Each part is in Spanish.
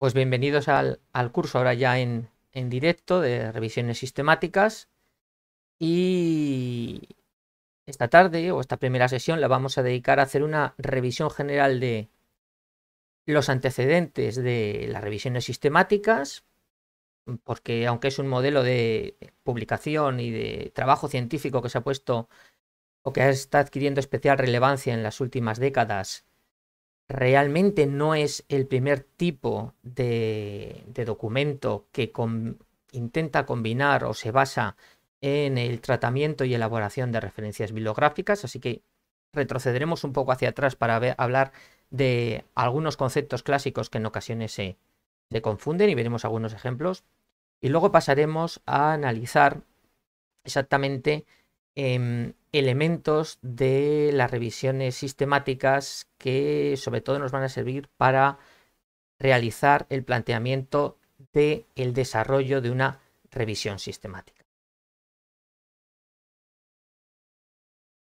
Pues bienvenidos al, curso ahora ya en, directo de revisiones sistemáticas. Y esta tarde o esta primera sesión la vamos a dedicar a hacer una revisión general de los antecedentes de las revisiones sistemáticas, porque aunque es un modelo de publicación y de trabajo científico que se ha puesto o que está adquiriendo especial relevancia en las últimas décadas, realmente no es el primer tipo de, documento que intenta combinar o se basa en el tratamiento y elaboración de referencias bibliográficas, así que retrocederemos un poco hacia atrás para hablar de algunos conceptos clásicos que en ocasiones se confunden y veremos algunos ejemplos. Y luego pasaremos a analizar exactamente Em, elementos de las revisiones sistemáticas que sobre todo nos van a servir para realizar el planteamiento del el desarrollo de una revisión sistemática.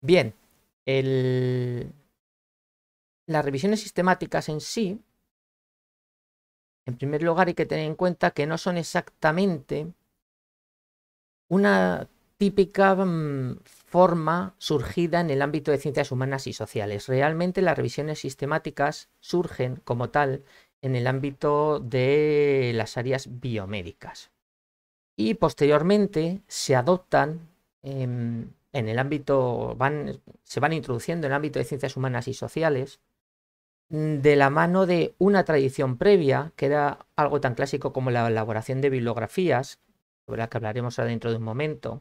Bien, las revisiones sistemáticas en sí, en primer lugar hay que tener en cuenta que no son exactamente una típica mm, forma surgida en el ámbito de ciencias humanas y sociales. Realmente las revisiones sistemáticas surgen como tal en el ámbito de las áreas biomédicas. Y posteriormente se adoptan em, en el ámbito, van, se van introduciendo en el ámbito de ciencias humanas y sociales mm, de la mano de una tradición previa, que era algo tan clásico como la elaboración de bibliografías, sobre la que hablaremos ahora dentro de un momento,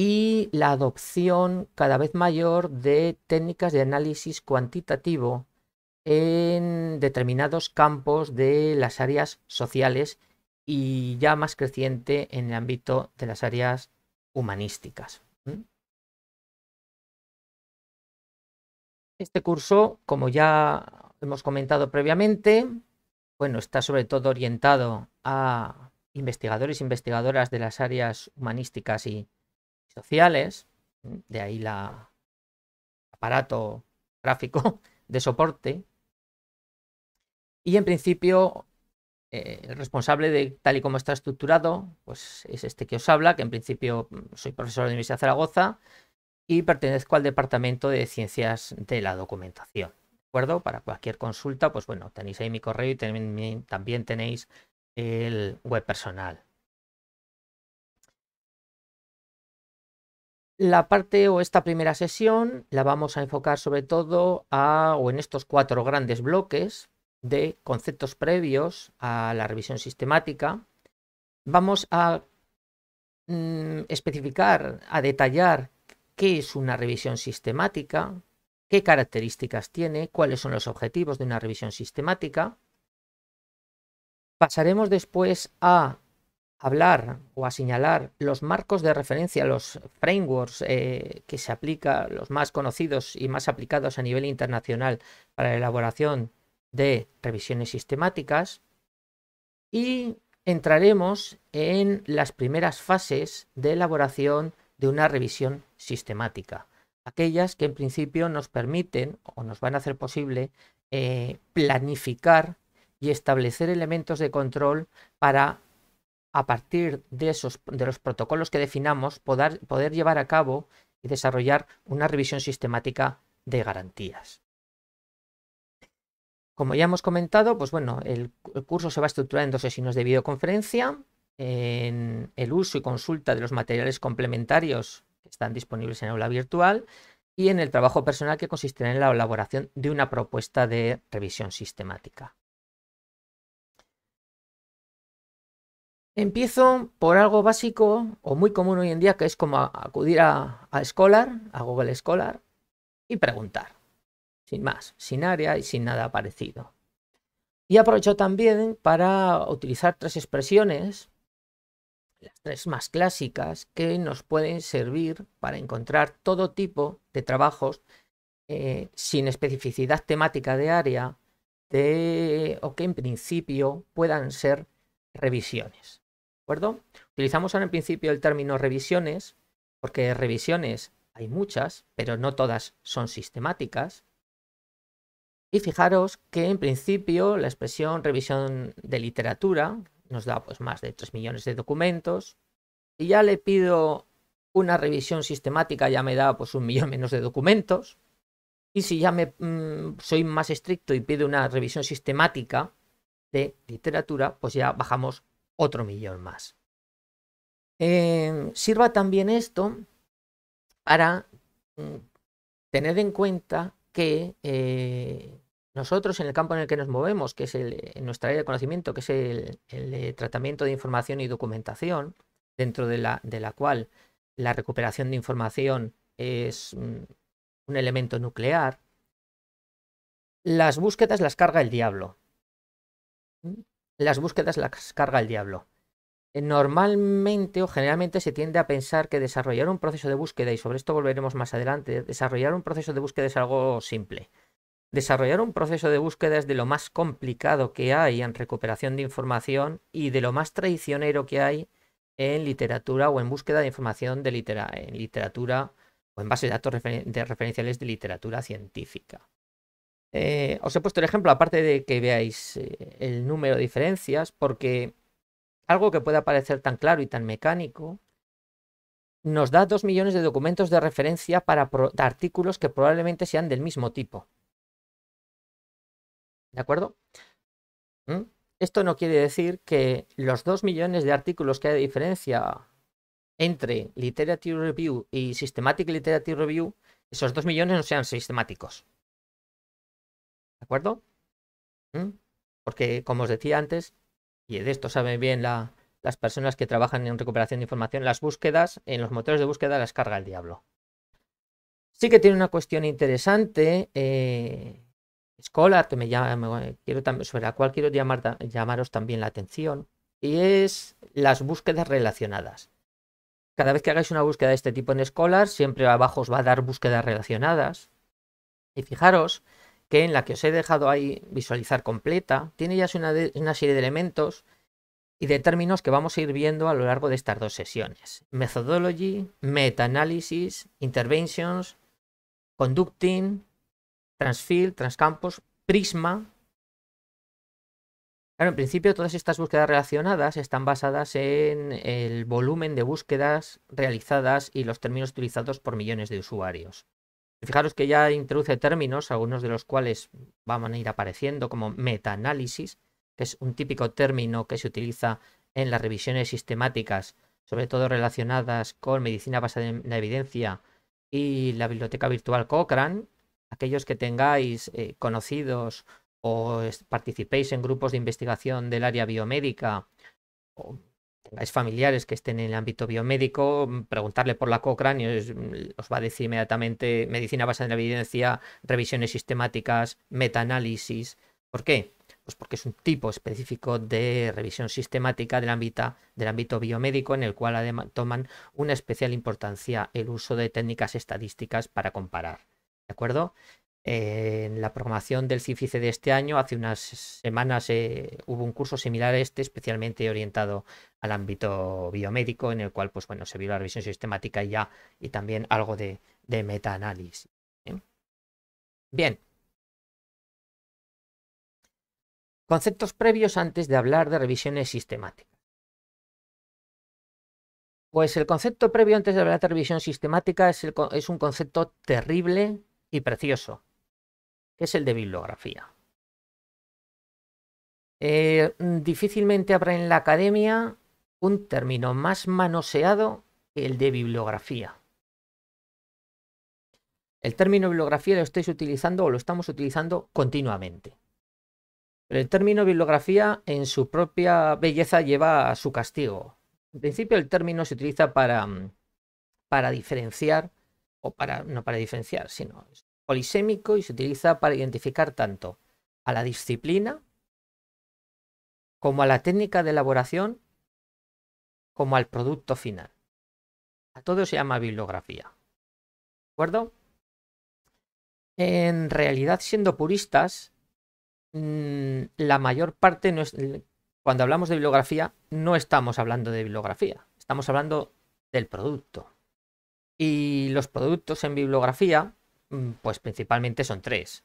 y la adopción cada vez mayor de técnicas de análisis cuantitativo en determinados campos de las áreas sociales y ya más creciente en el ámbito de las áreas humanísticas. Este curso, como ya hemos comentado previamente, bueno, está sobre todo orientado a investigadores e investigadoras de las áreas humanísticas y sociales, de ahí la aparato gráfico de soporte. Y en principio, eh, el responsable de tal y como está estructurado, pues es este que os habla, que en principio mm, soy profesor de la Universidad de Zaragoza y pertenezco al Departamento de Ciencias de la Documentación. ¿De acuerdo? Para cualquier consulta, pues bueno, tenéis ahí mi correo y también tenéis el web personal. La parte o esta primera sesión la vamos a enfocar sobre todo a o en estos cuatro grandes bloques de conceptos previos a la revisión sistemática. Vamos a mm, especificar, a detallar qué es una revisión sistemática, qué características tiene, cuáles son los objetivos de una revisión sistemática. Pasaremos después a hablar o a señalar los marcos de referencia, los frameworks eh, que se aplican, los más conocidos y más aplicados a nivel internacional para la elaboración de revisiones sistemáticas. Y entraremos en las primeras fases de elaboración de una revisión sistemática. Aquellas que en principio nos permiten o nos van a hacer posible eh, planificar y establecer elementos de control para a partir de, de los protocolos que definamos, poder, poder llevar a cabo y desarrollar una revisión sistemática de garantías. Como ya hemos comentado, pues bueno, el, curso se va a estructurar en dos sesiones de videoconferencia, en el uso y consulta de los materiales complementarios que están disponibles en aula virtual y en el trabajo personal que consistirá en la elaboración de una propuesta de revisión sistemática. Empiezo por algo básico o muy común hoy en día, que es como acudir a, Scholar, a Google Scholar, y preguntar. Sin más, sin área y sin nada parecido. Y aprovecho también para utilizar tres expresiones, las tres más clásicas, que nos pueden servir para encontrar todo tipo de trabajos eh, sin especificidad temática de área o que en principio puedan ser revisiones acuerdo? Utilizamos ahora en principio el término revisiones, porque revisiones hay muchas, pero no todas son sistemáticas. Y fijaros que en principio la expresión revisión de literatura nos da pues más de 3 millones de documentos. Y ya le pido una revisión sistemática, ya me da pues un millón menos de documentos. Y si ya me mm, soy más estricto y pido una revisión sistemática de literatura, pues ya bajamos otro millón más. Em, sirva también esto para mm, tener en cuenta que eh, nosotros en el campo en el que nos movemos, que es el, nuestra área de conocimiento, que es el, eh, tratamiento de información y documentación, dentro de la, cual la recuperación de información es mm, un elemento nuclear, las búsquedas las carga el diablo las búsquedas las carga el diablo. Eh, normalmente o generalmente se tiende a pensar que desarrollar un proceso de búsqueda, y sobre esto volveremos más adelante, desarrollar un proceso de búsqueda es algo simple. Desarrollar un proceso de búsqueda es de lo más complicado que hay en recuperación de información y de lo más traicionero que hay en literatura o en búsqueda de información de en literatura o en base de datos referenciales de literatura científica. Eh, os he puesto el ejemplo, aparte de que veáis eh, el número de diferencias, porque algo que pueda parecer tan claro y tan mecánico, nos da dos millones de documentos de referencia para artículos que probablemente sean del mismo tipo. ¿De acuerdo? ¿Mm? Esto no quiere decir que los dos millones de artículos que hay de diferencia entre Literature Review y Systematic Literature Review, esos dos millones no sean sistemáticos acuerdo? ¿Mm? Porque, como os decía antes, y de esto saben bien las personas que trabajan en recuperación de información, las búsquedas, en los motores de búsqueda las carga el diablo. Sí que tiene una cuestión interesante, eh, Scholar, que me llama, quiero, sobre la cual quiero llamaros también la atención, y es las búsquedas relacionadas. Cada vez que hagáis una búsqueda de este tipo en Scholar, siempre abajo os va a dar búsquedas relacionadas. Y fijaros, que en la que os he dejado ahí visualizar completa, tiene ya una, serie de elementos y de términos que vamos a ir viendo a lo largo de estas dos sesiones. Methodology, meta analysis interventions, conducting, transfield, transcampos, prisma. en principio todas estas búsquedas relacionadas están basadas en el volumen de búsquedas realizadas y los términos utilizados por millones de usuarios. Fijaros que ya introduce términos, algunos de los cuales van a ir apareciendo, como metaanálisis, que es un típico término que se utiliza en las revisiones sistemáticas, sobre todo relacionadas con medicina basada en la evidencia y la biblioteca virtual Cochrane. Aquellos que tengáis eh, conocidos o participéis en grupos de investigación del área biomédica o tengáis familiares que estén en el ámbito biomédico, preguntarle por la Cochrane y mm, os, va a decir inmediatamente medicina basada en la evidencia, revisiones sistemáticas, metaanálisis. ¿Por qué? Pues porque es un tipo específico de revisión sistemática del ámbito, del ámbito biomédico en el cual además toman una especial importancia el uso de técnicas estadísticas para comparar. ¿De acuerdo? en la programación del CIFICE de este año, hace unas semanas eh, hubo un curso similar a este, especialmente orientado al ámbito biomédico, en el cual pues, bueno, se vio la revisión sistemática ya, y también algo de, de metaanálisis. Bien. Conceptos previos antes de hablar de revisiones sistemáticas. Pues el concepto previo antes de hablar de revisión sistemática es, es un concepto terrible y precioso, que es el de bibliografía. Eh, difícilmente habrá en la academia un término más manoseado que el de bibliografía. El término bibliografía lo estáis utilizando o lo estamos utilizando continuamente. Pero el término bibliografía en su propia belleza lleva a su castigo. En principio el término se utiliza para, para diferenciar, o para, no para diferenciar, sino polisémico y se utiliza para identificar tanto a la disciplina como a la técnica de elaboración como al producto final. A todo se llama bibliografía. ¿De acuerdo? En realidad, siendo puristas, mm, la mayor parte cuando hablamos de bibliografía, no estamos hablando de bibliografía, estamos hablando del producto. Y los productos en bibliografía, mm, pues principalmente son tres.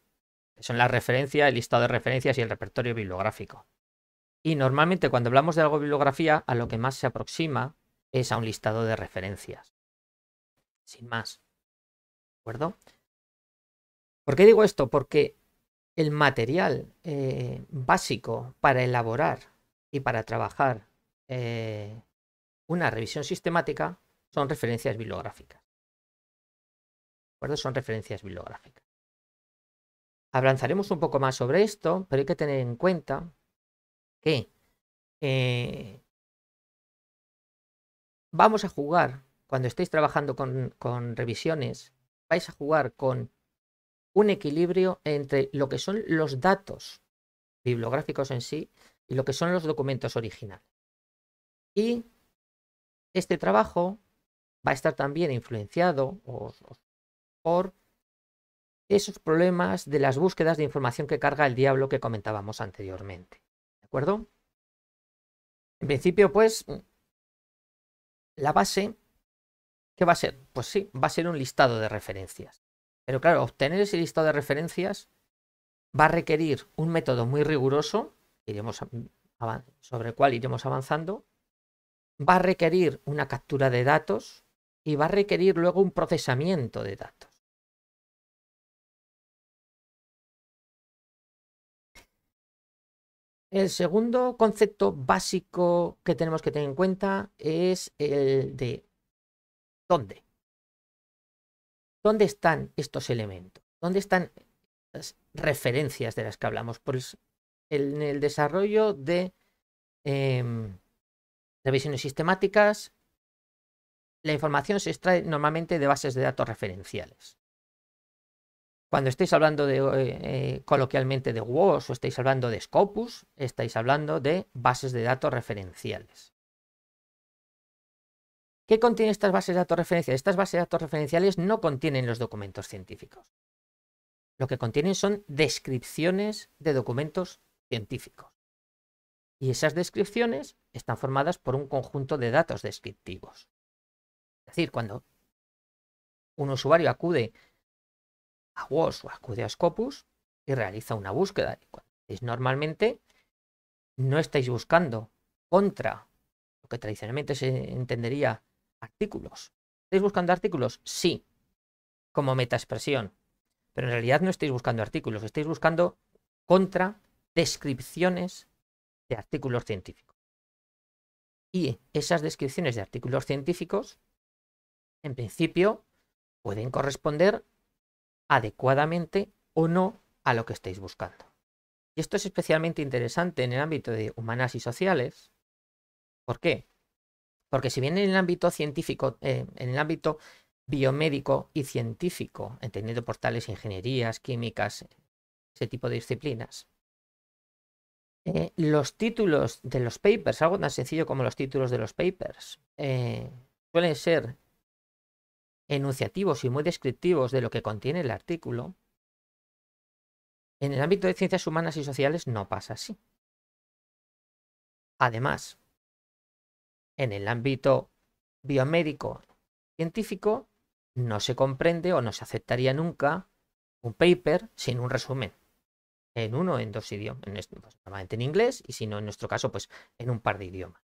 Son la referencia, el listado de referencias y el repertorio bibliográfico. Y normalmente cuando hablamos de algo bibliografía, a lo que más se aproxima es a un listado de referencias. Sin más. ¿De acuerdo? ¿Por qué digo esto? Porque el material eh, básico para elaborar y para trabajar eh, una revisión sistemática son referencias bibliográficas. ¿De acuerdo? Son referencias bibliográficas. Avanzaremos un poco más sobre esto, pero hay que tener en cuenta que eh, vamos a jugar, cuando estéis trabajando con, con revisiones, vais a jugar con un equilibrio entre lo que son los datos bibliográficos en sí y lo que son los documentos originales. Y este trabajo va a estar también influenciado por esos problemas de las búsquedas de información que carga el diablo que comentábamos anteriormente. En principio, pues, la base, ¿qué va a ser? Pues sí, va a ser un listado de referencias. Pero claro, obtener ese listado de referencias va a requerir un método muy riguroso, sobre el cual iremos avanzando, va a requerir una captura de datos y va a requerir luego un procesamiento de datos. El segundo concepto básico que tenemos que tener en cuenta es el de dónde. ¿Dónde están estos elementos? ¿Dónde están las referencias de las que hablamos? Pues en el desarrollo de revisiones em, sistemáticas, la información se extrae normalmente de bases de datos referenciales. Cuando estáis hablando eh, eh, coloquialmente de WOS o estáis hablando de Scopus, estáis hablando de bases de datos referenciales. ¿Qué contienen estas bases de datos referenciales? Estas bases de datos referenciales no contienen los documentos científicos. Lo que contienen son descripciones de documentos científicos. Y esas descripciones están formadas por un conjunto de datos descriptivos. Es decir, cuando un usuario acude a WOS o acude a Scopus y realiza una búsqueda. Es normalmente, no estáis buscando contra lo que tradicionalmente se entendería artículos. ¿Estáis buscando artículos? Sí, como metaexpresión. Pero en realidad no estáis buscando artículos, estáis buscando contra descripciones de artículos científicos. Y esas descripciones de artículos científicos, en principio, pueden corresponder adecuadamente o no a lo que estéis buscando. Y esto es especialmente interesante en el ámbito de humanas y sociales. ¿Por qué? Porque si bien en el ámbito científico, eh, en el ámbito biomédico y científico, entendiendo por tales ingenierías, químicas, ese tipo de disciplinas, eh, los títulos de los papers, algo tan sencillo como los títulos de los papers, eh, suelen ser enunciativos y muy descriptivos de lo que contiene el artículo, en el ámbito de ciencias humanas y sociales no pasa así. Además, en el ámbito biomédico científico no se comprende o no se aceptaría nunca un paper sin un resumen en uno o en dos idiomas, este, pues, normalmente en inglés y si no en nuestro caso pues en un par de idiomas.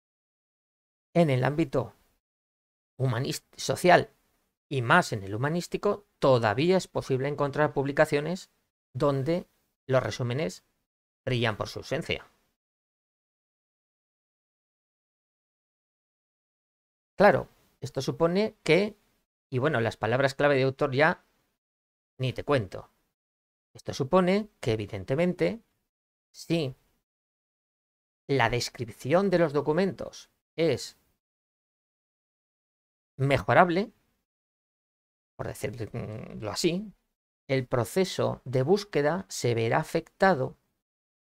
En el ámbito humanista, social y más en el humanístico, todavía es posible encontrar publicaciones donde los resúmenes brillan por su ausencia. Claro, esto supone que, y bueno, las palabras clave de autor ya ni te cuento. Esto supone que, evidentemente, si la descripción de los documentos es mejorable, por decirlo mm, así, el proceso de búsqueda se verá afectado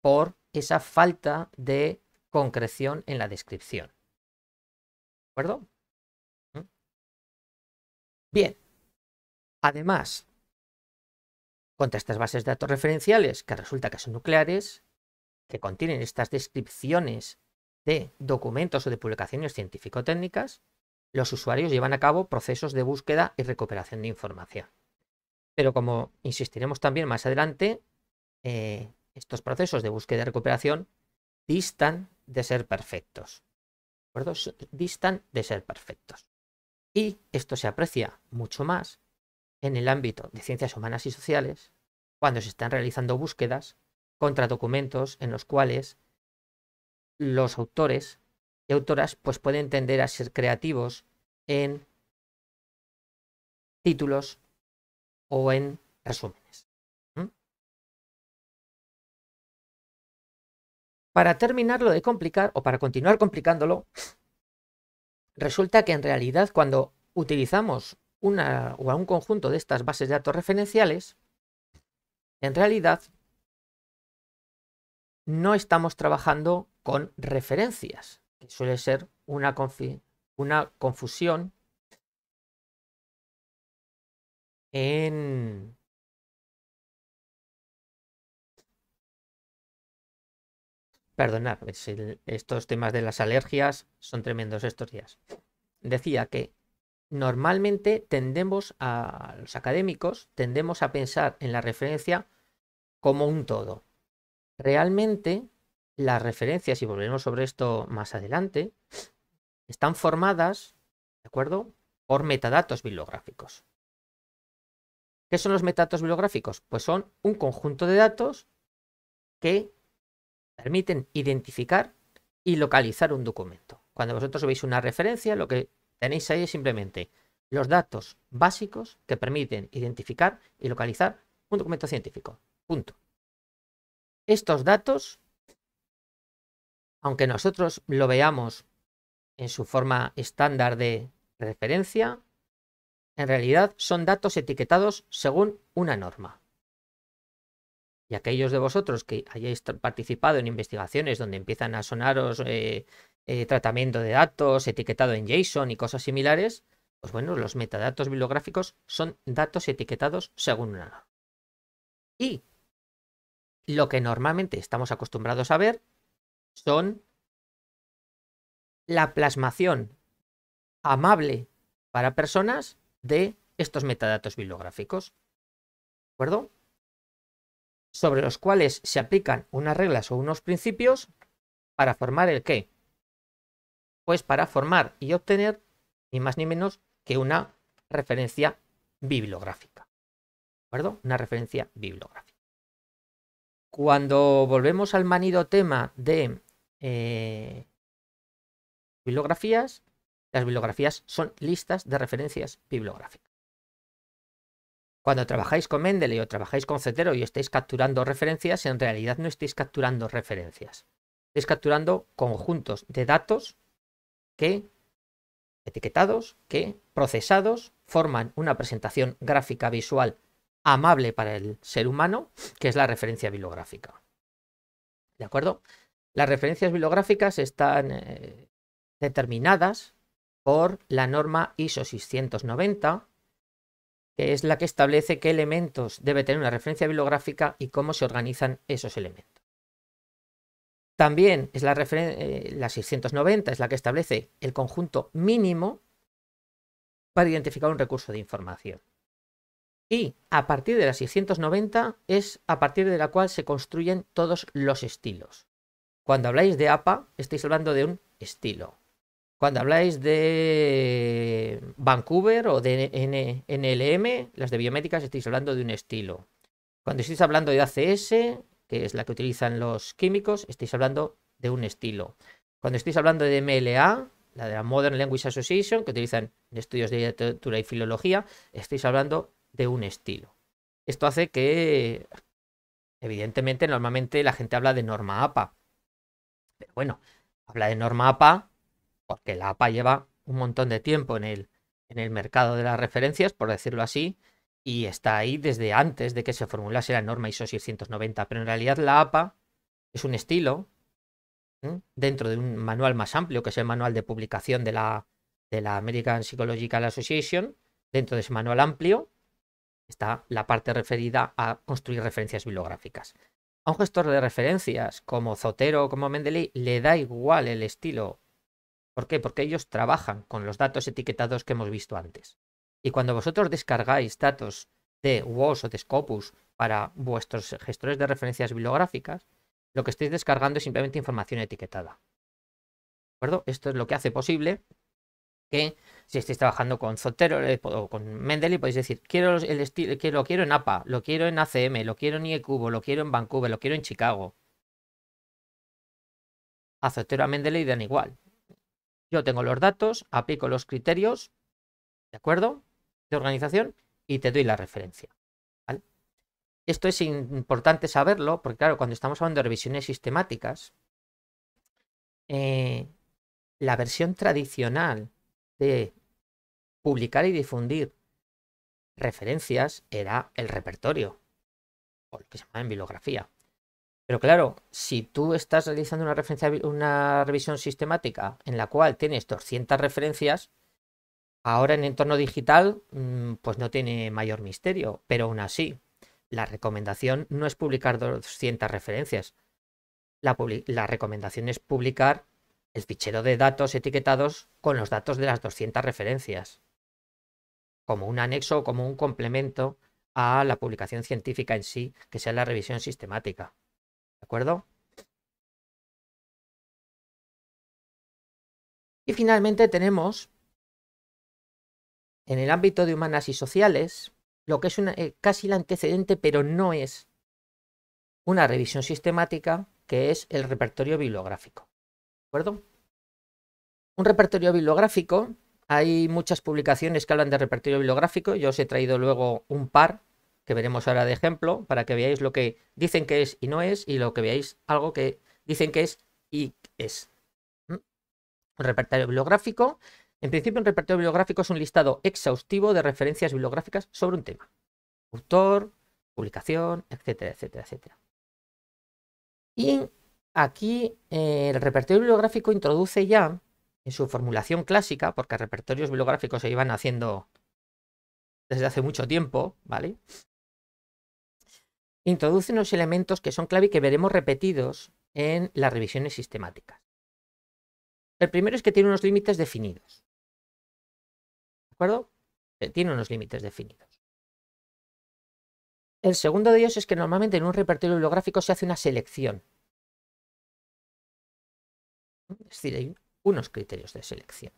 por esa falta de concreción en la descripción. ¿De acuerdo? ¿Mm? Bien. Además, contra estas bases de datos referenciales, que resulta que son nucleares, que contienen estas descripciones de documentos o de publicaciones científico-técnicas, los usuarios llevan a cabo procesos de búsqueda y recuperación de información. Pero como insistiremos también más adelante, eh, estos procesos de búsqueda y recuperación distan de ser perfectos. acuerdo? Distan de ser perfectos. Y esto se aprecia mucho más en el ámbito de ciencias humanas y sociales cuando se están realizando búsquedas contra documentos en los cuales los autores autoras pues pueden tender a ser creativos en títulos o en resúmenes. Para terminarlo de complicar o para continuar complicándolo, resulta que en realidad cuando utilizamos una o un conjunto de estas bases de datos referenciales, en realidad no estamos trabajando con referencias, que suele ser una, una confusión en... Perdonad, estos temas de las alergias son tremendos estos días. Decía que normalmente tendemos a los académicos, tendemos a pensar en la referencia como un todo. Realmente las referencias, y volveremos sobre esto más adelante, están formadas, ¿de acuerdo?, por metadatos bibliográficos. ¿Qué son los metadatos bibliográficos? Pues son un conjunto de datos que permiten identificar y localizar un documento. Cuando vosotros veis una referencia, lo que tenéis ahí es simplemente los datos básicos que permiten identificar y localizar un documento científico. Punto. Estos datos aunque nosotros lo veamos en su forma estándar de referencia, en realidad son datos etiquetados según una norma. Y aquellos de vosotros que hayáis participado en investigaciones donde empiezan a sonaros eh, eh, tratamiento de datos, etiquetado en JSON y cosas similares, pues bueno, los metadatos bibliográficos son datos etiquetados según una norma. Y lo que normalmente estamos acostumbrados a ver son la plasmación amable para personas de estos metadatos bibliográficos. ¿De acuerdo? Sobre los cuales se aplican unas reglas o unos principios para formar el qué. Pues para formar y obtener ni más ni menos que una referencia bibliográfica. ¿De acuerdo? Una referencia bibliográfica. Cuando volvemos al manido tema de eh, bibliografías, las bibliografías son listas de referencias bibliográficas. Cuando trabajáis con Mendeley o trabajáis con Cetero y estáis capturando referencias, en realidad no estáis capturando referencias. Estáis capturando conjuntos de datos que, etiquetados, que, procesados, forman una presentación gráfica visual amable para el ser humano, que es la referencia bibliográfica. ¿De acuerdo? Las referencias bibliográficas están eh, determinadas por la norma ISO 690, que es la que establece qué elementos debe tener una referencia bibliográfica y cómo se organizan esos elementos. También es la, eh, la 690 es la que establece el conjunto mínimo para identificar un recurso de información. Y a partir de la 690 es a partir de la cual se construyen todos los estilos. Cuando habláis de APA, estáis hablando de un estilo. Cuando habláis de Vancouver o de NLM, las de biométricas, estáis hablando de un estilo. Cuando estáis hablando de ACS, que es la que utilizan los químicos, estáis hablando de un estilo. Cuando estáis hablando de MLA, la de la Modern Language Association, que utilizan estudios de literatura y filología, estáis hablando de un estilo. Esto hace que, evidentemente, normalmente la gente habla de norma APA. Pero bueno, habla de norma APA porque la APA lleva un montón de tiempo en el, en el mercado de las referencias, por decirlo así, y está ahí desde antes de que se formulase la norma ISO 690. Pero en realidad la APA es un estilo dentro de un manual más amplio, que es el manual de publicación de la, de la American Psychological Association, dentro de ese manual amplio, está la parte referida a construir referencias bibliográficas. A un gestor de referencias como Zotero o como Mendeley le da igual el estilo. ¿Por qué? Porque ellos trabajan con los datos etiquetados que hemos visto antes. Y cuando vosotros descargáis datos de WOS o de Scopus para vuestros gestores de referencias bibliográficas, lo que estáis descargando es simplemente información etiquetada. ¿De acuerdo? Esto es lo que hace posible que si estáis trabajando con Zotero eh, o con Mendeley, podéis decir, quiero el estilo, que lo quiero en APA, lo quiero en ACM, lo quiero en IECubo, lo quiero en Vancouver, lo quiero en Chicago. A Zotero a Mendeley dan igual. Yo tengo los datos, aplico los criterios, ¿de acuerdo? De organización y te doy la referencia. Esto es importante saberlo, porque claro, cuando estamos hablando de revisiones sistemáticas, eh, la versión tradicional publicar y difundir referencias era el repertorio, o lo que se llama en bibliografía. Pero claro, si tú estás realizando una, referencia, una revisión sistemática en la cual tienes 200 referencias, ahora en entorno digital mm, pues no tiene mayor misterio, pero aún así, la recomendación no es publicar 200 referencias, la recomendación es publicar el fichero de datos etiquetados con los datos de las 200 referencias, como un anexo o como un complemento a la publicación científica en sí, que sea la revisión sistemática. ¿De acuerdo? Y finalmente tenemos en el ámbito de humanas y sociales lo que es eh, casi el antecedente, pero no es una revisión sistemática, que es el repertorio bibliográfico. Un repertorio bibliográfico. Hay muchas publicaciones que hablan de repertorio bibliográfico. Yo os he traído luego un par que veremos ahora de ejemplo para que veáis lo que dicen que es y no es y lo que veáis algo que dicen que es y es. ¿Mm? Un repertorio bibliográfico. En principio, un repertorio bibliográfico es un listado exhaustivo de referencias bibliográficas sobre un tema. Autor, publicación, etcétera, etcétera, etcétera. Y Aquí eh, el repertorio bibliográfico introduce ya en su formulación clásica, porque repertorios bibliográficos se iban haciendo desde hace mucho tiempo, ¿vale? Introduce unos elementos que son clave y que veremos repetidos en las revisiones sistemáticas. El primero es que tiene unos límites definidos. ¿De acuerdo? Eh, tiene unos límites definidos. El segundo de ellos es que normalmente en un repertorio bibliográfico se hace una selección es decir, hay unos criterios de selección.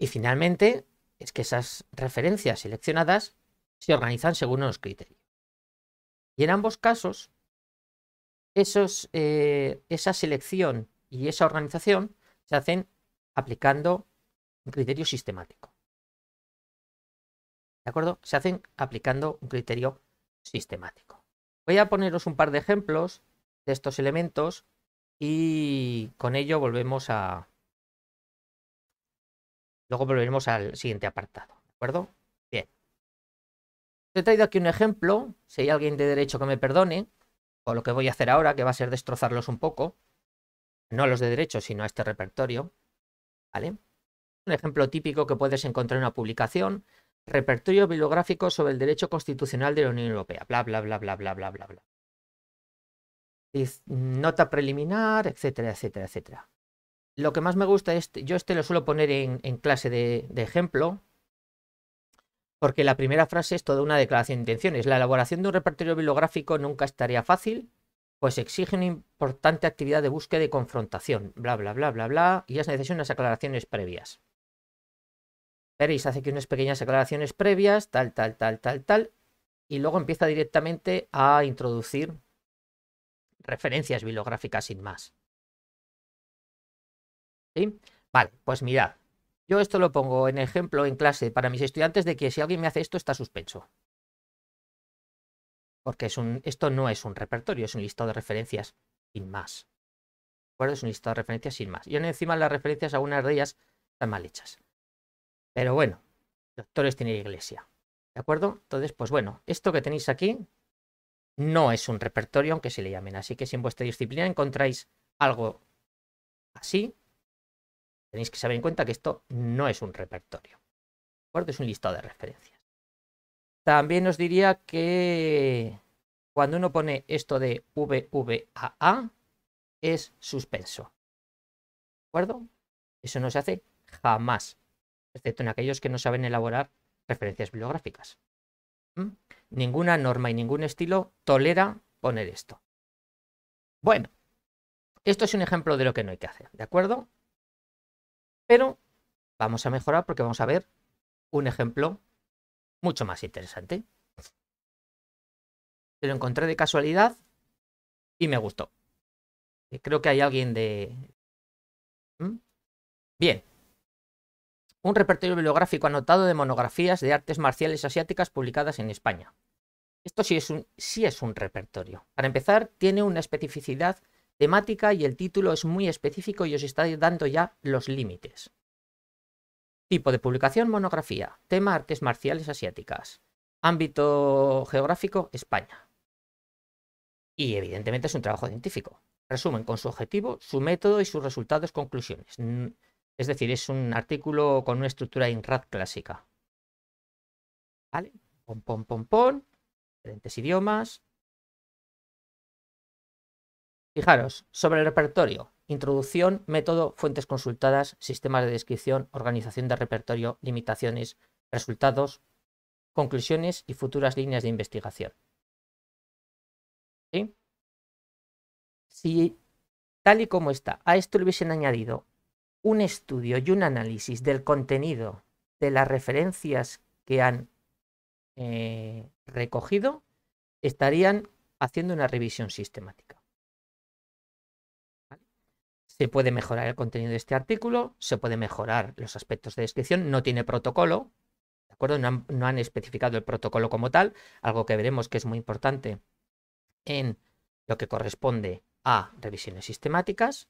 Y finalmente, es que esas referencias seleccionadas se organizan según unos criterios. Y en ambos casos, eh, esa selección y esa organización se hacen aplicando un criterio sistemático. ¿De acuerdo? Se hacen aplicando un criterio sistemático. Voy a poneros un par de ejemplos de estos elementos y con ello volvemos a... Luego volveremos al siguiente apartado, ¿de acuerdo? Bien. He traído aquí un ejemplo, si hay alguien de derecho que me perdone, o lo que voy a hacer ahora, que va a ser destrozarlos un poco. No a los de derecho, sino a este repertorio. ¿Vale? Un ejemplo típico que puedes encontrar en una publicación. Repertorio bibliográfico sobre el derecho constitucional de la Unión Europea. Bla, bla, bla, bla, bla, bla, bla, bla nota preliminar, etcétera, etcétera, etcétera. Lo que más me gusta es, yo este lo suelo poner en, clase de, ejemplo, porque la primera frase es toda una declaración de intenciones. La elaboración de un repertorio bibliográfico nunca estaría fácil, pues exige una importante actividad de búsqueda y confrontación, bla, bla, bla, bla, bla, y se necesitan unas aclaraciones previas. Veréis, hace aquí unas pequeñas aclaraciones previas, tal, tal, tal, tal, tal, y luego empieza directamente a introducir referencias bibliográficas sin más. ¿Sí? Vale, pues mirad. Yo esto lo pongo en ejemplo en clase para mis estudiantes de que si alguien me hace esto está suspenso. Porque es esto no es un repertorio, es un listado de referencias sin más. ¿De acuerdo? Es un listado de referencias sin más. Y encima las referencias, algunas de ellas están mal hechas. Pero bueno, doctores tiene iglesia. ¿De acuerdo? Entonces, pues bueno, esto que tenéis aquí, no es un repertorio, aunque se le llamen. Así que si en vuestra disciplina encontráis algo así, tenéis que saber en cuenta que esto no es un repertorio. acuerdo? Es un listado de referencias. También os diría que cuando uno pone esto de VVAA, es suspenso. ¿De acuerdo? Eso no se hace jamás, excepto en aquellos que no saben elaborar referencias bibliográficas. Ninguna norma y ningún estilo tolera poner esto. Bueno, esto es un ejemplo de lo que no hay que hacer, ¿de acuerdo? Pero vamos a mejorar porque vamos a ver un ejemplo mucho más interesante. Se lo encontré de casualidad y me gustó. Creo que hay alguien de... ¿Mm? Bien, un repertorio bibliográfico anotado de monografías de artes marciales asiáticas publicadas en España. Esto sí es un, sí es un repertorio. Para empezar, tiene una especificidad temática y el título es muy específico y os está dando ya los límites. Tipo de publicación, monografía. Tema, artes marciales asiáticas. Ámbito geográfico, España. Y evidentemente es un trabajo científico. Resumen con su objetivo, su método y sus resultados, conclusiones. Es decir, es un artículo con una estructura INRAD clásica. ¿Vale? Pom, pom, pom, pom. Diferentes idiomas. Fijaros, sobre el repertorio. Introducción, método, fuentes consultadas, sistemas de descripción, organización de repertorio, limitaciones, resultados, conclusiones y futuras líneas de investigación. ¿Sí? Si tal y como está, a esto le hubiesen añadido un estudio y un análisis del contenido de las referencias que han eh, recogido, estarían haciendo una revisión sistemática. Se puede mejorar el contenido de este artículo, se puede mejorar los aspectos de descripción, no tiene protocolo, ¿de acuerdo? no han especificado el protocolo como tal, algo que veremos que es muy importante en lo que corresponde a revisiones sistemáticas,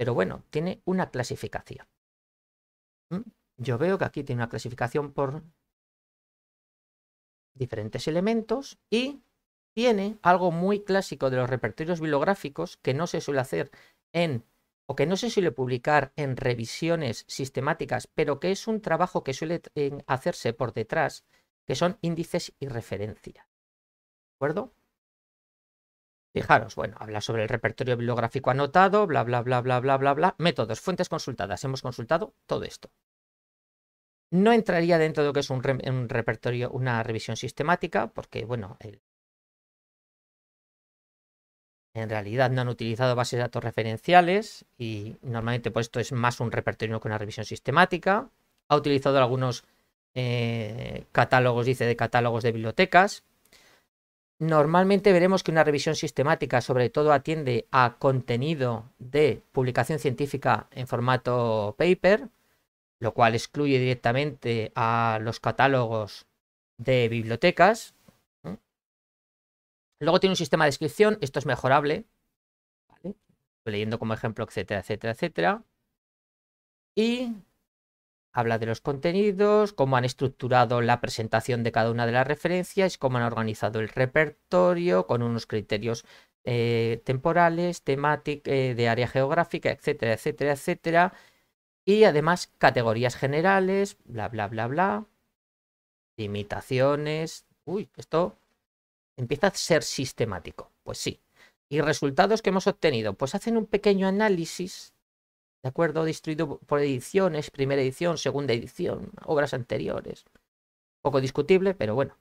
pero bueno, tiene una clasificación. ¿Mm? Yo veo que aquí tiene una clasificación por diferentes elementos y tiene algo muy clásico de los repertorios bibliográficos que no se suele hacer en o que no se suele publicar en revisiones sistemáticas, pero que es un trabajo que suele eh, hacerse por detrás, que son índices y referencia. ¿De acuerdo? Fijaros, bueno, habla sobre el repertorio bibliográfico anotado, bla, bla, bla, bla, bla, bla, bla. Métodos, fuentes consultadas. Hemos consultado todo esto. No entraría dentro de lo que es un, repertorio, una revisión sistemática, porque, bueno, en realidad no han utilizado bases de datos referenciales y normalmente pues, esto es más un repertorio que una revisión sistemática. Ha utilizado algunos eh, catálogos, dice, de catálogos de bibliotecas, Normalmente veremos que una revisión sistemática sobre todo atiende a contenido de publicación científica en formato paper, lo cual excluye directamente a los catálogos de bibliotecas. Luego tiene un sistema de descripción, esto es mejorable, leyendo como ejemplo, etcétera, etcétera, etcétera. Y Habla de los contenidos, cómo han estructurado la presentación de cada una de las referencias, cómo han organizado el repertorio con unos criterios eh, temporales, temáticos, eh, de área geográfica, etcétera, etcétera, etcétera. Y además categorías generales, bla, bla, bla, bla. Limitaciones. Uy, esto empieza a ser sistemático. Pues sí. Y resultados que hemos obtenido. Pues hacen un pequeño análisis ¿De acuerdo? Distribuido por ediciones, primera edición, segunda edición, obras anteriores. Poco discutible, pero bueno.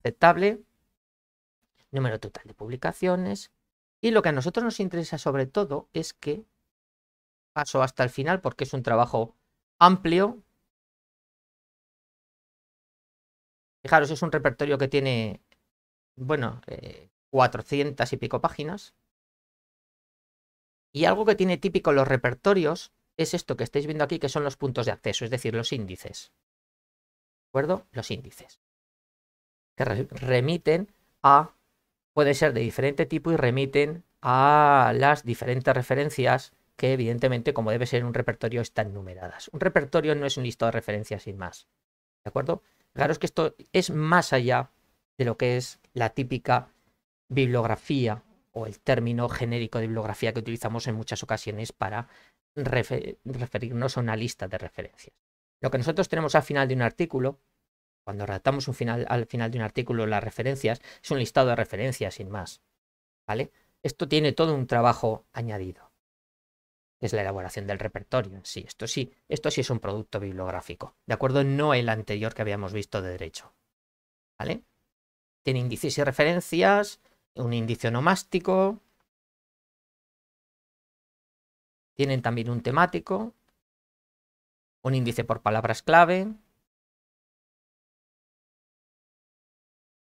Aceptable. Número total de publicaciones. Y lo que a nosotros nos interesa sobre todo es que paso hasta el final porque es un trabajo amplio. Fijaros, es un repertorio que tiene, bueno, eh, cuatrocientas 400 y pico páginas. Y algo que tiene típico los repertorios es esto que estáis viendo aquí, que son los puntos de acceso, es decir, los índices. ¿De acuerdo? Los índices. Que remiten a, Puede ser de diferente tipo y remiten a las diferentes referencias que evidentemente, como debe ser un repertorio, están numeradas. Un repertorio no es un listado de referencias sin más. ¿De acuerdo? Fijaros que esto es más allá de lo que es la típica bibliografía o el término genérico de bibliografía que utilizamos en muchas ocasiones para referirnos a una lista de referencias. Lo que nosotros tenemos al final de un artículo, cuando redactamos al final de un artículo las referencias, es un listado de referencias sin más. ¿Vale? Esto tiene todo un trabajo añadido, es la elaboración del repertorio sí. Esto sí, esto sí es un producto bibliográfico, ¿de acuerdo? No el anterior que habíamos visto de derecho. ¿Vale? Tiene índices y referencias, un índice nomástico. Tienen también un temático, un índice por palabras clave.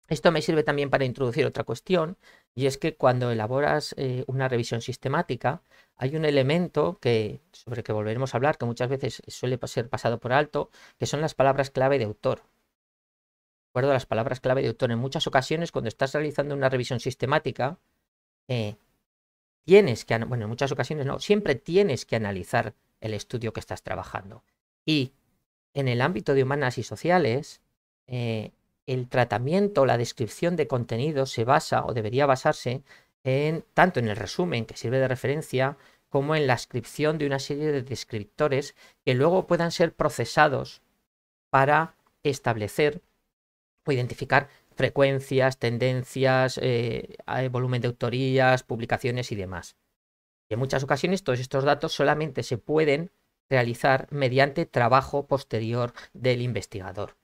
Esto me sirve también para introducir otra cuestión, y es que cuando elaboras eh, una revisión sistemática, hay un elemento que, sobre el que volveremos a hablar, que muchas veces suele ser pasado por alto, que son las palabras clave de autor acuerdo a las palabras clave de autor, en muchas ocasiones cuando estás realizando una revisión sistemática, eh, tienes que, bueno, en muchas ocasiones no, siempre tienes que analizar el estudio que estás trabajando. Y en el ámbito de humanas y sociales, eh, el tratamiento, o la descripción de contenido se basa o debería basarse en tanto en el resumen que sirve de referencia como en la descripción de una serie de descriptores que luego puedan ser procesados para establecer identificar frecuencias, tendencias, eh, volumen de autorías, publicaciones y demás. Y en muchas ocasiones todos estos datos solamente se pueden realizar mediante trabajo posterior del investigador.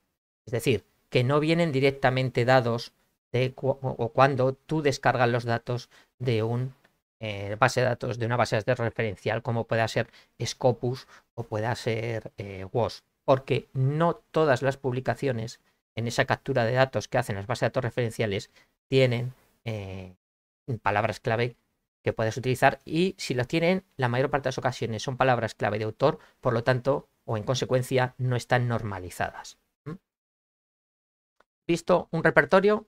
Es decir, que no vienen directamente dados de o cuando tú descargas los datos de un eh, base de datos de una base de referencial como pueda ser Scopus o pueda ser eh, WOS, porque no todas las publicaciones en esa captura de datos que hacen las bases de datos referenciales, tienen eh, palabras clave que puedes utilizar y si las tienen, la mayor parte de las ocasiones son palabras clave de autor, por lo tanto, o en consecuencia, no están normalizadas. Visto un repertorio,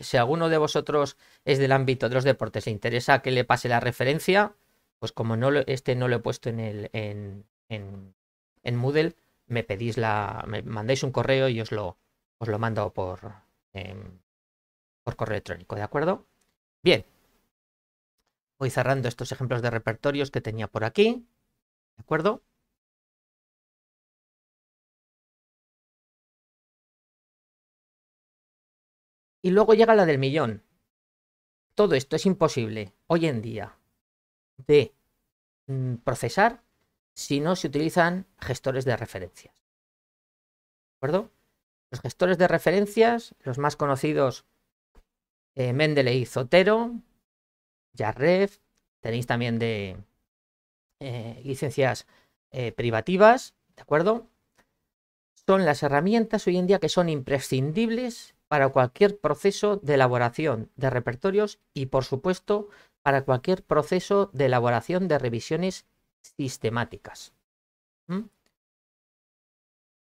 si alguno de vosotros es del ámbito de los deportes, le interesa que le pase la referencia, pues como no este no lo he puesto en, el, en, en, en Moodle, me pedís la. me mandáis un correo y os lo, os lo mando por, em, por correo electrónico, ¿de acuerdo? Bien. Voy cerrando estos ejemplos de repertorios que tenía por aquí. ¿De acuerdo? Y luego llega la del millón. Todo esto es imposible hoy en día de mm, procesar si no se utilizan gestores de referencias. ¿De acuerdo? Los gestores de referencias, los más conocidos, eh, Mendeley Zotero, Jarref, tenéis también de eh, licencias eh, privativas, ¿de acuerdo? Son las herramientas hoy en día que son imprescindibles para cualquier proceso de elaboración de repertorios y, por supuesto, para cualquier proceso de elaboración de revisiones sistemáticas.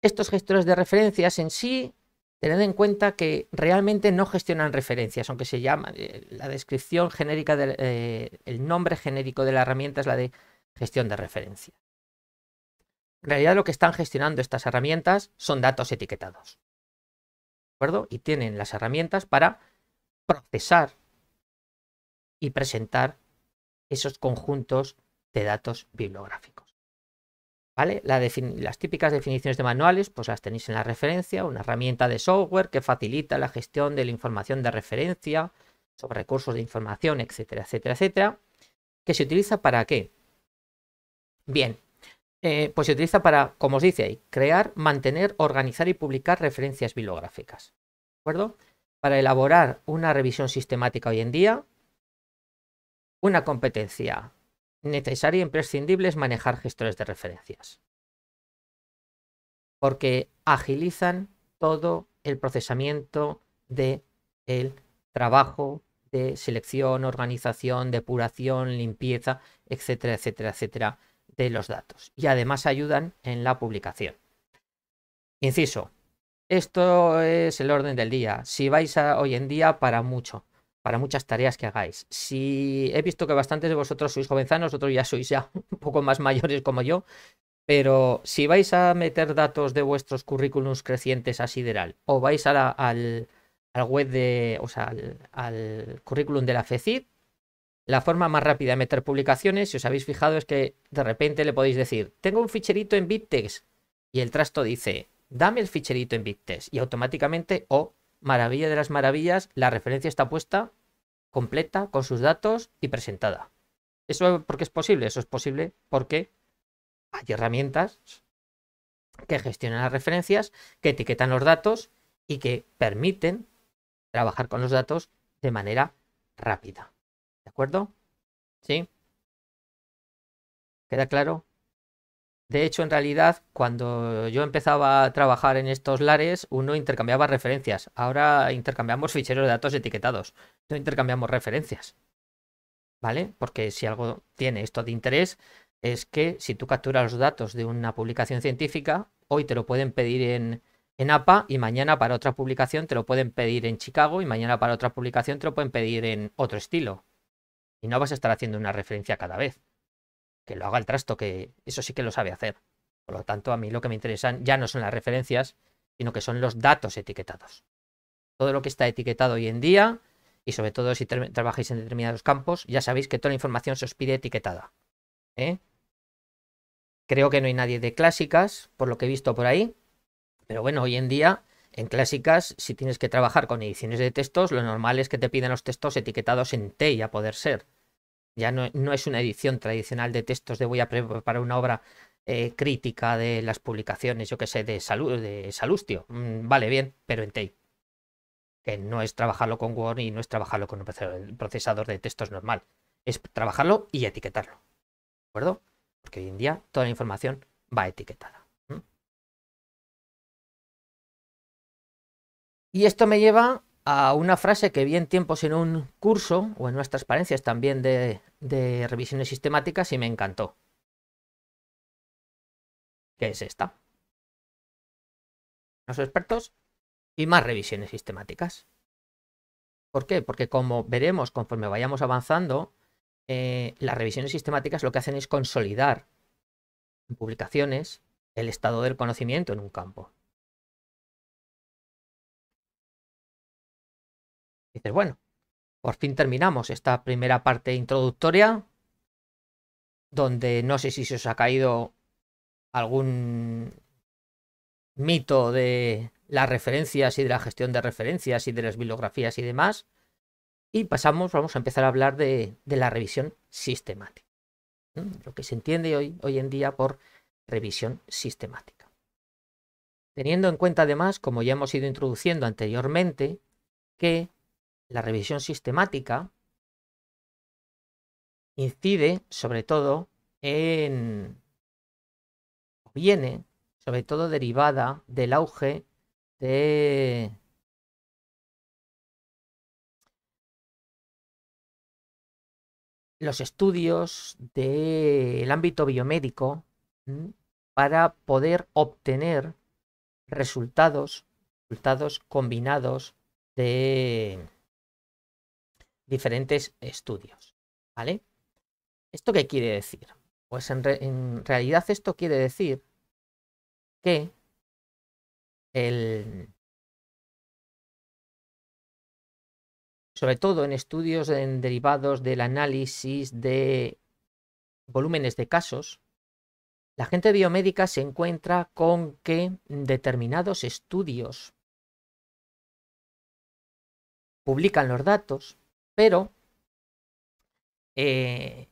Estos gestores de referencias en sí, tened en cuenta que realmente no gestionan referencias, aunque se llama eh, la descripción genérica, del eh, el nombre genérico de la herramienta es la de gestión de referencia En realidad lo que están gestionando estas herramientas son datos etiquetados. ¿De acuerdo? Y tienen las herramientas para procesar y presentar esos conjuntos de datos bibliográficos. ¿Vale? las típicas definiciones de manuales, pues las tenéis en la referencia, una herramienta de software que facilita la gestión de la información de referencia, sobre recursos de información, etcétera, etcétera, etcétera, que se utiliza para qué? Bien, eh, pues se utiliza para, como os dice ahí, crear, mantener, organizar y publicar referencias bibliográficas. ¿De acuerdo? Para elaborar una revisión sistemática hoy en día, una competencia necesario e imprescindible es manejar gestores de referencias. Porque agilizan todo el procesamiento del el trabajo de selección, organización, depuración, limpieza, etcétera, etcétera, etcétera, de los datos. Y además ayudan en la publicación. Inciso, esto es el orden del día. Si vais a, hoy en día para mucho para muchas tareas que hagáis. Si he visto que bastantes de vosotros sois jovenzanos, otros ya sois ya un poco más mayores como yo, pero si vais a meter datos de vuestros currículums crecientes a Sideral o vais a al, web de, o sea, al, currículum de la FECID, la forma más rápida de meter publicaciones, si os habéis fijado, es que de repente le podéis decir, tengo un ficherito en BitTex y el trasto dice, dame el ficherito en BitTex y automáticamente, o oh, maravilla de las maravillas, la referencia está puesta completa, con sus datos y presentada. ¿Eso porque es posible? Eso es posible porque hay herramientas que gestionan las referencias, que etiquetan los datos y que permiten trabajar con los datos de manera rápida. ¿De acuerdo? ¿Sí? ¿Queda claro? De hecho, en realidad, cuando yo empezaba a trabajar en estos lares, uno intercambiaba referencias. Ahora intercambiamos ficheros de datos etiquetados, no intercambiamos referencias. ¿Vale? Porque si algo tiene esto de interés, es que si tú capturas los datos de una publicación científica, hoy te lo pueden pedir en, en APA y mañana para otra publicación te lo pueden pedir en Chicago y mañana para otra publicación te lo pueden pedir en otro estilo. Y no vas a estar haciendo una referencia cada vez que lo haga el trasto, que eso sí que lo sabe hacer. Por lo tanto, a mí lo que me interesan ya no son las referencias, sino que son los datos etiquetados. Todo lo que está etiquetado hoy en día, y sobre todo si trabajáis en determinados campos, ya sabéis que toda la información se os pide etiquetada. ¿eh? Creo que no hay nadie de clásicas, por lo que he visto por ahí. Pero bueno, hoy en día, en clásicas, si tienes que trabajar con ediciones de textos, lo normal es que te piden los textos etiquetados en T y a poder ser. Ya no, es una edición tradicional de textos de voy a preparar una obra eh, crítica de las publicaciones, yo que sé, de, de Salustio. Mm, vale, bien, pero en Que no es trabajarlo con Word y no es trabajarlo con un procesador de textos normal. Es trabajarlo y etiquetarlo. ¿De acuerdo? Porque hoy en día toda la información va etiquetada. Y esto me lleva a una frase que vi en tiempos en un curso o en nuestras transparencias también de, revisiones sistemáticas y me encantó. ¿Qué es esta? Los expertos y más revisiones sistemáticas. ¿Por qué? Porque como veremos conforme vayamos avanzando, eh, las revisiones sistemáticas lo que hacen es consolidar en publicaciones el estado del conocimiento en un campo. dices, bueno, por fin terminamos esta primera parte introductoria, donde no sé si se os ha caído algún mito de las referencias y de la gestión de referencias y de las bibliografías y demás. Y pasamos, vamos a empezar a hablar de, de la revisión sistemática. Lo que se entiende hoy, hoy en día por revisión sistemática. Teniendo en cuenta además, como ya hemos ido introduciendo anteriormente, que la revisión sistemática incide sobre todo en, viene sobre todo derivada del auge de los estudios del ámbito biomédico para poder obtener resultados, resultados combinados de diferentes estudios. ¿Vale? ¿Esto qué quiere decir? Pues en, realidad esto quiere decir que Sobre todo en estudios derivados del análisis de volúmenes de casos, la gente biomédica se encuentra con que determinados estudios publican los datos, pero eh,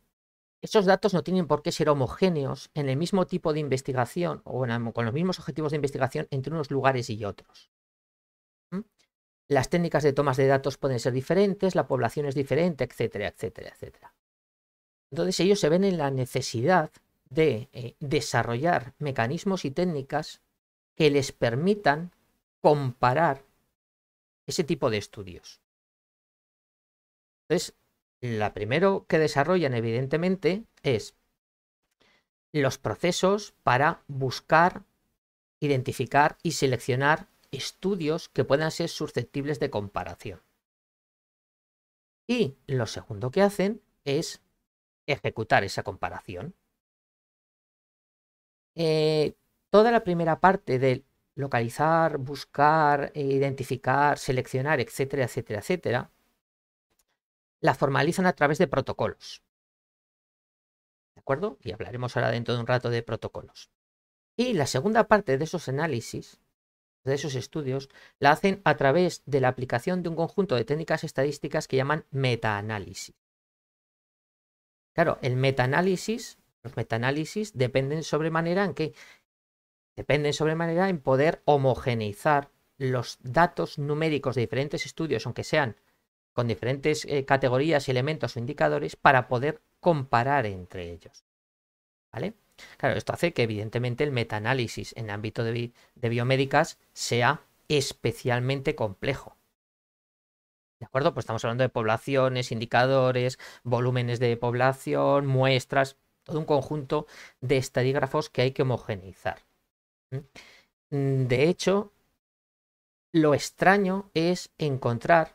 esos datos no tienen por qué ser homogéneos en el mismo tipo de investigación o con los mismos objetivos de investigación entre unos lugares y otros. Las técnicas de tomas de datos pueden ser diferentes, la población es diferente, etcétera, etcétera, etcétera. Entonces ellos se ven en la necesidad de eh, desarrollar mecanismos y técnicas que les permitan comparar ese tipo de estudios. Entonces, lo primero que desarrollan, evidentemente, es los procesos para buscar, identificar y seleccionar estudios que puedan ser susceptibles de comparación. Y lo segundo que hacen es ejecutar esa comparación. Eh, toda la primera parte de localizar, buscar, eh, identificar, seleccionar, etcétera, etcétera, etcétera, la formalizan a través de protocolos. ¿De acuerdo? Y hablaremos ahora dentro de un rato de protocolos. Y la segunda parte de esos análisis, de esos estudios, la hacen a través de la aplicación de un conjunto de técnicas estadísticas que llaman metaanálisis. Claro, el metaanálisis, los metaanálisis dependen sobremanera en qué? Dependen sobremanera en poder homogeneizar los datos numéricos de diferentes estudios, aunque sean con diferentes eh, categorías, elementos o indicadores para poder comparar entre ellos. ¿Vale? Claro, esto hace que evidentemente el metaanálisis en el ámbito de, biomédicas sea especialmente complejo. ¿De acuerdo? Pues estamos hablando de poblaciones, indicadores, volúmenes de población, muestras, todo un conjunto de estadígrafos que hay que homogeneizar. Mm, de hecho, lo extraño es encontrar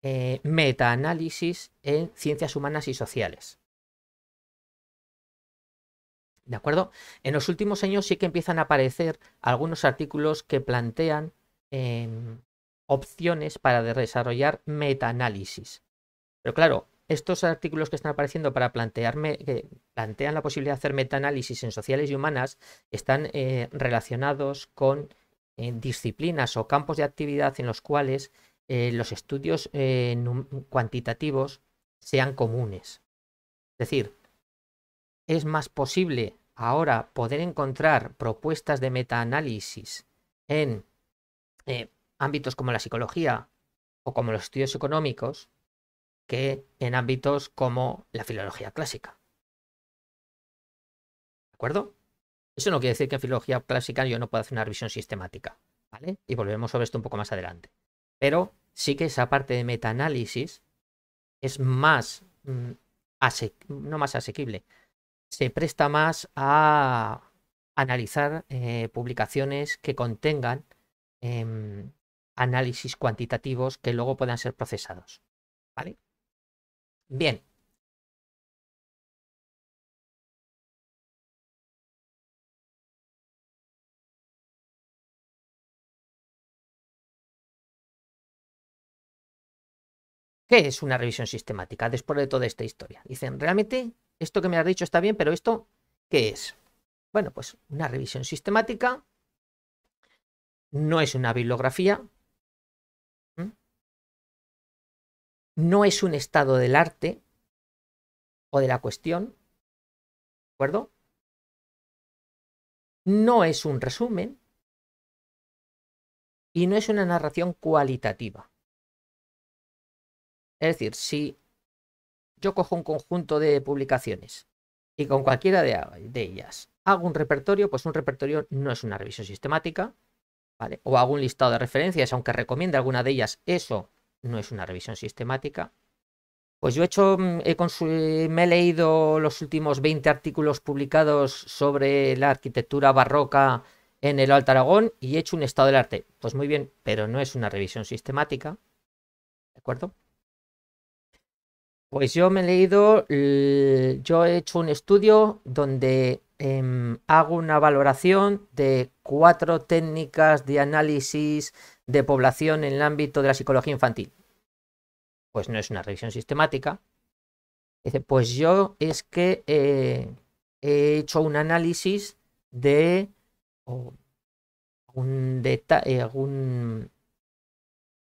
eh, metaanálisis en ciencias humanas y sociales. ¿De acuerdo? En los últimos años sí que empiezan a aparecer algunos artículos que plantean em, opciones para desarrollar metaanálisis. Pero claro, estos artículos que están apareciendo para plantearme, que plantean la posibilidad de hacer metaanálisis en sociales y humanas, están eh, relacionados con eh, disciplinas o campos de actividad en los cuales eh, los estudios eh, cuantitativos sean comunes. Es decir, es más posible ahora poder encontrar propuestas de metaanálisis en eh, ámbitos como la psicología o como los estudios económicos que en ámbitos como la filología clásica. ¿De acuerdo? Eso no quiere decir que en filología clásica yo no pueda hacer una revisión sistemática, ¿vale? Y volvemos sobre esto un poco más adelante. Pero sí que esa parte de metaanálisis es más, mm, no más asequible, se presta más a analizar eh, publicaciones que contengan em, análisis cuantitativos que luego puedan ser procesados. ¿Vale? Bien, ¿Qué es una revisión sistemática después de toda esta historia? Dicen, realmente esto que me has dicho está bien, pero esto, ¿qué es? Bueno, pues una revisión sistemática no es una bibliografía, no es un estado del arte o de la cuestión, ¿de acuerdo? No es un resumen y no es una narración cualitativa. Es decir, si yo cojo un conjunto de publicaciones y con cualquiera de, ellas hago un repertorio, pues un repertorio no es una revisión sistemática, ¿vale? O hago un listado de referencias, aunque recomiende alguna de ellas, eso no es una revisión sistemática. Pues yo he hecho, mm, me he leído los últimos 20 artículos publicados sobre la arquitectura barroca en el Alto Aragón y he hecho un estado del arte. Pues muy bien, pero no es una revisión sistemática. ¿De acuerdo? Pues yo me he leído, yo he hecho un estudio donde em, hago una valoración de cuatro técnicas de análisis de población en el ámbito de la psicología infantil. Pues no es una revisión sistemática. Dice, pues yo es que eh, he hecho un análisis de, un, algún eh,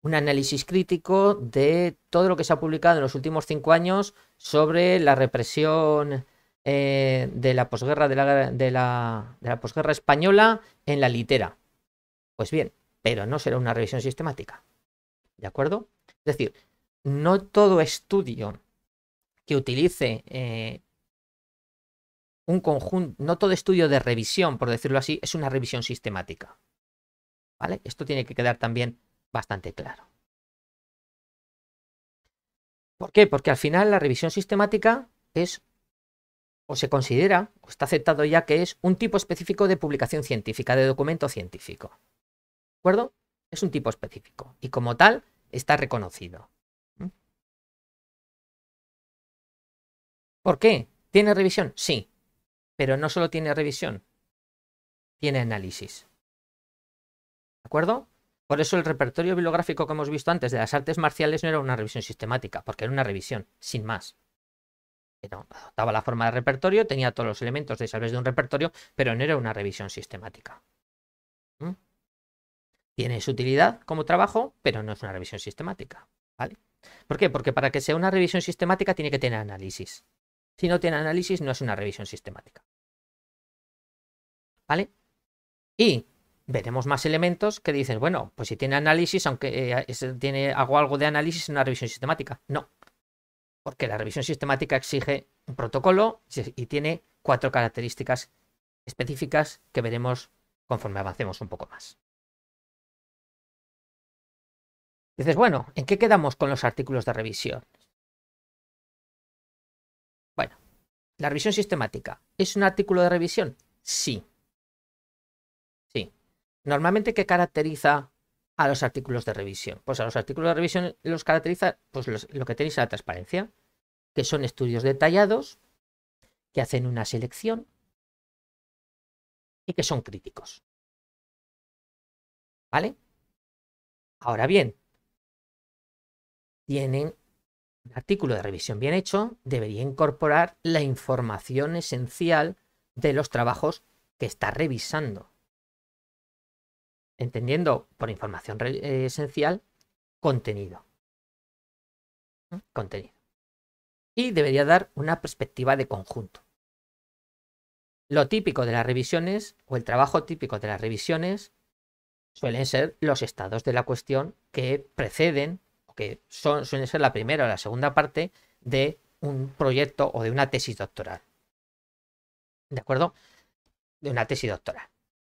un análisis crítico de todo lo que se ha publicado en los últimos cinco años sobre la represión eh, de la posguerra de la, posguerra española en la litera. Pues bien, pero no será una revisión sistemática. ¿De acuerdo? Es decir, no todo estudio que utilice eh, un conjunto, no todo estudio de revisión, por decirlo así, es una revisión sistemática. ¿Vale? Esto tiene que quedar también bastante claro. ¿Por qué? Porque al final la revisión sistemática es o se considera, o está aceptado ya que es un tipo específico de publicación científica, de documento científico. ¿De acuerdo? Es un tipo específico y como tal está reconocido. ¿Mm? ¿Por qué? ¿Tiene revisión? Sí, pero no solo tiene revisión, tiene análisis. ¿De acuerdo? Por eso el repertorio bibliográfico que hemos visto antes de las artes marciales no era una revisión sistemática, porque era una revisión, sin más. adoptaba la forma de repertorio, tenía todos los elementos de sabes de un repertorio, pero no era una revisión sistemática. ¿Mm? Tiene su utilidad como trabajo, pero no es una revisión sistemática. ¿Vale? ¿Por qué? Porque para que sea una revisión sistemática tiene que tener análisis. Si no tiene análisis, no es una revisión sistemática. ¿Vale? Y veremos más elementos que dicen, bueno, pues si tiene análisis, aunque eh, tiene, hago algo de análisis en una revisión sistemática. No, porque la revisión sistemática exige un protocolo y tiene cuatro características específicas que veremos conforme avancemos un poco más. Dices, bueno, ¿en qué quedamos con los artículos de revisión? Bueno, la revisión sistemática, ¿es un artículo de revisión? Sí, Normalmente, ¿qué caracteriza a los artículos de revisión? Pues a los artículos de revisión los caracteriza pues, lo que tenéis a la transparencia, que son estudios detallados, que hacen una selección y que son críticos. ¿Vale? Ahora bien, tienen un artículo de revisión bien hecho, debería incorporar la información esencial de los trabajos que está revisando entendiendo por información eh, esencial contenido. Contenido. Y debería dar una perspectiva de conjunto. Lo típico de las revisiones, o el trabajo típico de las revisiones, suelen ser los estados de la cuestión que preceden, o que son, suelen ser la primera o la segunda parte de un proyecto o de una tesis doctoral. ¿De acuerdo? De una tesis doctoral.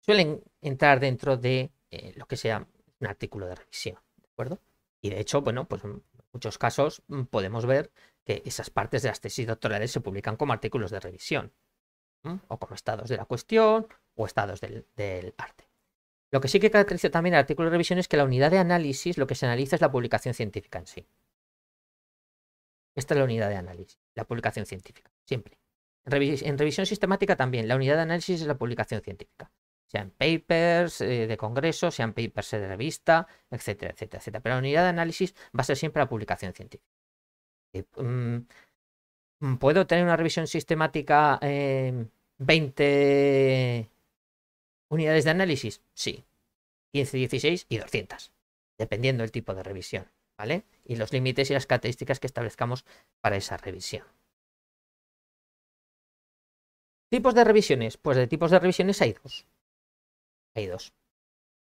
Suelen entrar dentro de eh, lo que sea un artículo de revisión, ¿de acuerdo? Y de hecho, bueno, pues en muchos casos mm, podemos ver que esas partes de las tesis doctorales se publican como artículos de revisión, o como estados de la cuestión, o estados del, arte. Lo que sí que caracteriza también el artículo de revisión es que la unidad de análisis, lo que se analiza es la publicación científica en sí. Esta es la unidad de análisis, la publicación científica, siempre. en, revisión sistemática también, la unidad de análisis es la publicación científica sean papers eh, de congreso, sean papers eh, de revista, etcétera, etcétera, etcétera. Pero la unidad de análisis va a ser siempre la publicación científica. Eh, mm, mm, puedo tener una revisión sistemática en 20 unidades de análisis, sí, 15, 16 y 200, dependiendo del tipo de revisión, ¿vale? Y los límites y las características que establezcamos para esa revisión. ¿Tipos de revisiones? Pues de tipos de revisiones hay dos.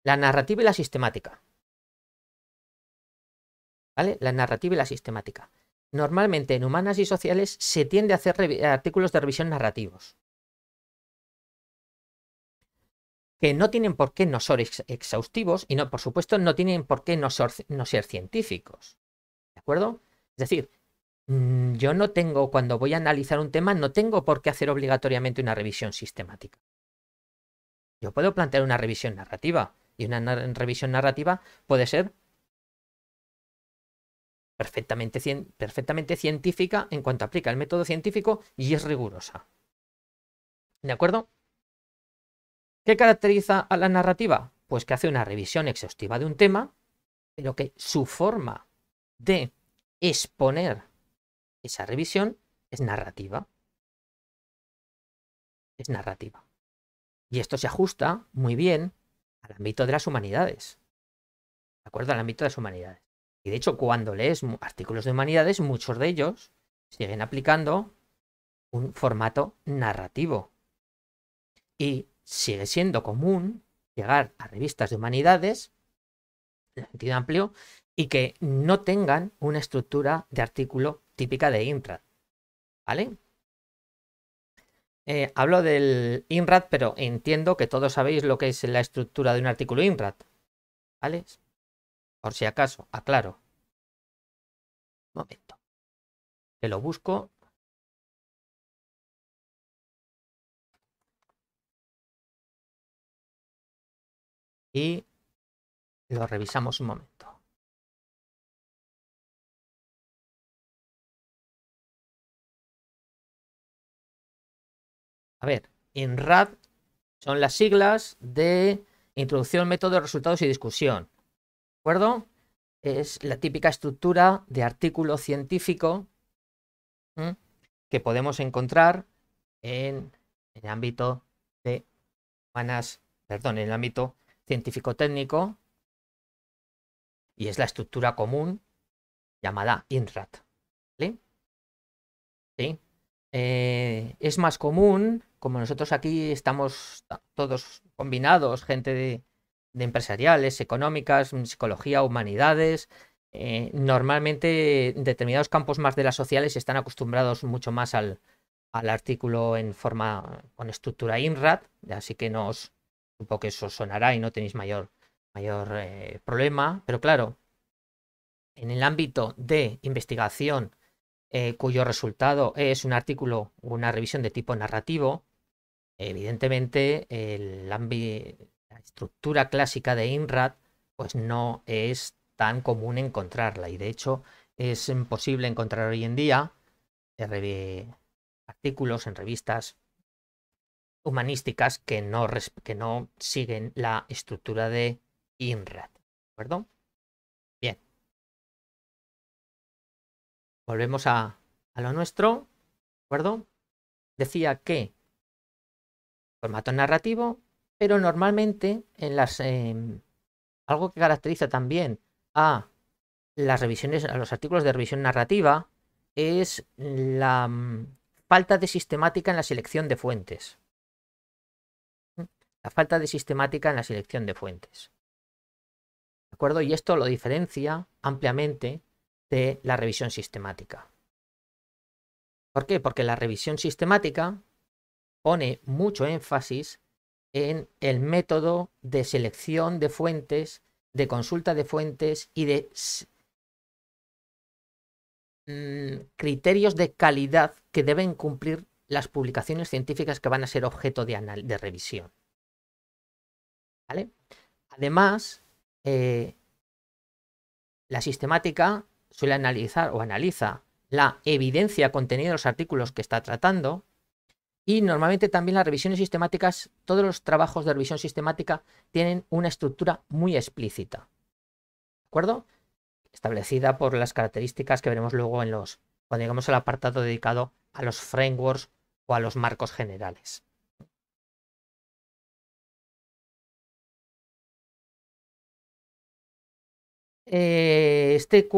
La narrativa y la sistemática. ¿Vale? La narrativa y la sistemática. Normalmente en humanas y sociales se tiende a hacer artículos de revisión narrativos. Que no tienen por qué no ser exhaustivos y no, por supuesto, no tienen por qué no no ser científicos. ¿De acuerdo? Es decir, mm, yo no tengo, cuando voy a analizar un tema, no tengo por qué hacer obligatoriamente una revisión sistemática. Yo puedo plantear una revisión narrativa. Y una revisión narrativa puede ser perfectamente, perfectamente científica en cuanto aplica el método científico y es rigurosa. ¿De acuerdo? ¿Qué caracteriza a la narrativa? Pues que hace una revisión exhaustiva de un tema, pero que su forma de exponer esa revisión es narrativa. Es narrativa. Y esto se ajusta muy bien al ámbito de las humanidades. ¿De acuerdo? Al ámbito de las humanidades. Y de hecho, cuando lees artículos de humanidades, muchos de ellos siguen aplicando un formato narrativo. Y sigue siendo común llegar a revistas de humanidades, en sentido amplio, y que no tengan una estructura de artículo típica de Intrad. ¿Vale? Eh, hablo del INRAD, pero entiendo que todos sabéis lo que es la estructura de un artículo INRAD. ¿Vale? Por si acaso, aclaro. Un momento. Que lo busco. Y lo revisamos un momento. A ver, INRAD son las siglas de Introducción, Método, Resultados y Discusión. ¿De acuerdo? Es la típica estructura de artículo científico que podemos encontrar en el ámbito de perdón, en el ámbito científico-técnico y es la estructura común llamada INRAD, ¿Sí? Eh, es más común, como nosotros aquí estamos todos combinados, gente de, empresariales, económicas, psicología, humanidades, eh, normalmente determinados campos más de las sociales están acostumbrados mucho más al, artículo en forma con estructura INRAD, así que no os supongo que eso sonará y no tenéis mayor, mayor eh, problema, pero claro, en el ámbito de investigación eh, cuyo resultado es un artículo, una revisión de tipo narrativo, evidentemente la estructura clásica de INRAD pues no es tan común encontrarla y de hecho es imposible encontrar hoy en día artículos en revistas humanísticas que no, que no siguen la estructura de INRAD. Volvemos a, lo nuestro, ¿de acuerdo? Decía que formato narrativo, pero normalmente en las em, algo que caracteriza también a las revisiones, a los artículos de revisión narrativa, es la mm, falta de sistemática en la selección de fuentes. ¿Mm? La falta de sistemática en la selección de fuentes. ¿De acuerdo? Y esto lo diferencia ampliamente de la revisión sistemática. ¿Por qué? Porque la revisión sistemática pone mucho énfasis en el método de selección de fuentes, de consulta de fuentes y de mm, criterios de calidad que deben cumplir las publicaciones científicas que van a ser objeto de, de revisión. Además, eh, la sistemática suele analizar o analiza la evidencia contenida en los artículos que está tratando y normalmente también las revisiones sistemáticas, todos los trabajos de revisión sistemática tienen una estructura muy explícita. ¿De acuerdo? Establecida por las características que veremos luego en los, cuando llegamos al apartado dedicado a los frameworks o a los marcos generales. Eh, este,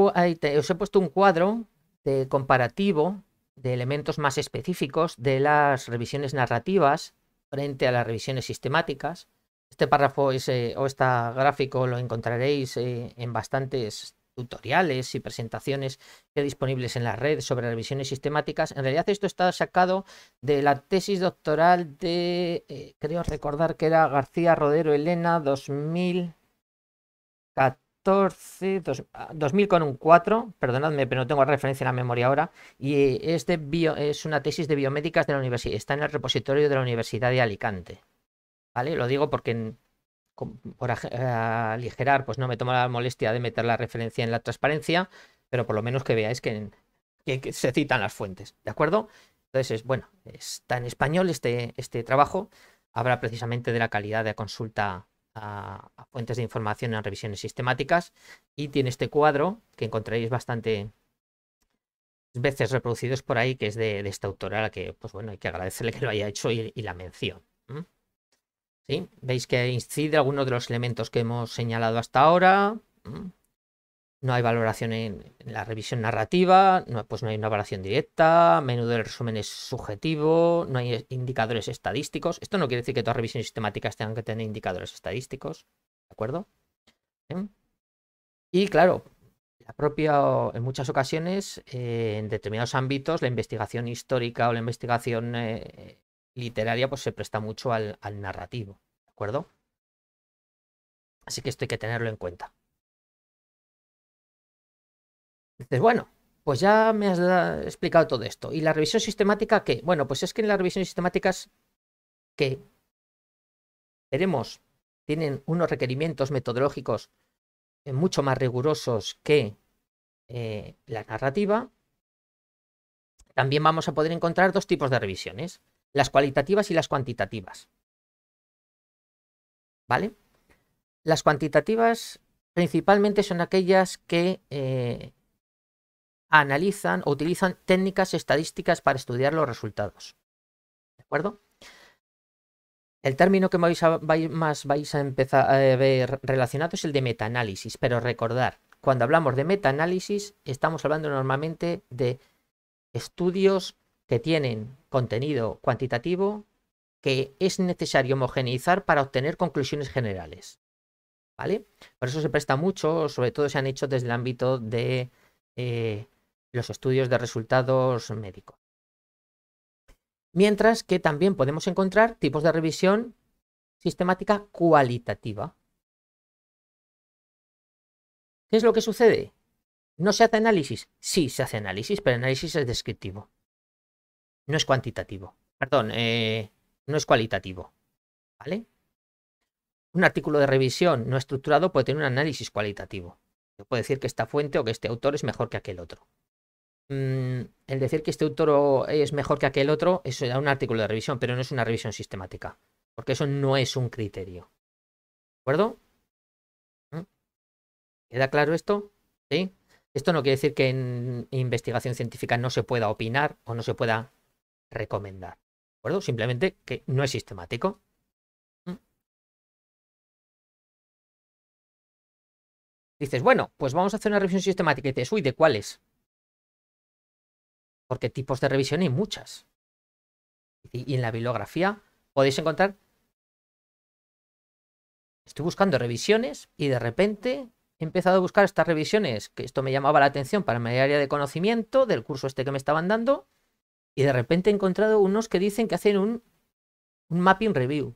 os he puesto un cuadro de comparativo de elementos más específicos de las revisiones narrativas frente a las revisiones sistemáticas. Este párrafo o este gráfico lo encontraréis eh, en bastantes tutoriales y presentaciones que disponibles en la red sobre revisiones sistemáticas. En realidad esto está sacado de la tesis doctoral de, eh, creo recordar que era García Rodero Elena 2014 2000 ah, con un 4, perdonadme, pero no tengo referencia en la memoria ahora, y es, este es una tesis de biomédicas de la universidad, está en el repositorio de la Universidad de Alicante. ¿Vale? Lo digo porque por aligerar, pues no me tomo la molestia de meter la referencia en la transparencia, pero por lo menos que veáis que, se citan las fuentes, ¿de acuerdo? Entonces, bueno, está en español este, este trabajo, habla precisamente de la calidad de consulta a, fuentes de información en revisiones sistemáticas y tiene este cuadro que encontraréis bastante veces reproducidos por ahí, que es de, esta autora, a la que, pues bueno, hay que agradecerle que lo haya hecho y, la mención. ¿Sí? Veis que incide algunos de los elementos que hemos señalado hasta ahora no hay valoración en, la revisión narrativa, no, pues no hay una valoración directa, menudo el resumen es subjetivo, no hay indicadores estadísticos. Esto no quiere decir que todas las revisiones sistemáticas tengan que tener indicadores estadísticos, ¿de acuerdo? ¿Eh? Y claro, la propia, en muchas ocasiones, eh, en determinados ámbitos, la investigación histórica o la investigación eh, literaria pues se presta mucho al narrativo, ¿de acuerdo? Así que esto hay que tenerlo en cuenta. Entonces bueno, pues ya me has explicado todo esto. ¿Y la revisión sistemática qué? Bueno, pues es que en las revisiones sistemáticas que tenemos, tienen unos requerimientos metodológicos eh, mucho más rigurosos que eh, la narrativa, también vamos a poder encontrar dos tipos de revisiones, las cualitativas y las cuantitativas. ¿Vale? Las cuantitativas principalmente son aquellas que eh, analizan o utilizan técnicas estadísticas para estudiar los resultados. ¿De acuerdo? El término que vais más vais a empezar a ver relacionado es el de metaanálisis, pero recordar, cuando hablamos de metaanálisis estamos hablando normalmente de estudios que tienen contenido cuantitativo que es necesario homogeneizar para obtener conclusiones generales. ¿Vale? Por eso se presta mucho, sobre todo se han hecho desde el ámbito de eh, los estudios de resultados médicos. Mientras que también podemos encontrar tipos de revisión sistemática cualitativa. ¿Qué es lo que sucede? ¿No se hace análisis? Sí, se hace análisis, pero el análisis es descriptivo. No es cuantitativo. Perdón, eh, no es cualitativo. ¿Vale? Un artículo de revisión no estructurado puede tener un análisis cualitativo. Puede decir que esta fuente o que este autor es mejor que aquel otro. Mm, el decir que este autor es mejor que aquel otro, eso era un artículo de revisión, pero no es una revisión sistemática, porque eso no es un criterio. ¿De acuerdo? ¿Mm? ¿Queda claro esto? ¿Sí? Esto no quiere decir que en investigación científica no se pueda opinar o no se pueda recomendar. ¿De acuerdo? Simplemente que no es sistemático. ¿Mm? Dices, bueno, pues vamos a hacer una revisión sistemática. Y dices, uy, ¿de cuáles? Porque tipos de revisión hay muchas. Y, en la bibliografía podéis encontrar... Estoy buscando revisiones y de repente he empezado a buscar estas revisiones, que esto me llamaba la atención para mi área de conocimiento del curso este que me estaban dando, y de repente he encontrado unos que dicen que hacen un, un mapping review,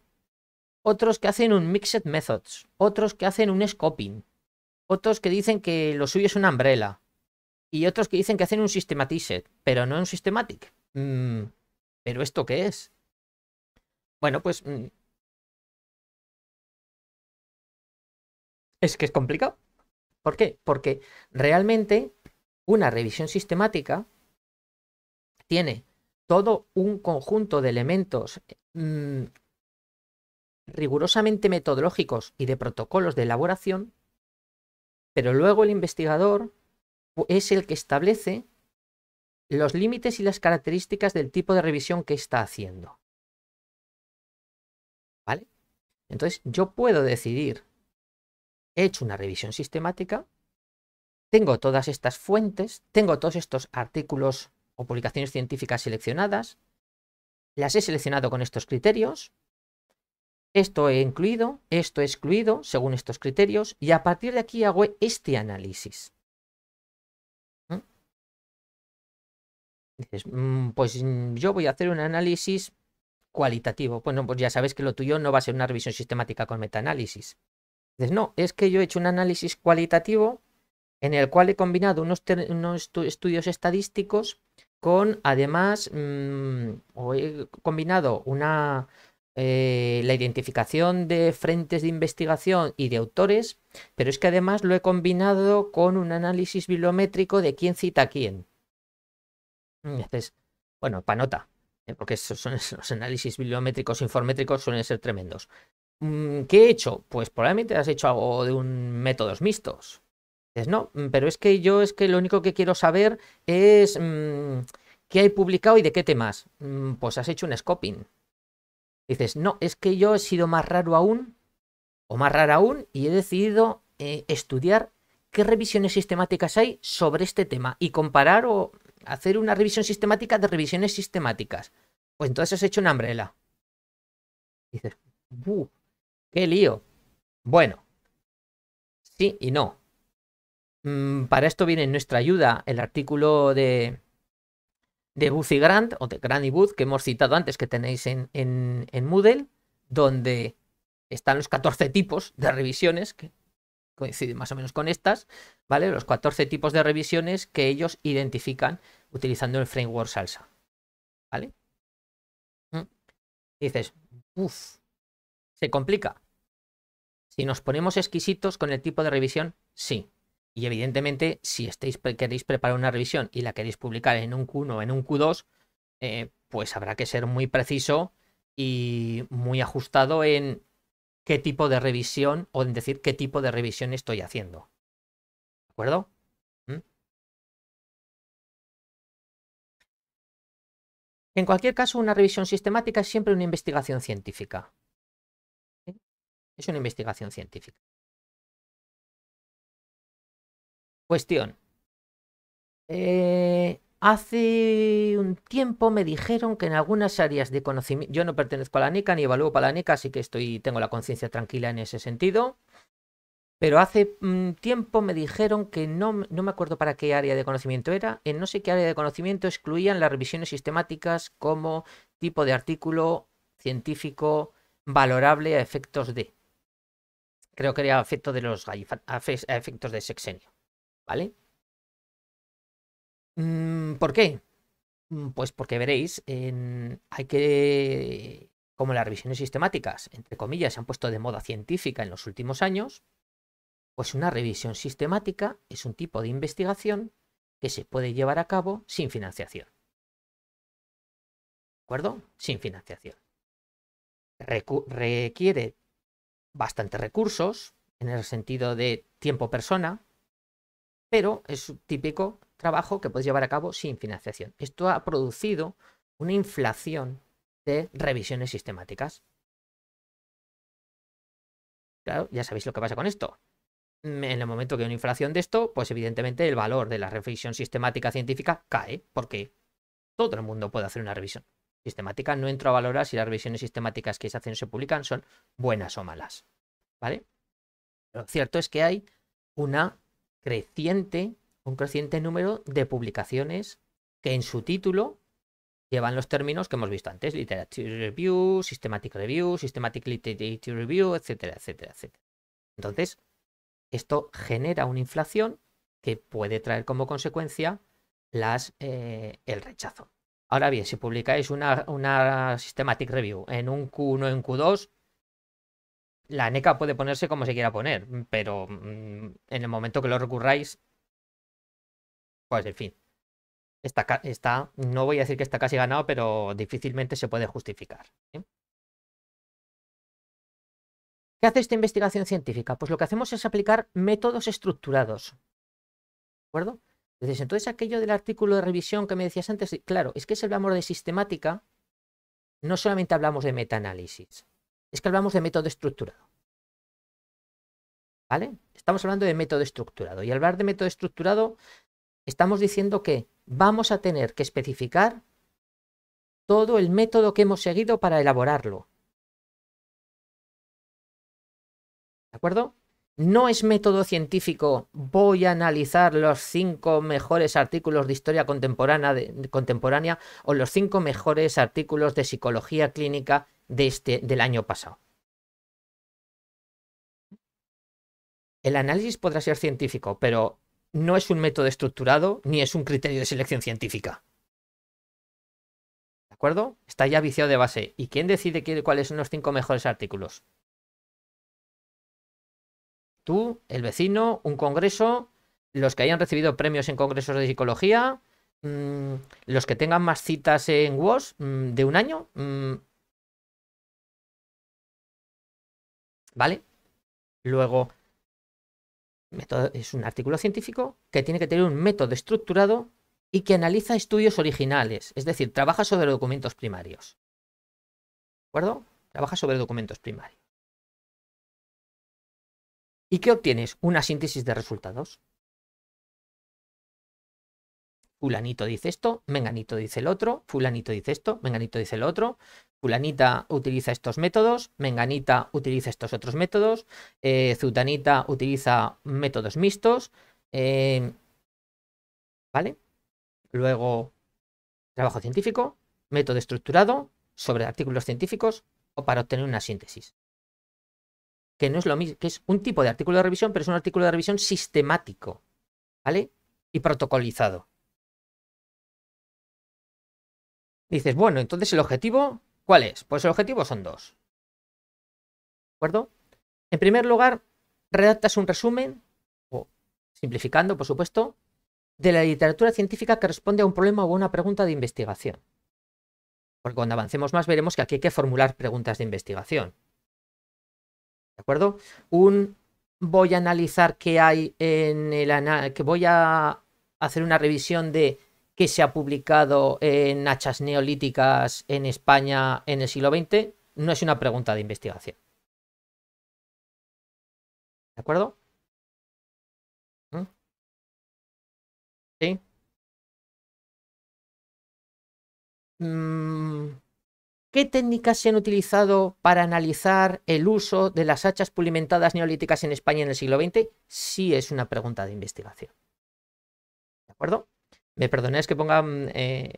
otros que hacen un mixed methods, otros que hacen un scoping, otros que dicen que lo suyo es una umbrella, y otros que dicen que hacen un Systematized, pero no un systematic. Mm. ¿Pero esto qué es? Bueno, pues... Mm. es que es complicado. ¿Por qué? Porque realmente una revisión sistemática tiene todo un conjunto de elementos mm, rigurosamente metodológicos y de protocolos de elaboración, pero luego el investigador es el que establece los límites y las características del tipo de revisión que está haciendo. ¿Vale? Entonces, yo puedo decidir, he hecho una revisión sistemática, tengo todas estas fuentes, tengo todos estos artículos o publicaciones científicas seleccionadas, las he seleccionado con estos criterios, esto he incluido, esto he excluido según estos criterios, y a partir de aquí hago este análisis. Dices, mm, pues mm, yo voy a hacer un análisis cualitativo. Bueno, pues ya sabes que lo tuyo no va a ser una revisión sistemática con metaanálisis. Dices, no, es que yo he hecho un análisis cualitativo en el cual he combinado unos, estudios estadísticos con además mm, he combinado una eh, la identificación de frentes de investigación y de autores, pero es que además lo he combinado con un análisis bibliométrico de quién cita a quién dices mm. bueno, panota, nota ¿eh? porque esos son los análisis bibliométricos, informétricos suelen ser tremendos. Mm, ¿Qué he hecho? Pues probablemente has hecho algo de un métodos mixtos. Dices, no, mm, pero es que yo es que lo único que quiero saber es qué hay publicado y de qué temas. Pues has hecho un scoping. Dices, no, es que yo he sido más raro aún, o más rara aún, y he decidido eh, estudiar qué revisiones sistemáticas hay sobre este tema y comparar o hacer una revisión sistemática de revisiones sistemáticas. Pues entonces has hecho una umbrella. dices, ¡Qué lío! Bueno, sí y no. Mm, para esto viene en nuestra ayuda el artículo de, de Booth y Grant, o de Grant y Booth, que hemos citado antes, que tenéis en, en Moodle, donde están los 14 tipos de revisiones, que coinciden más o menos con estas, ¿vale? Los 14 tipos de revisiones que ellos identifican utilizando el framework salsa. ¿Vale? ¿Mm? dices, uff, se complica. Si nos ponemos exquisitos con el tipo de revisión, sí. Y evidentemente, si queréis preparar una revisión y la queréis publicar en un Q1 o en un Q2, eh, pues habrá que ser muy preciso y muy ajustado en qué tipo de revisión o en decir qué tipo de revisión estoy haciendo. ¿De acuerdo? En cualquier caso, una revisión sistemática es siempre una investigación científica. Es una investigación científica. Cuestión. Eh, hace un tiempo me dijeron que en algunas áreas de conocimiento, yo no pertenezco a la NICA ni evalúo para la NICA, así que estoy, tengo la conciencia tranquila en ese sentido. Pero hace mm, tiempo me dijeron que no, me acuerdo para qué área de conocimiento era, en no sé qué área de conocimiento excluían las revisiones sistemáticas como tipo de artículo científico valorable a efectos de. Creo que era a efectos de los a efectos de sexenio. ¿Vale? Mm, ¿Por qué? Mm, pues porque veréis, hay que. Como las revisiones sistemáticas, entre comillas, se han puesto de moda científica en los últimos años, pues una revisión sistemática es un tipo de investigación que se puede llevar a cabo sin financiación. ¿De acuerdo? Sin financiación. requiere bastantes recursos, en el sentido de tiempo-persona, pero es un típico trabajo que puedes llevar a cabo sin financiación. Esto ha producido una inflación de revisiones sistemáticas. Claro, ya sabéis lo que pasa con esto. Mm, en el momento que hay una inflación de esto, pues evidentemente el valor de la revisión sistemática científica cae, porque todo el mundo puede hacer una revisión sistemática. No entro a valorar si las revisiones sistemáticas que se hacen o se publican son buenas o malas. ¿Vale? Lo cierto es que hay una creciente, un creciente número de publicaciones que en su título llevan los términos que hemos visto antes: Literature Review, Systematic Review, Systematic Literature Review, etcétera, etcétera, etcétera. Entonces, esto genera una inflación que puede traer como consecuencia eh, el rechazo. Ahora bien, si publicáis una, systematic review en un Q1 en Q2, la NECA puede ponerse como se quiera poner, pero mm, en el momento que lo recurráis, pues en fin, está, no voy a decir que está casi ganado, pero difícilmente se puede justificar. ¿Qué hace esta investigación científica? Pues lo que hacemos es aplicar métodos estructurados. ¿De acuerdo? Entonces, entonces aquello del artículo de revisión que me decías antes, claro, es que si hablamos de sistemática, no solamente hablamos de metaanálisis, es que hablamos de método estructurado. ¿Vale? Estamos hablando de método estructurado. Y al hablar de método estructurado, estamos diciendo que vamos a tener que especificar todo el método que hemos seguido para elaborarlo. ¿De acuerdo? No es método científico, voy a analizar los cinco mejores artículos de historia contemporánea, o los cinco mejores artículos de psicología clínica de este, del año pasado. El análisis podrá ser científico, pero no es un método estructurado ni es un criterio de selección científica. ¿De acuerdo? Está ya viciado de base. ¿Y quién decide cuáles son los cinco mejores artículos? Tú, el vecino, un congreso, los que hayan recibido premios en congresos de psicología, mm, los que tengan más citas en WOS mm, de un año. Mm. ¿Vale? Luego, es un artículo científico que tiene que tener un método estructurado y que analiza estudios originales, es decir, trabaja sobre documentos primarios. ¿De acuerdo? Trabaja sobre documentos primarios. ¿Y qué obtienes? Una síntesis de resultados. Fulanito dice esto, Menganito dice el otro, Fulanito dice esto, Menganito dice el otro, Fulanita utiliza estos métodos, Menganita utiliza estos otros métodos, eh, Zutanita utiliza métodos mixtos, em, ¿vale? Luego, trabajo científico, método estructurado sobre artículos científicos o para obtener una síntesis que no es lo mismo, que es un tipo de artículo de revisión, pero es un artículo de revisión sistemático, ¿vale? Y protocolizado. dices, bueno, entonces el objetivo, ¿cuál es? Pues el objetivo son dos. ¿De acuerdo? En primer lugar, redactas un resumen, o simplificando, por supuesto, de la literatura científica que responde a un problema o a una pregunta de investigación. Porque cuando avancemos más veremos que aquí hay que formular preguntas de investigación. ¿De acuerdo? Un voy a analizar qué hay en el que voy a hacer una revisión de qué se ha publicado en hachas neolíticas en España en el siglo XX, no es una pregunta de investigación. ¿De acuerdo? ¿Mm? ¿Sí? Mm, ¿Qué técnicas se han utilizado para analizar el uso de las hachas pulimentadas neolíticas en España en el siglo XX? Sí es una pregunta de investigación. ¿De acuerdo? Me perdonáis que ponga mm, eh,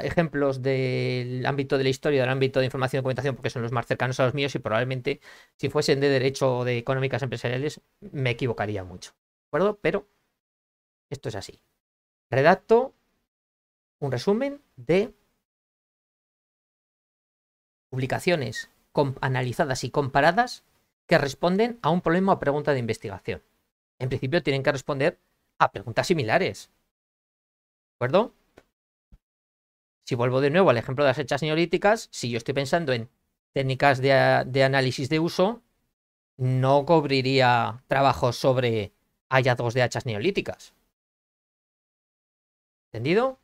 ejemplos del ámbito de la historia, del ámbito de información y documentación, porque son los más cercanos a los míos y probablemente si fuesen de derecho o de económicas empresariales me equivocaría mucho. ¿De acuerdo? Pero esto es así. Redacto un resumen de publicaciones analizadas y comparadas que responden a un problema o pregunta de investigación. En principio tienen que responder a preguntas similares. ¿De acuerdo? Si vuelvo de nuevo al ejemplo de las hechas neolíticas, si yo estoy pensando en técnicas de, análisis de uso, no cubriría trabajos sobre hallazgos de hachas neolíticas. ¿Entendido?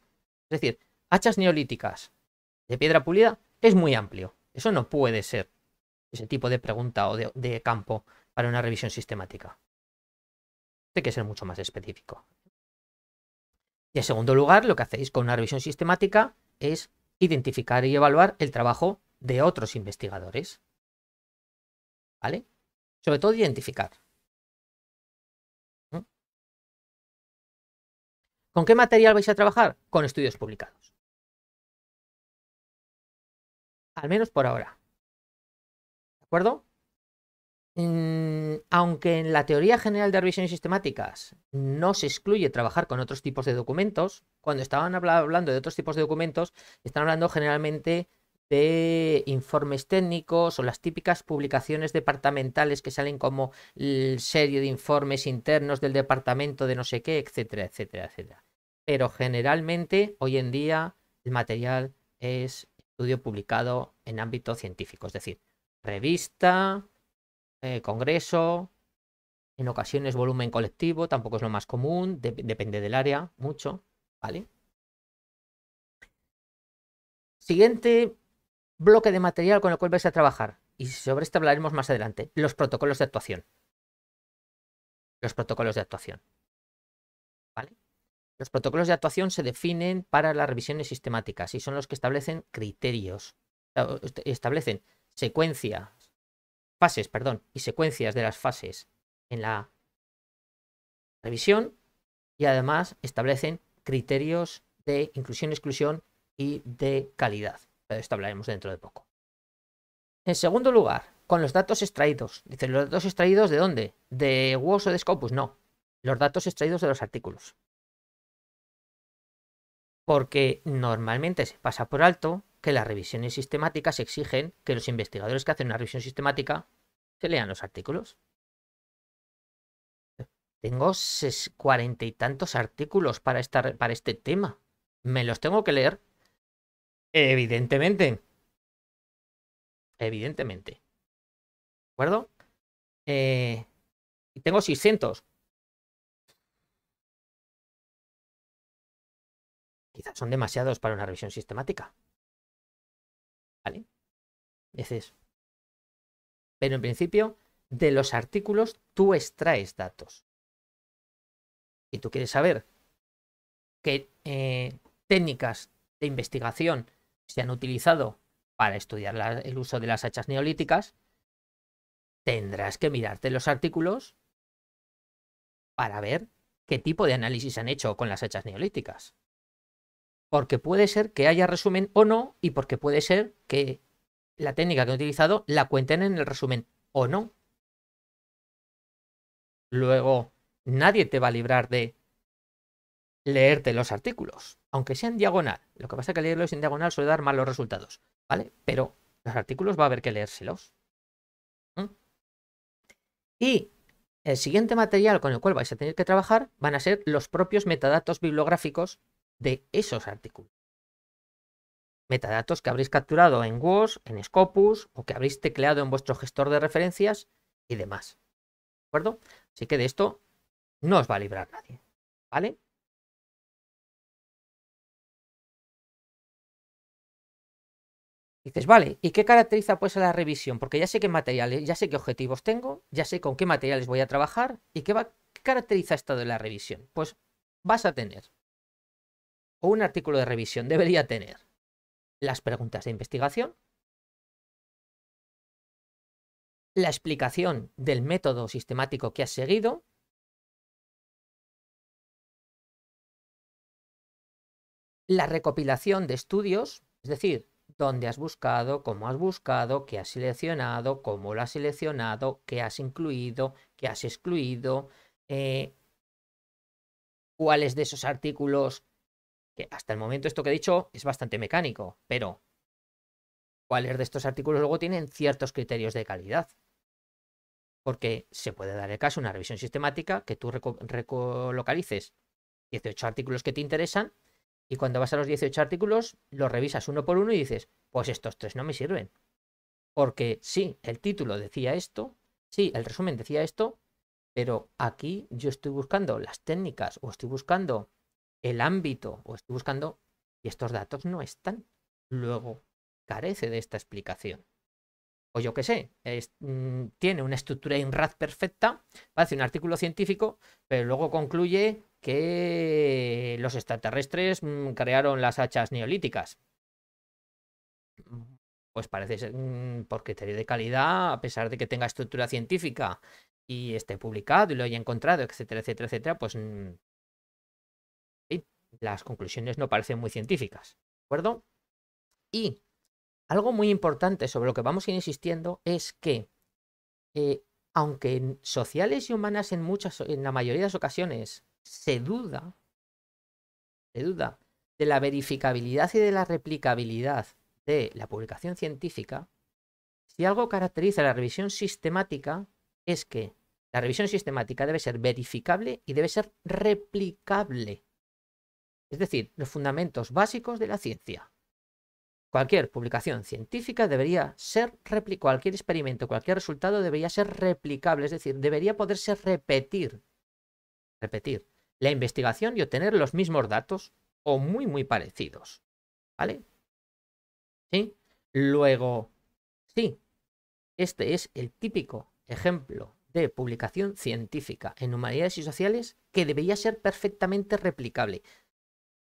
Es decir, hachas neolíticas de piedra pulida es muy amplio. Eso no puede ser ese tipo de pregunta o de, campo para una revisión sistemática. Hay que ser mucho más específico. Y en segundo lugar, lo que hacéis con una revisión sistemática es identificar y evaluar el trabajo de otros investigadores. ¿Vale? Sobre todo identificar. ¿Mm? ¿Con qué material vais a trabajar? Con estudios publicados. al menos por ahora. ¿De acuerdo? Mm, aunque en la teoría general de revisiones sistemáticas no se excluye trabajar con otros tipos de documentos, cuando estaban hablando de otros tipos de documentos, están hablando generalmente de informes técnicos o las típicas publicaciones departamentales que salen como serie de informes internos del departamento de no sé qué, etcétera, etcétera, etcétera. Pero generalmente hoy en día el material es estudio publicado en ámbito científico, es decir, revista, eh, congreso, en ocasiones volumen colectivo, tampoco es lo más común, depende del área, mucho, ¿vale? Siguiente bloque de material con el cual vais a trabajar, y sobre esto hablaremos más adelante, los protocolos de actuación. Los protocolos de actuación. Los protocolos de actuación se definen para las revisiones sistemáticas y son los que establecen criterios, eh, establecen secuencias, fases, perdón, y secuencias de las fases en la revisión y además establecen criterios de inclusión, exclusión y de calidad. Pero esto hablaremos dentro de poco. En segundo lugar, con los datos extraídos. Dice, ¿los datos extraídos de dónde? ¿De WOS o de Scopus? No, los datos extraídos de los artículos porque normalmente se pasa por alto que las revisiones sistemáticas exigen que los investigadores que hacen una revisión sistemática se lean los artículos. Tengo cuarenta y tantos artículos para, esta, para este tema. Me los tengo que leer. Evidentemente. Evidentemente. ¿De acuerdo? Eh, tengo 600. Quizás son demasiados para una revisión sistemática. ¿Vale? Ese Pero en principio, de los artículos tú extraes datos. Y tú quieres saber qué eh, técnicas de investigación se han utilizado para estudiar el uso de las hachas neolíticas, tendrás que mirarte los artículos para ver qué tipo de análisis han hecho con las hachas neolíticas porque puede ser que haya resumen o no, y porque puede ser que la técnica que he utilizado la cuenten en el resumen o no. Luego, nadie te va a librar de leerte los artículos, aunque sea en diagonal. Lo que pasa es que leerlos en diagonal suele dar malos resultados, ¿vale? Pero los artículos va a haber que leérselos. ¿Mm? Y el siguiente material con el cual vais a tener que trabajar van a ser los propios metadatos bibliográficos de esos artículos. Metadatos que habréis capturado en WOS, en Scopus o que habréis tecleado en vuestro gestor de referencias y demás. ¿De acuerdo? Así que de esto no os va a librar nadie. ¿Vale? Dices, vale, ¿y qué caracteriza pues a la revisión? Porque ya sé qué materiales, ya sé qué objetivos tengo, ya sé con qué materiales voy a trabajar y qué, va, qué caracteriza esto de la revisión. Pues vas a tener un artículo de revisión debería tener las preguntas de investigación, la explicación del método sistemático que has seguido, la recopilación de estudios, es decir, dónde has buscado, cómo has buscado, qué has seleccionado, cómo lo has seleccionado, qué has incluido, qué has excluido, eh, cuáles de esos artículos que hasta el momento esto que he dicho es bastante mecánico, pero cuáles de estos artículos luego tienen ciertos criterios de calidad. Porque se puede dar el caso una revisión sistemática que tú recolocalices 18 artículos que te interesan y cuando vas a los 18 artículos los revisas uno por uno y dices, pues estos tres no me sirven. Porque sí, el título decía esto, sí, el resumen decía esto, pero aquí yo estoy buscando las técnicas o estoy buscando el ámbito, o estoy buscando, y estos datos no están. Luego, carece de esta explicación. O yo qué sé, mm, tiene una estructura INRAD perfecta, parece un artículo científico, pero luego concluye que los extraterrestres mm, crearon las hachas neolíticas. Pues parece ser mm, por criterio de calidad, a pesar de que tenga estructura científica y esté publicado y lo haya encontrado, etcétera, etcétera, etcétera, pues las conclusiones no parecen muy científicas. ¿De acuerdo? Y algo muy importante sobre lo que vamos a ir insistiendo es que, eh, aunque aunque sociales y humanas en, muchas, en la mayoría de las ocasiones se duda, se duda de la verificabilidad y de la replicabilidad de la publicación científica, si algo caracteriza la revisión sistemática es que la revisión sistemática debe ser verificable y debe ser replicable es decir, los fundamentos básicos de la ciencia. Cualquier publicación científica debería ser replicable, cualquier experimento, cualquier resultado debería ser replicable, es decir, debería poderse repetir. Repetir la investigación y obtener los mismos datos o muy, muy parecidos. ¿Vale? ¿Sí? Luego, sí, este es el típico ejemplo de publicación científica en humanidades y sociales que debería ser perfectamente replicable.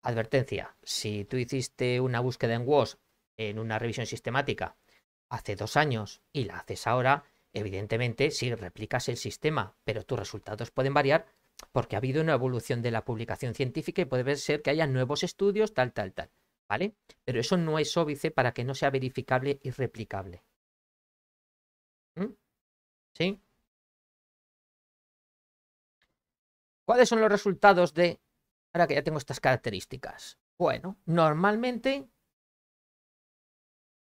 Advertencia, si tú hiciste una búsqueda en WOS en una revisión sistemática hace dos años y la haces ahora, evidentemente sí, replicas el sistema, pero tus resultados pueden variar porque ha habido una evolución de la publicación científica y puede ser que haya nuevos estudios, tal, tal, tal. ¿Vale? Pero eso no es óbice para que no sea verificable y replicable. ¿Mm? ¿Sí? ¿Cuáles son los resultados de Ahora que ya tengo estas características. Bueno, normalmente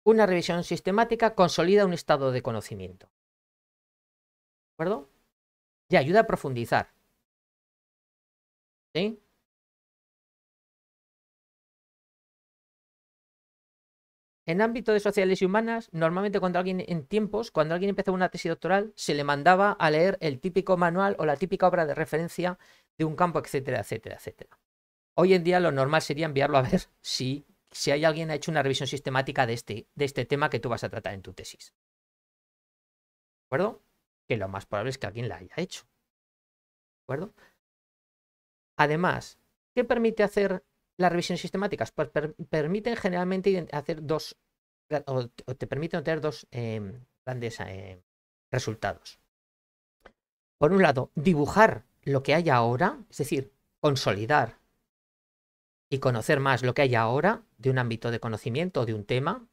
una revisión sistemática consolida un estado de conocimiento. ¿De acuerdo? Y ayuda a profundizar. ¿Sí? En ámbito de sociales y humanas, normalmente cuando alguien en tiempos, cuando alguien empezaba una tesis doctoral, se le mandaba a leer el típico manual o la típica obra de referencia de un campo, etcétera, etcétera, etcétera. Hoy en día lo normal sería enviarlo a ver si, hay alguien ha hecho una revisión sistemática de este, de este tema que tú vas a tratar en tu tesis. ¿De acuerdo? Que lo más probable es que alguien la haya hecho. ¿De acuerdo? Además, ¿qué permite hacer las revisiones sistemáticas? Pues permiten generalmente hacer dos, o te permiten obtener dos em, grandes em, resultados. Por un lado, dibujar lo que hay ahora, es decir, consolidar y conocer más lo que hay ahora de un ámbito de conocimiento o de un tema.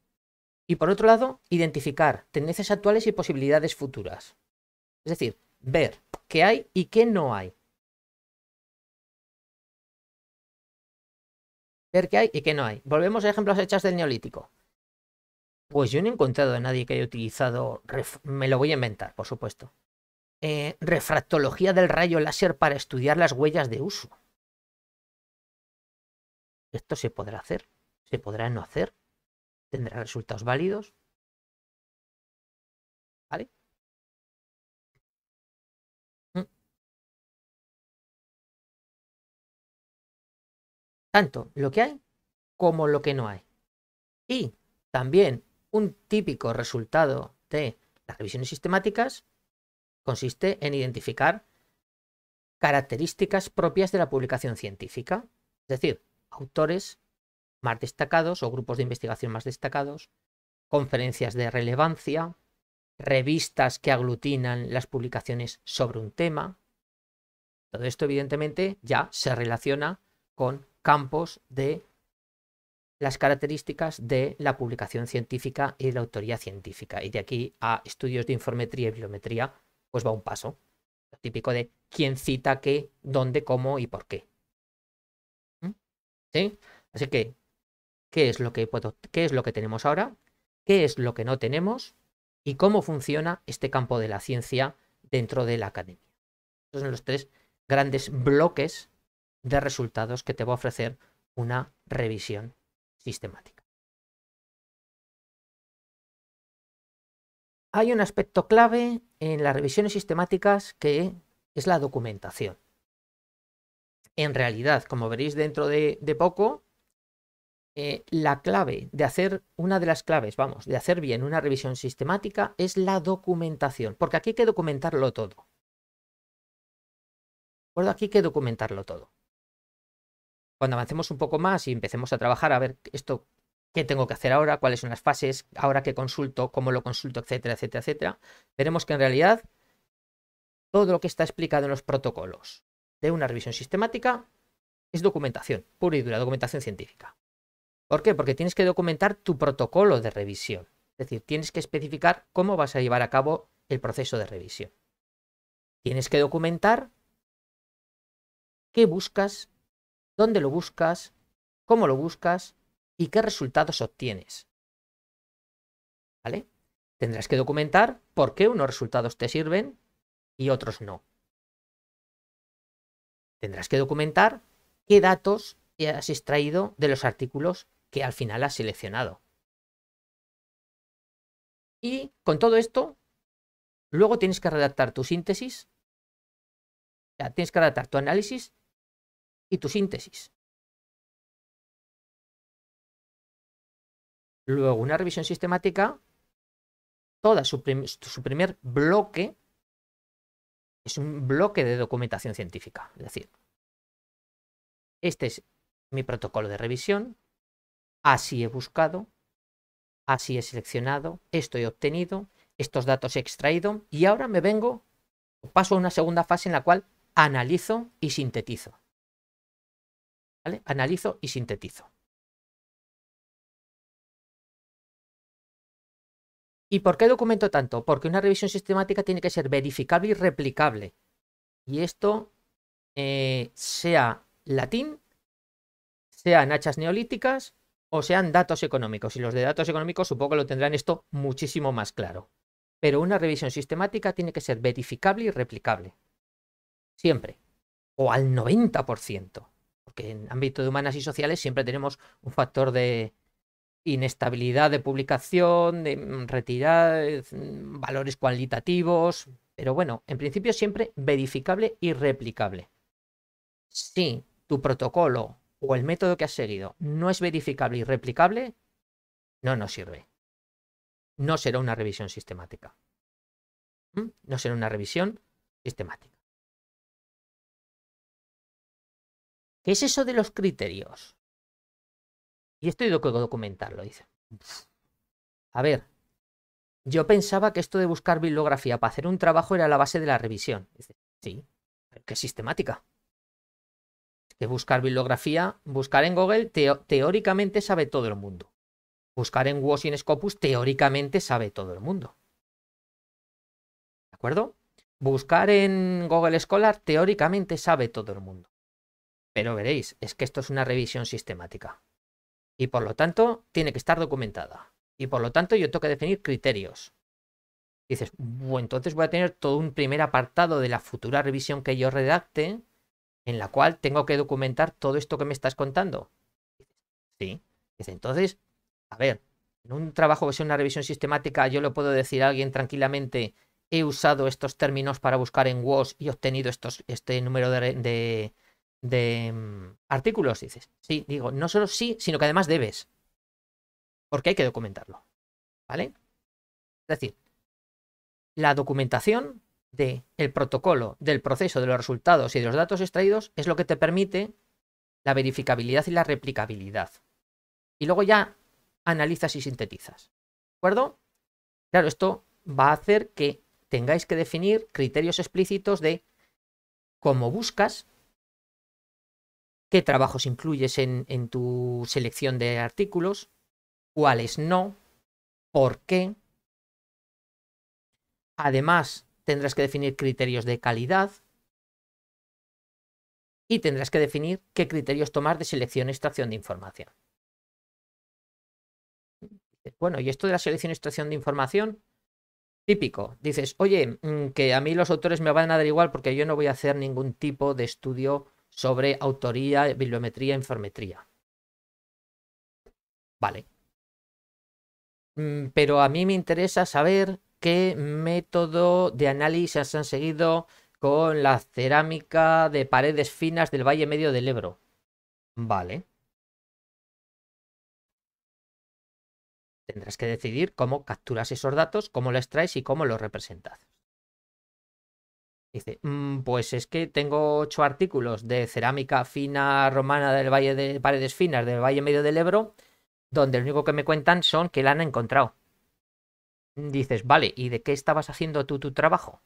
Y por otro lado, identificar tendencias actuales y posibilidades futuras. Es decir, ver qué hay y qué no hay. Ver qué hay y qué no hay. Volvemos a ejemplos hechas del neolítico. Pues yo no he encontrado a nadie que haya utilizado, me lo voy a inventar, por supuesto, eh, refractología del rayo láser para estudiar las huellas de uso. Esto se podrá hacer, se podrá no hacer, tendrá resultados válidos. ¿Vale? Mm. Tanto lo que hay como lo que no hay. Y también un típico resultado de las revisiones sistemáticas consiste en identificar características propias de la publicación científica. Es decir, autores más destacados o grupos de investigación más destacados, conferencias de relevancia, revistas que aglutinan las publicaciones sobre un tema. Todo esto evidentemente ya se relaciona con campos de las características de la publicación científica y de la autoría científica. Y de aquí a estudios de informetría y bibliometría, pues va un paso. Lo típico de quién cita qué, dónde, cómo y por qué. Así que, ¿qué es lo que qué es lo que tenemos ahora? ¿Qué es lo que no tenemos? ¿Y cómo funciona este campo de la ciencia dentro de la academia? Estos son los tres grandes bloques de resultados que te va a ofrecer una revisión sistemática. Hay un aspecto clave en las revisiones sistemáticas que es la documentación. En realidad, como veréis dentro de, poco, eh, la clave de hacer, una de las claves, vamos, de hacer bien una revisión sistemática es la documentación, porque aquí hay que documentarlo todo. acuerdo, aquí hay que documentarlo todo. Cuando avancemos un poco más y empecemos a trabajar, a ver esto, qué tengo que hacer ahora, cuáles son las fases, ahora qué consulto, cómo lo consulto, etcétera, etcétera, etcétera, veremos que en realidad todo lo que está explicado en los protocolos de una revisión sistemática es documentación, pura y dura, documentación científica. ¿Por qué? Porque tienes que documentar tu protocolo de revisión. Es decir, tienes que especificar cómo vas a llevar a cabo el proceso de revisión. Tienes que documentar qué buscas, dónde lo buscas, cómo lo buscas y qué resultados obtienes. ¿Vale? Tendrás que documentar por qué unos resultados te sirven y otros no. Tendrás que documentar qué datos has extraído de los artículos que al final has seleccionado. Y con todo esto, luego tienes que redactar tu síntesis, tienes que redactar tu análisis y tu síntesis. Luego, una revisión sistemática, toda su, su primer bloque es un bloque de documentación científica. Es decir, este es mi protocolo de revisión, así he buscado, así he seleccionado, esto he obtenido, estos datos he extraído y ahora me vengo, paso a una segunda fase en la cual analizo y sintetizo. Analizo y sintetizo. ¿Y por qué documento tanto? Porque una revisión sistemática tiene que ser verificable y replicable. Y esto eh, sea latín, sean hachas neolíticas o sean datos económicos. Y los de datos económicos supongo que lo tendrán esto muchísimo más claro. Pero una revisión sistemática tiene que ser verificable y replicable. Siempre. O al 90%. Porque en ámbito de humanas y sociales siempre tenemos un factor de, inestabilidad de publicación, de mm, retirar mm, valores cualitativos, pero bueno, en principio siempre verificable y replicable. Si tu protocolo o el método que has seguido no es verificable y replicable, no nos sirve. No será una revisión sistemática. ¿Mm? No será una revisión sistemática. ¿Qué es eso de los criterios? Y esto lo que documentarlo, dice. A ver, yo pensaba que esto de buscar bibliografía para hacer un trabajo era la base de la revisión. sí, pero qué sistemática. Que buscar bibliografía, buscar en Google, teóricamente sabe todo el mundo. Buscar en WOS y en Scopus, teóricamente sabe todo el mundo. ¿De acuerdo? Buscar en Google Scholar, teóricamente sabe todo el mundo. Pero veréis, es que esto es una revisión sistemática. Y por lo tanto, tiene que estar documentada. Y por lo tanto, yo tengo que definir criterios. dices, bueno, entonces voy a tener todo un primer apartado de la futura revisión que yo redacte, en la cual tengo que documentar todo esto que me estás contando. Sí. Dice, entonces, a ver, en un trabajo que sea una revisión sistemática, yo le puedo decir a alguien tranquilamente, he usado estos términos para buscar en WOS y he obtenido estos, este número de, de mm, artículos. dices, sí, digo, no solo sí, sino que además debes. Porque hay que documentarlo. ¿Vale? Es decir, la documentación del el protocolo, del proceso, de los resultados y de los datos extraídos es lo que te permite la verificabilidad y la replicabilidad. Y luego ya analizas y sintetizas. ¿De acuerdo? Claro, esto va a hacer que tengáis que definir criterios explícitos de cómo buscas, qué trabajos incluyes en, tu selección de artículos, cuáles no, por qué. Además, tendrás que definir criterios de calidad y tendrás que definir qué criterios tomar de selección y extracción de información. Bueno, y esto de la selección y extracción de información, típico. Dices, oye, mm, que a mí los autores me van a dar igual porque yo no voy a hacer ningún tipo de estudio sobre autoría, bibliometría, informetría. Vale. Mm, pero a mí me interesa saber qué método de análisis han seguido con la cerámica de paredes finas del Valle Medio del Ebro. Vale. Tendrás que decidir cómo capturas esos datos, cómo los traes y cómo los representas. Dice, mm, pues es que tengo ocho artículos de cerámica fina romana del Valle de Paredes Finas, del Valle Medio del Ebro, donde lo único que me cuentan son que la han encontrado. Dices, vale, ¿y de qué estabas haciendo tú tu trabajo?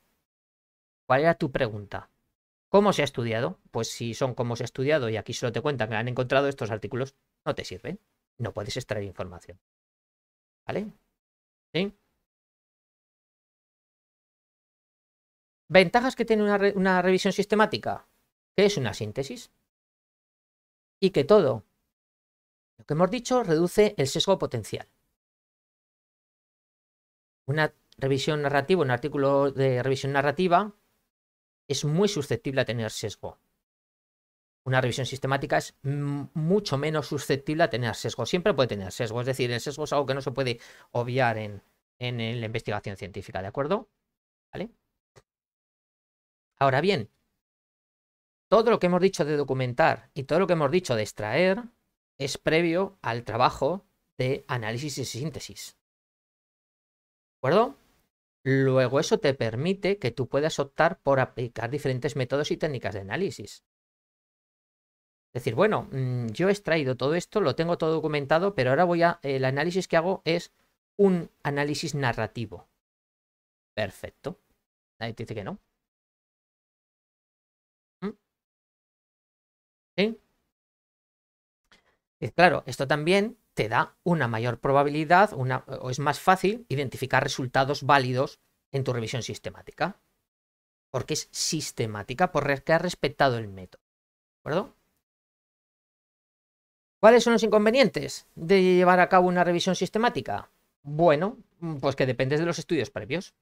¿Cuál era tu pregunta? ¿Cómo se ha estudiado? Pues si son como se ha estudiado y aquí solo te cuentan que han encontrado estos artículos, no te sirven. No puedes extraer información. ¿Vale? ¿Sí? Ventajas que tiene una, revisión sistemática, que es una síntesis. Y que todo lo que hemos dicho reduce el sesgo potencial. Una revisión narrativa, un artículo de revisión narrativa, es muy susceptible a tener sesgo. Una revisión sistemática es mucho menos susceptible a tener sesgo. Siempre puede tener sesgo. Es decir, el sesgo es algo que no se puede obviar en, en, en la investigación científica, ¿de acuerdo? ¿Vale? Ahora bien, todo lo que hemos dicho de documentar y todo lo que hemos dicho de extraer es previo al trabajo de análisis y síntesis. ¿De acuerdo? Luego eso te permite que tú puedas optar por aplicar diferentes métodos y técnicas de análisis. Es decir, bueno, mm, yo he extraído todo esto, lo tengo todo documentado, pero ahora voy a. El análisis que hago es un análisis narrativo. Perfecto. Nadie dice que no. claro, esto también te da una mayor probabilidad una, o es más fácil identificar resultados válidos en tu revisión sistemática. Porque es sistemática, porque ha respetado el método. ¿De acuerdo? ¿Cuáles son los inconvenientes de llevar a cabo una revisión sistemática? Bueno, pues que dependes de los estudios previos.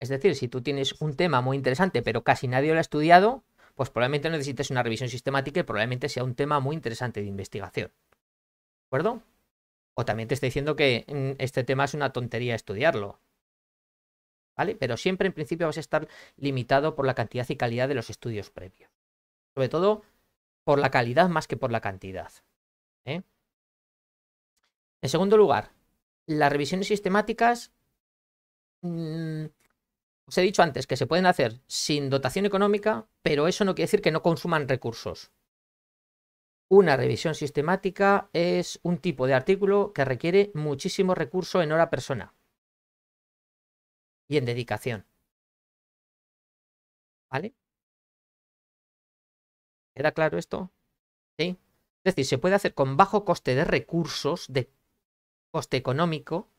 Es decir, si tú tienes un tema muy interesante pero casi nadie lo ha estudiado, pues probablemente necesites una revisión sistemática y probablemente sea un tema muy interesante de investigación. ¿De acuerdo? O también te estoy diciendo que mm, este tema es una tontería estudiarlo. ¿Vale? Pero siempre en principio vas a estar limitado por la cantidad y calidad de los estudios previos. Sobre todo por la calidad más que por la cantidad. ¿Eh? En segundo lugar, las revisiones sistemáticas mm, os he dicho antes que se pueden hacer sin dotación económica, pero eso no quiere decir que no consuman recursos. Una revisión sistemática es un tipo de artículo que requiere muchísimo recurso en hora persona y en dedicación. ¿Vale? ¿Queda claro esto? Sí. Es decir, se puede hacer con bajo coste de recursos, de coste económico,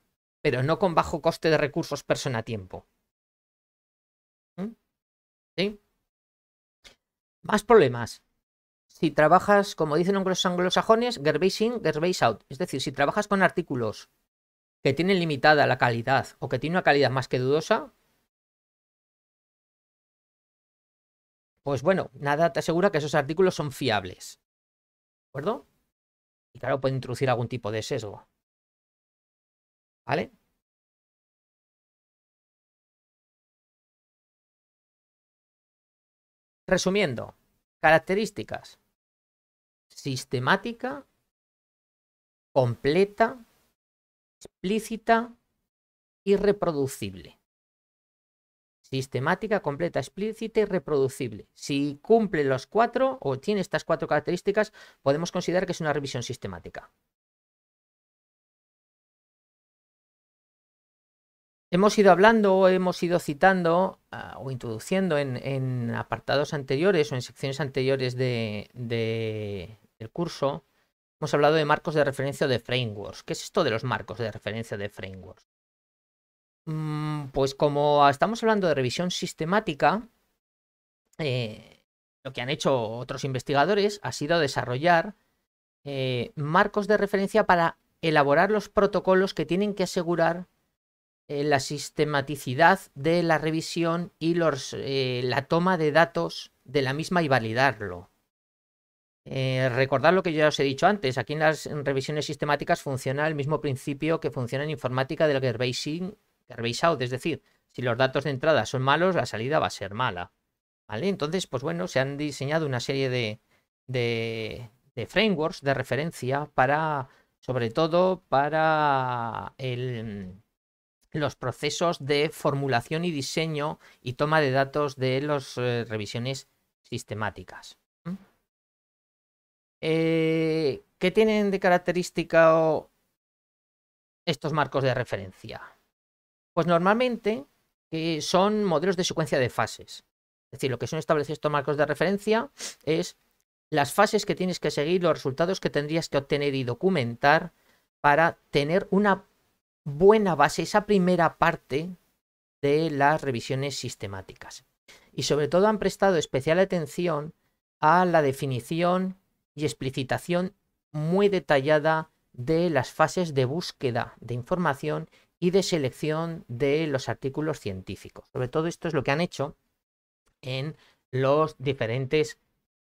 pero no con bajo coste de recursos persona-tiempo. ¿Sí? Más problemas. Si trabajas, como dicen los anglosajones, Gerbase in, out. Es decir, si trabajas con artículos que tienen limitada la calidad o que tienen una calidad más que dudosa, pues bueno, nada te asegura que esos artículos son fiables. ¿De acuerdo? Y claro, puede introducir algún tipo de sesgo. ¿Vale? Resumiendo, características. Sistemática, completa, explícita y reproducible. Sistemática, completa, explícita y reproducible. Si cumple los cuatro o tiene estas cuatro características, podemos considerar que es una revisión sistemática. Hemos ido hablando hemos ido citando ah, o introduciendo en, apartados anteriores o en secciones anteriores del curso, hemos hablado de marcos de referencia de frameworks. ¿Qué es esto de los marcos de referencia de frameworks? Mm, pues como estamos hablando de revisión sistemática, eh, lo que han hecho otros investigadores ha sido desarrollar eh, marcos de referencia para elaborar los protocolos que tienen que asegurar eh, la sistematicidad de la revisión y los, eh, la toma de datos de la misma y validarlo. Eh, recordad lo que ya os he dicho antes, aquí en las revisiones sistemáticas funciona el mismo principio que funciona en informática del in garbage out, es decir, si los datos de entrada son malos, la salida va a ser mala. ¿Vale? Entonces, pues bueno, se han diseñado una serie de, de frameworks de referencia para, sobre todo, para el, los procesos de formulación y diseño y toma de datos de las eh, revisiones sistemáticas. Eh, ¿Qué tienen de característica estos marcos de referencia? Pues normalmente eh, son modelos de secuencia de fases. Es decir, lo que son establecidos estos marcos de referencia es las fases que tienes que seguir, los resultados que tendrías que obtener y documentar para tener una buena base, esa primera parte de las revisiones sistemáticas. Y sobre todo han prestado especial atención a la definición y explicitación muy detallada de las fases de búsqueda de información y de selección de los artículos científicos. Sobre todo esto es lo que han hecho en los diferentes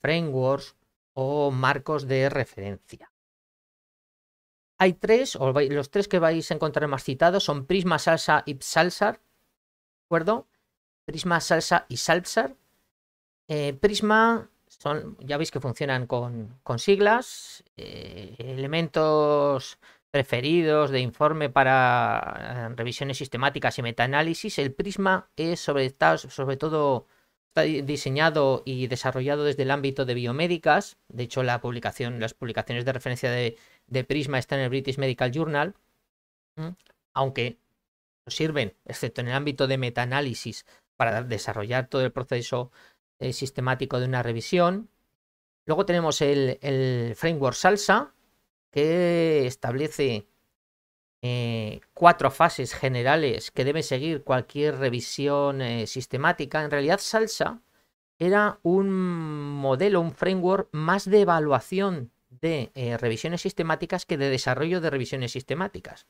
frameworks o marcos de referencia. Hay tres, o los tres que vais a encontrar más citados son Prisma, Salsa y Salsar. ¿De acuerdo? Prisma, Salsa y Salsar. Eh, Prisma son, ya veis que funcionan con, siglas, eh, elementos preferidos de informe para eh, revisiones sistemáticas y metaanálisis. El Prisma es sobre, todo está diseñado y desarrollado desde el ámbito de biomédicas. De hecho, las publicaciones de referencia de de Prisma está en el British Medical Journal, aunque sirven, excepto en el ámbito de metaanálisis, para desarrollar todo el proceso eh, sistemático de una revisión. Luego tenemos el, framework Salsa, que establece eh, cuatro fases generales que debe seguir cualquier revisión eh, sistemática. En realidad, Salsa era un modelo, un framework más de evaluación de eh, revisiones sistemáticas que de desarrollo de revisiones sistemáticas.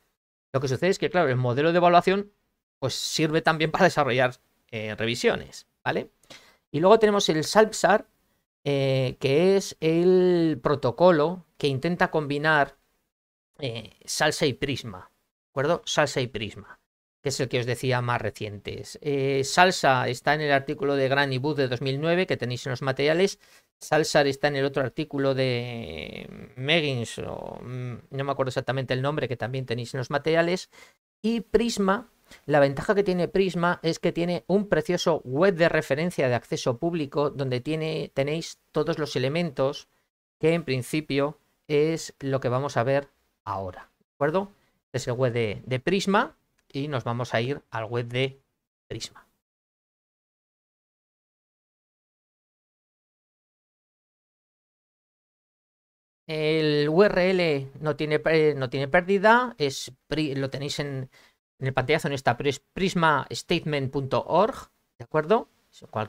Lo que sucede es que, claro, el modelo de evaluación pues sirve también para desarrollar eh, revisiones, ¿vale? Y luego tenemos el SALPSAR, eh, que es el protocolo que intenta combinar Salsa y Prisma, ¿de acuerdo? Salsa y Prisma que es el que os decía más recientes. Salsa está en el artículo de Gran Booth de 2009 que tenéis en los materiales Salsar está en el otro artículo de Meggins, mm, no me acuerdo exactamente el nombre, que también tenéis en los materiales. Y Prisma, la ventaja que tiene Prisma es que tiene un precioso web de referencia de acceso público donde tiene, tenéis todos los elementos que en principio es lo que vamos a ver ahora. ¿De acuerdo? es el web de Prisma y nos vamos a ir al web de Prisma. El URL no tiene, eh, no tiene pérdida, es, lo tenéis en, el pantallazo, en esta pero es prismastatement.org, ¿de acuerdo?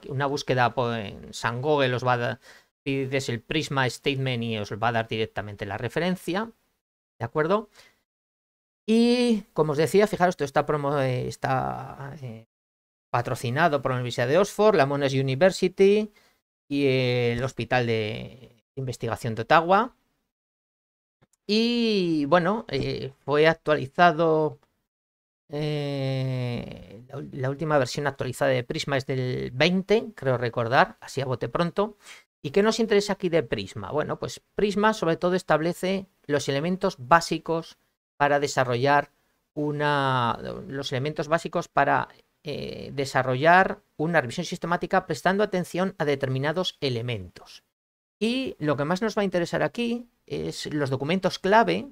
Una búsqueda en San Google os va a dar, pides el Prisma Statement y os va a dar directamente la referencia, ¿de acuerdo? Y como os decía, fijaros, esto está, promo, eh, está eh, patrocinado por la Universidad de Oxford, la Monash University y el Hospital de Investigación de Ottawa. Y bueno, eh, fue actualizado. Eh, la, última versión actualizada de Prisma es del 20, creo recordar, así a bote pronto. ¿Y qué nos interesa aquí de Prisma? Bueno, pues Prisma sobre todo establece los elementos básicos para desarrollar una. los elementos básicos para eh, desarrollar una revisión sistemática prestando atención a determinados elementos. Y lo que más nos va a interesar aquí es los documentos clave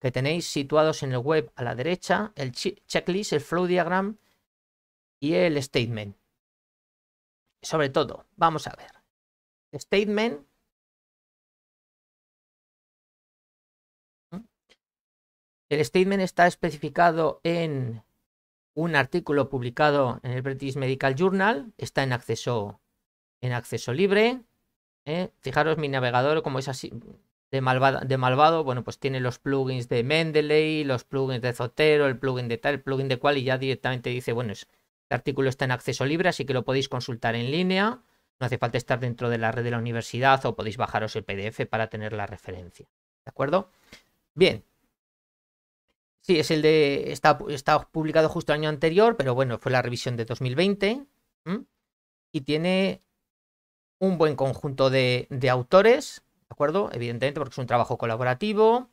que tenéis situados en el web a la derecha, el checklist, el flow diagram y el statement. Sobre todo, vamos a ver. Statement. El statement está especificado en un artículo publicado en el British Medical Journal, está en acceso, en acceso libre. ¿eh? Fijaros mi navegador como es así, de, malvado, de malvado, bueno, pues tiene los plugins de Mendeley, los plugins de Zotero, el plugin de tal, el plugin de cual, y ya directamente dice, bueno, este artículo está en acceso libre, así que lo podéis consultar en línea, no hace falta estar dentro de la red de la universidad o podéis bajaros el PDF para tener la referencia, ¿de acuerdo? Bien. Sí, es el de. Está, publicado justo el año anterior, pero bueno, fue la revisión de 2020. Y tiene un buen conjunto de autores acuerdo? Evidentemente porque es un trabajo colaborativo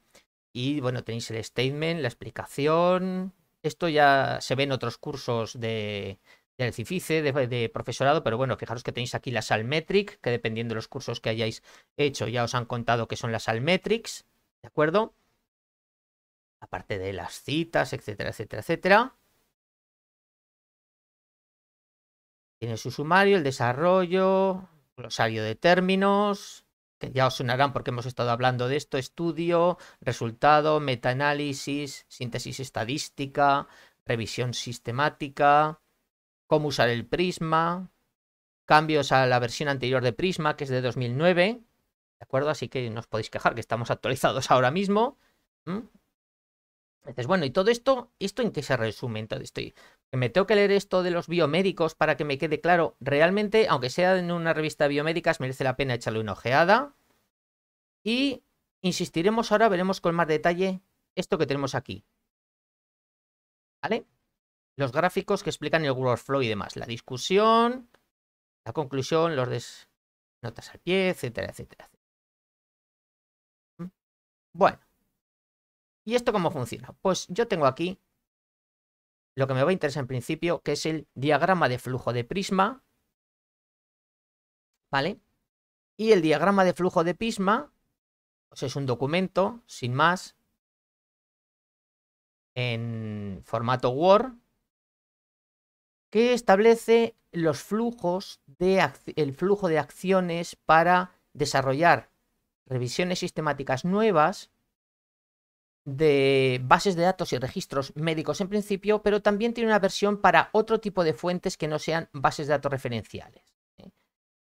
y bueno, tenéis el statement, la explicación. Esto ya se ve en otros cursos de, del CIFICE, de, profesorado, pero bueno, fijaros que tenéis aquí la Salmetric, que dependiendo de los cursos que hayáis hecho, ya os han contado que son las Salmetrics, ¿de acuerdo? Aparte de las citas, etcétera, etcétera, etcétera. Tiene su sumario, el desarrollo, glosario de términos, que ya os sonarán porque hemos estado hablando de esto, estudio, resultado, metaanálisis, síntesis estadística, revisión sistemática, cómo usar el prisma, cambios a la versión anterior de prisma, que es de 2009, ¿de acuerdo? Así que no os podéis quejar que estamos actualizados ahora mismo. Entonces, bueno, y todo esto, ¿esto en qué se resume? Entonces, estoy, me tengo que leer esto de los biomédicos para que me quede claro, realmente, aunque sea en una revista de biomédicas, merece la pena echarle una ojeada. Y insistiremos ahora, veremos con más detalle esto que tenemos aquí. ¿Vale? Los gráficos que explican el workflow y demás. La discusión, la conclusión, los notas al pie, etcétera, etcétera. ¿Mm? Bueno. ¿Y esto cómo funciona? Pues yo tengo aquí lo que me va a interesar en principio, que es el diagrama de flujo de prisma, ¿vale? Y el diagrama de flujo de prisma, es un documento, sin más, en formato Word, que establece los flujos de el flujo de acciones para desarrollar revisiones sistemáticas nuevas de bases de datos y registros médicos en principio, pero también tiene una versión para otro tipo de fuentes que no sean bases de datos referenciales. ¿eh?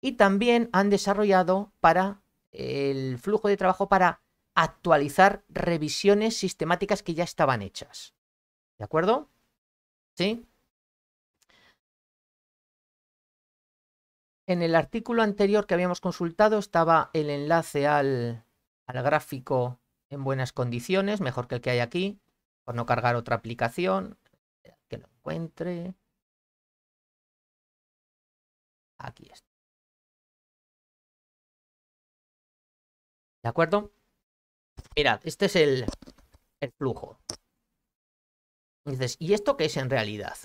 Y también han desarrollado para el flujo de trabajo para actualizar revisiones sistemáticas que ya estaban hechas. ¿De acuerdo? ¿Sí? En el artículo anterior que habíamos consultado estaba el enlace al gráfico en buenas condiciones, mejor que el que hay aquí, por no cargar otra aplicación, que lo encuentre. Aquí está. ¿De acuerdo? Mirad, este es el, flujo. Y ¿y esto qué es en realidad?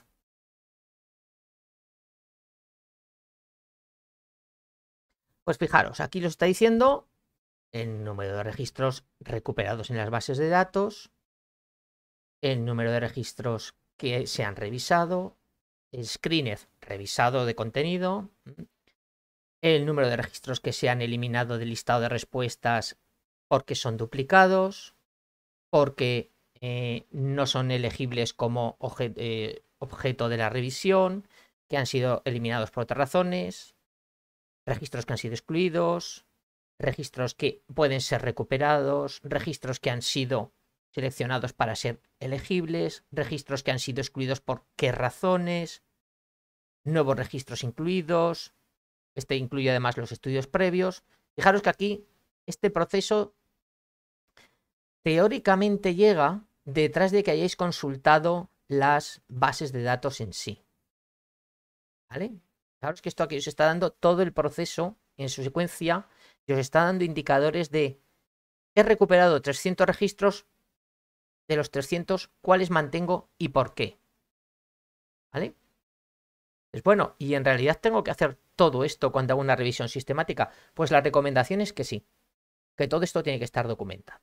Pues fijaros, aquí lo está diciendo el número de registros recuperados en las bases de datos, el número de registros que se han revisado, el revisado de contenido, el número de registros que se han eliminado del listado de respuestas porque son duplicados, porque eh, no son elegibles como eh, objeto de la revisión, que han sido eliminados por otras razones, registros que han sido excluidos, registros que pueden ser recuperados, registros que han sido seleccionados para ser elegibles, registros que han sido excluidos por qué razones, nuevos registros incluidos, este incluye además los estudios previos. Fijaros que aquí este proceso teóricamente llega detrás de que hayáis consultado las bases de datos en sí. ¿Vale? Fijaros que esto aquí os está dando todo el proceso en su secuencia y os está dando indicadores de he recuperado 300 registros, de los 300, cuáles mantengo y por qué. ¿Vale? Es pues bueno, y en realidad tengo que hacer todo esto cuando hago una revisión sistemática. Pues la recomendación es que sí, que todo esto tiene que estar documentado.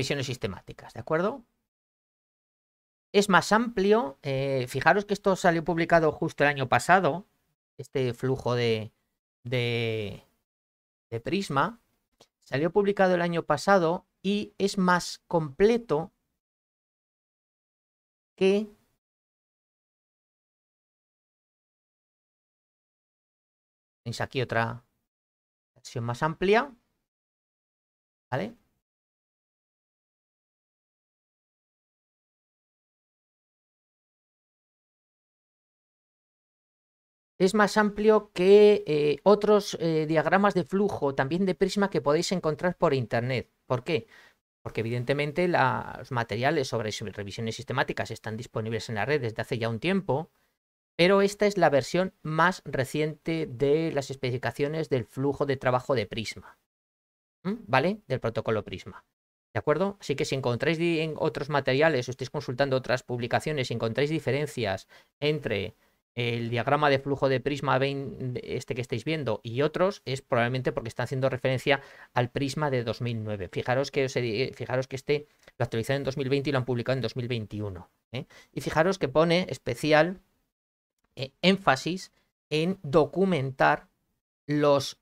visiones sistemáticas, ¿de acuerdo? Es más amplio. Eh, fijaros que esto salió publicado justo el año pasado, este flujo de, de, prisma. Salió publicado el año pasado y es más completo que tenéis aquí otra versión más amplia. ¿Vale? es más amplio que eh, otros eh, diagramas de flujo, también de prisma, que podéis encontrar por Internet. ¿Por qué? Porque evidentemente los materiales sobre revisiones sistemáticas están disponibles en la red desde hace ya un tiempo, pero esta es la versión más reciente de las especificaciones del flujo de trabajo de prisma, ¿vale? Del protocolo prisma. ¿De acuerdo? Así que si encontráis en otros materiales o estáis consultando otras publicaciones y encontráis diferencias entre el diagrama de flujo de prisma este que estáis viendo y otros es probablemente porque están haciendo referencia al prisma de 2009. Fijaros que, fijaros que este lo actualizaron en 2020 y lo han publicado en 2021. ¿eh? Y fijaros que pone especial eh, énfasis en documentar los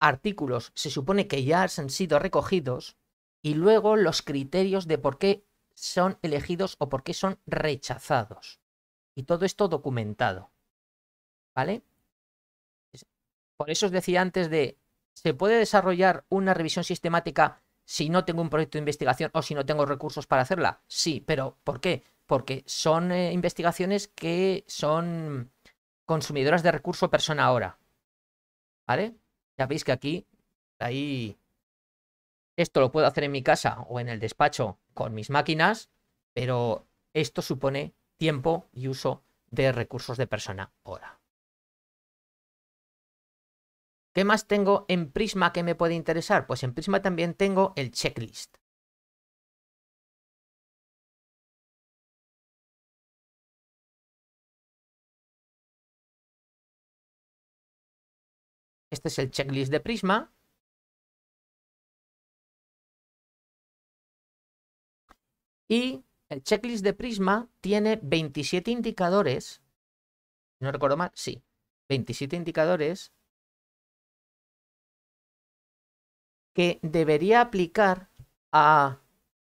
artículos. Se supone que ya han sido recogidos y luego los criterios de por qué son elegidos o por qué son rechazados. Y todo esto documentado. ¿Vale? Por eso os decía antes de, ¿se puede desarrollar una revisión sistemática si no tengo un proyecto de investigación o si no tengo recursos para hacerla? Sí, pero ¿por qué? Porque son eh, investigaciones que son consumidoras de recurso persona ahora. ¿Vale? Ya veis que aquí, ahí, esto lo puedo hacer en mi casa o en el despacho con mis máquinas, pero esto supone tiempo y uso de recursos de persona hora. ¿Qué más tengo en Prisma que me puede interesar? Pues en Prisma también tengo el checklist. Este es el checklist de Prisma. Y el checklist de Prisma tiene 27 indicadores. No recuerdo mal, sí. 27 indicadores que debería aplicar a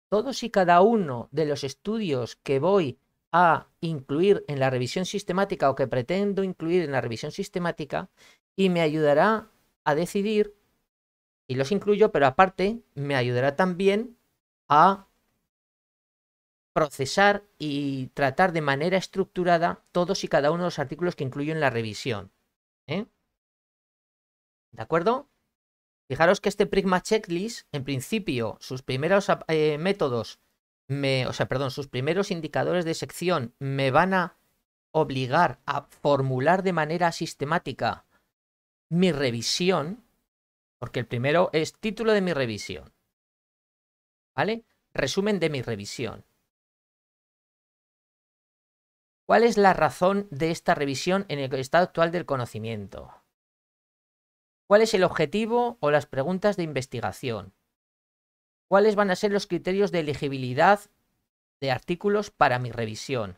todos y cada uno de los estudios que voy a incluir en la revisión sistemática o que pretendo incluir en la revisión sistemática y me ayudará a decidir, y los incluyo, pero aparte me ayudará también a procesar y tratar de manera estructurada todos y cada uno de los artículos que incluyo en la revisión. ¿eh? ¿De acuerdo? Fijaros que este Prigma Checklist, en principio, sus primeros eh, métodos, o sea, perdón, sus primeros indicadores de sección me van a obligar a formular de manera sistemática mi revisión, porque el primero es título de mi revisión, ¿vale? Resumen de mi revisión. ¿Cuál es la razón de esta revisión en el estado actual del conocimiento? ¿Cuál es el objetivo o las preguntas de investigación? ¿Cuáles van a ser los criterios de elegibilidad de artículos para mi revisión?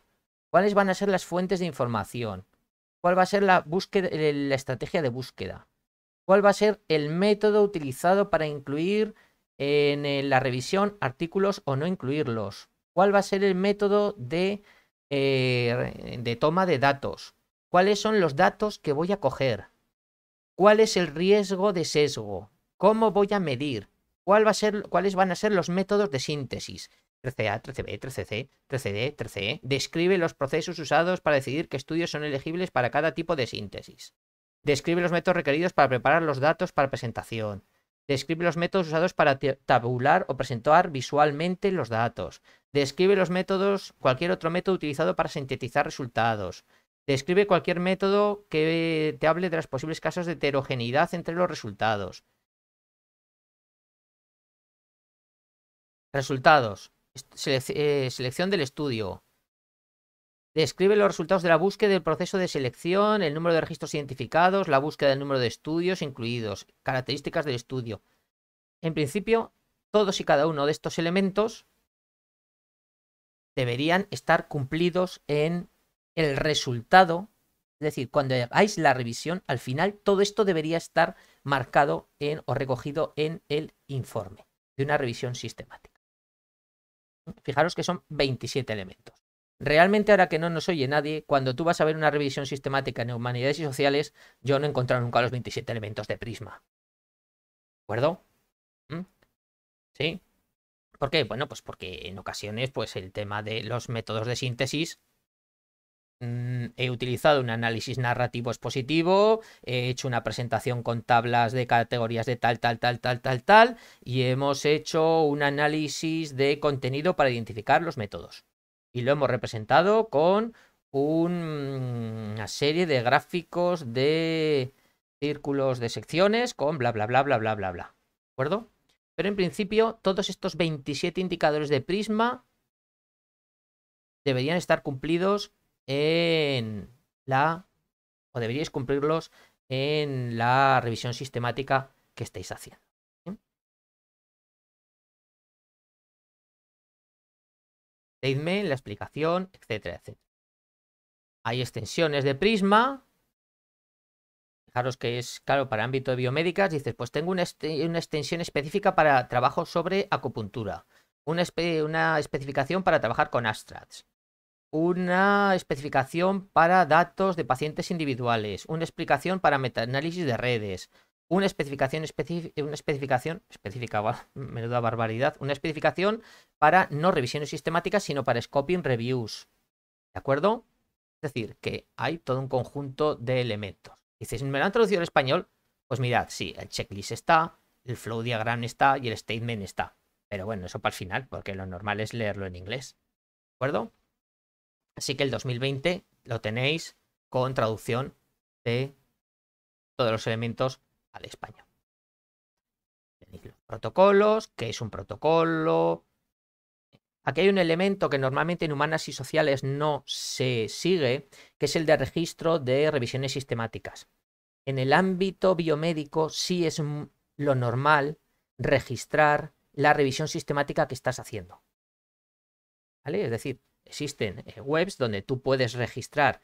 ¿Cuáles van a ser las fuentes de información? ¿Cuál va a ser la, eh, estrategia de búsqueda? ¿Cuál va a ser el método utilizado para incluir en eh, la revisión artículos o no incluirlos? ¿Cuál va a ser el método de eh, de toma de datos, cuáles son los datos que voy a coger, cuál es el riesgo de sesgo, cómo voy a medir, cuál va a ser, cuáles van a ser los métodos de síntesis. 13A, 13B, 13C, 13D, 13E. Describe los procesos usados para decidir qué estudios son elegibles para cada tipo de síntesis. Describe los métodos requeridos para preparar los datos para presentación. Describe los métodos usados para tabular o presentar visualmente los datos. Describe los métodos, cualquier otro método utilizado para sintetizar resultados. Describe cualquier método que te hable de los posibles casos de heterogeneidad entre los resultados. Resultados. Eh, selección del estudio. Describe los resultados de la búsqueda del proceso de selección, el número de registros identificados, la búsqueda del número de estudios incluidos, características del estudio. En principio, todos y cada uno de estos elementos deberían estar cumplidos en el resultado. Es decir, cuando hagáis la revisión, al final todo esto debería estar marcado en, o recogido en el informe de una revisión sistemática. Fijaros que son 27 elementos. Realmente ahora que no nos oye nadie, cuando tú vas a ver una revisión sistemática en humanidades y sociales, yo no he encontrado nunca los 27 elementos de prisma. ¿De acuerdo? ¿Mm? ¿Sí? ¿Por qué? Bueno, pues porque en ocasiones, pues el tema de los métodos de síntesis mm, he utilizado un análisis narrativo expositivo, he hecho una presentación con tablas de categorías de tal, tal, tal, tal, tal, tal, y hemos hecho un análisis de contenido para identificar los métodos. Y lo hemos representado con una serie de gráficos de círculos de secciones con bla, bla, bla, bla, bla, bla, bla. ¿De acuerdo? Pero en principio, todos estos 27 indicadores de Prisma deberían estar cumplidos en la... o deberíais cumplirlos en la revisión sistemática que estáis haciendo. la explicación, etcétera, etcétera. Hay extensiones de Prisma Fijaros que es, claro, para ámbito de biomédicas, dices, pues tengo una, este, extensión específica para trabajo sobre acupuntura, una, especificación para trabajar con ASTRATS, una especificación para datos de pacientes individuales, una explicación para metaanálisis de redes, una especificación, una especificación específica, menuda barbaridad, una especificación para no revisiones sistemáticas, sino para scoping reviews. ¿De acuerdo? Es decir, que hay todo un conjunto de elementos. Dices, ¿me lo han traducido en español? Pues mirad, sí, el checklist está, el flow diagram está y el statement está. Pero bueno, eso para el final, porque lo normal es leerlo en inglés. ¿De acuerdo? Así que el 2020 lo tenéis con traducción de todos los elementos al español. Tenéis los protocolos, qué es un protocolo, Aquí hay un elemento que normalmente en humanas y sociales no se sigue, que es el de registro de revisiones sistemáticas. En el ámbito biomédico sí es lo normal registrar la revisión sistemática que estás haciendo. Es decir, existen eh, webs donde tú puedes registrar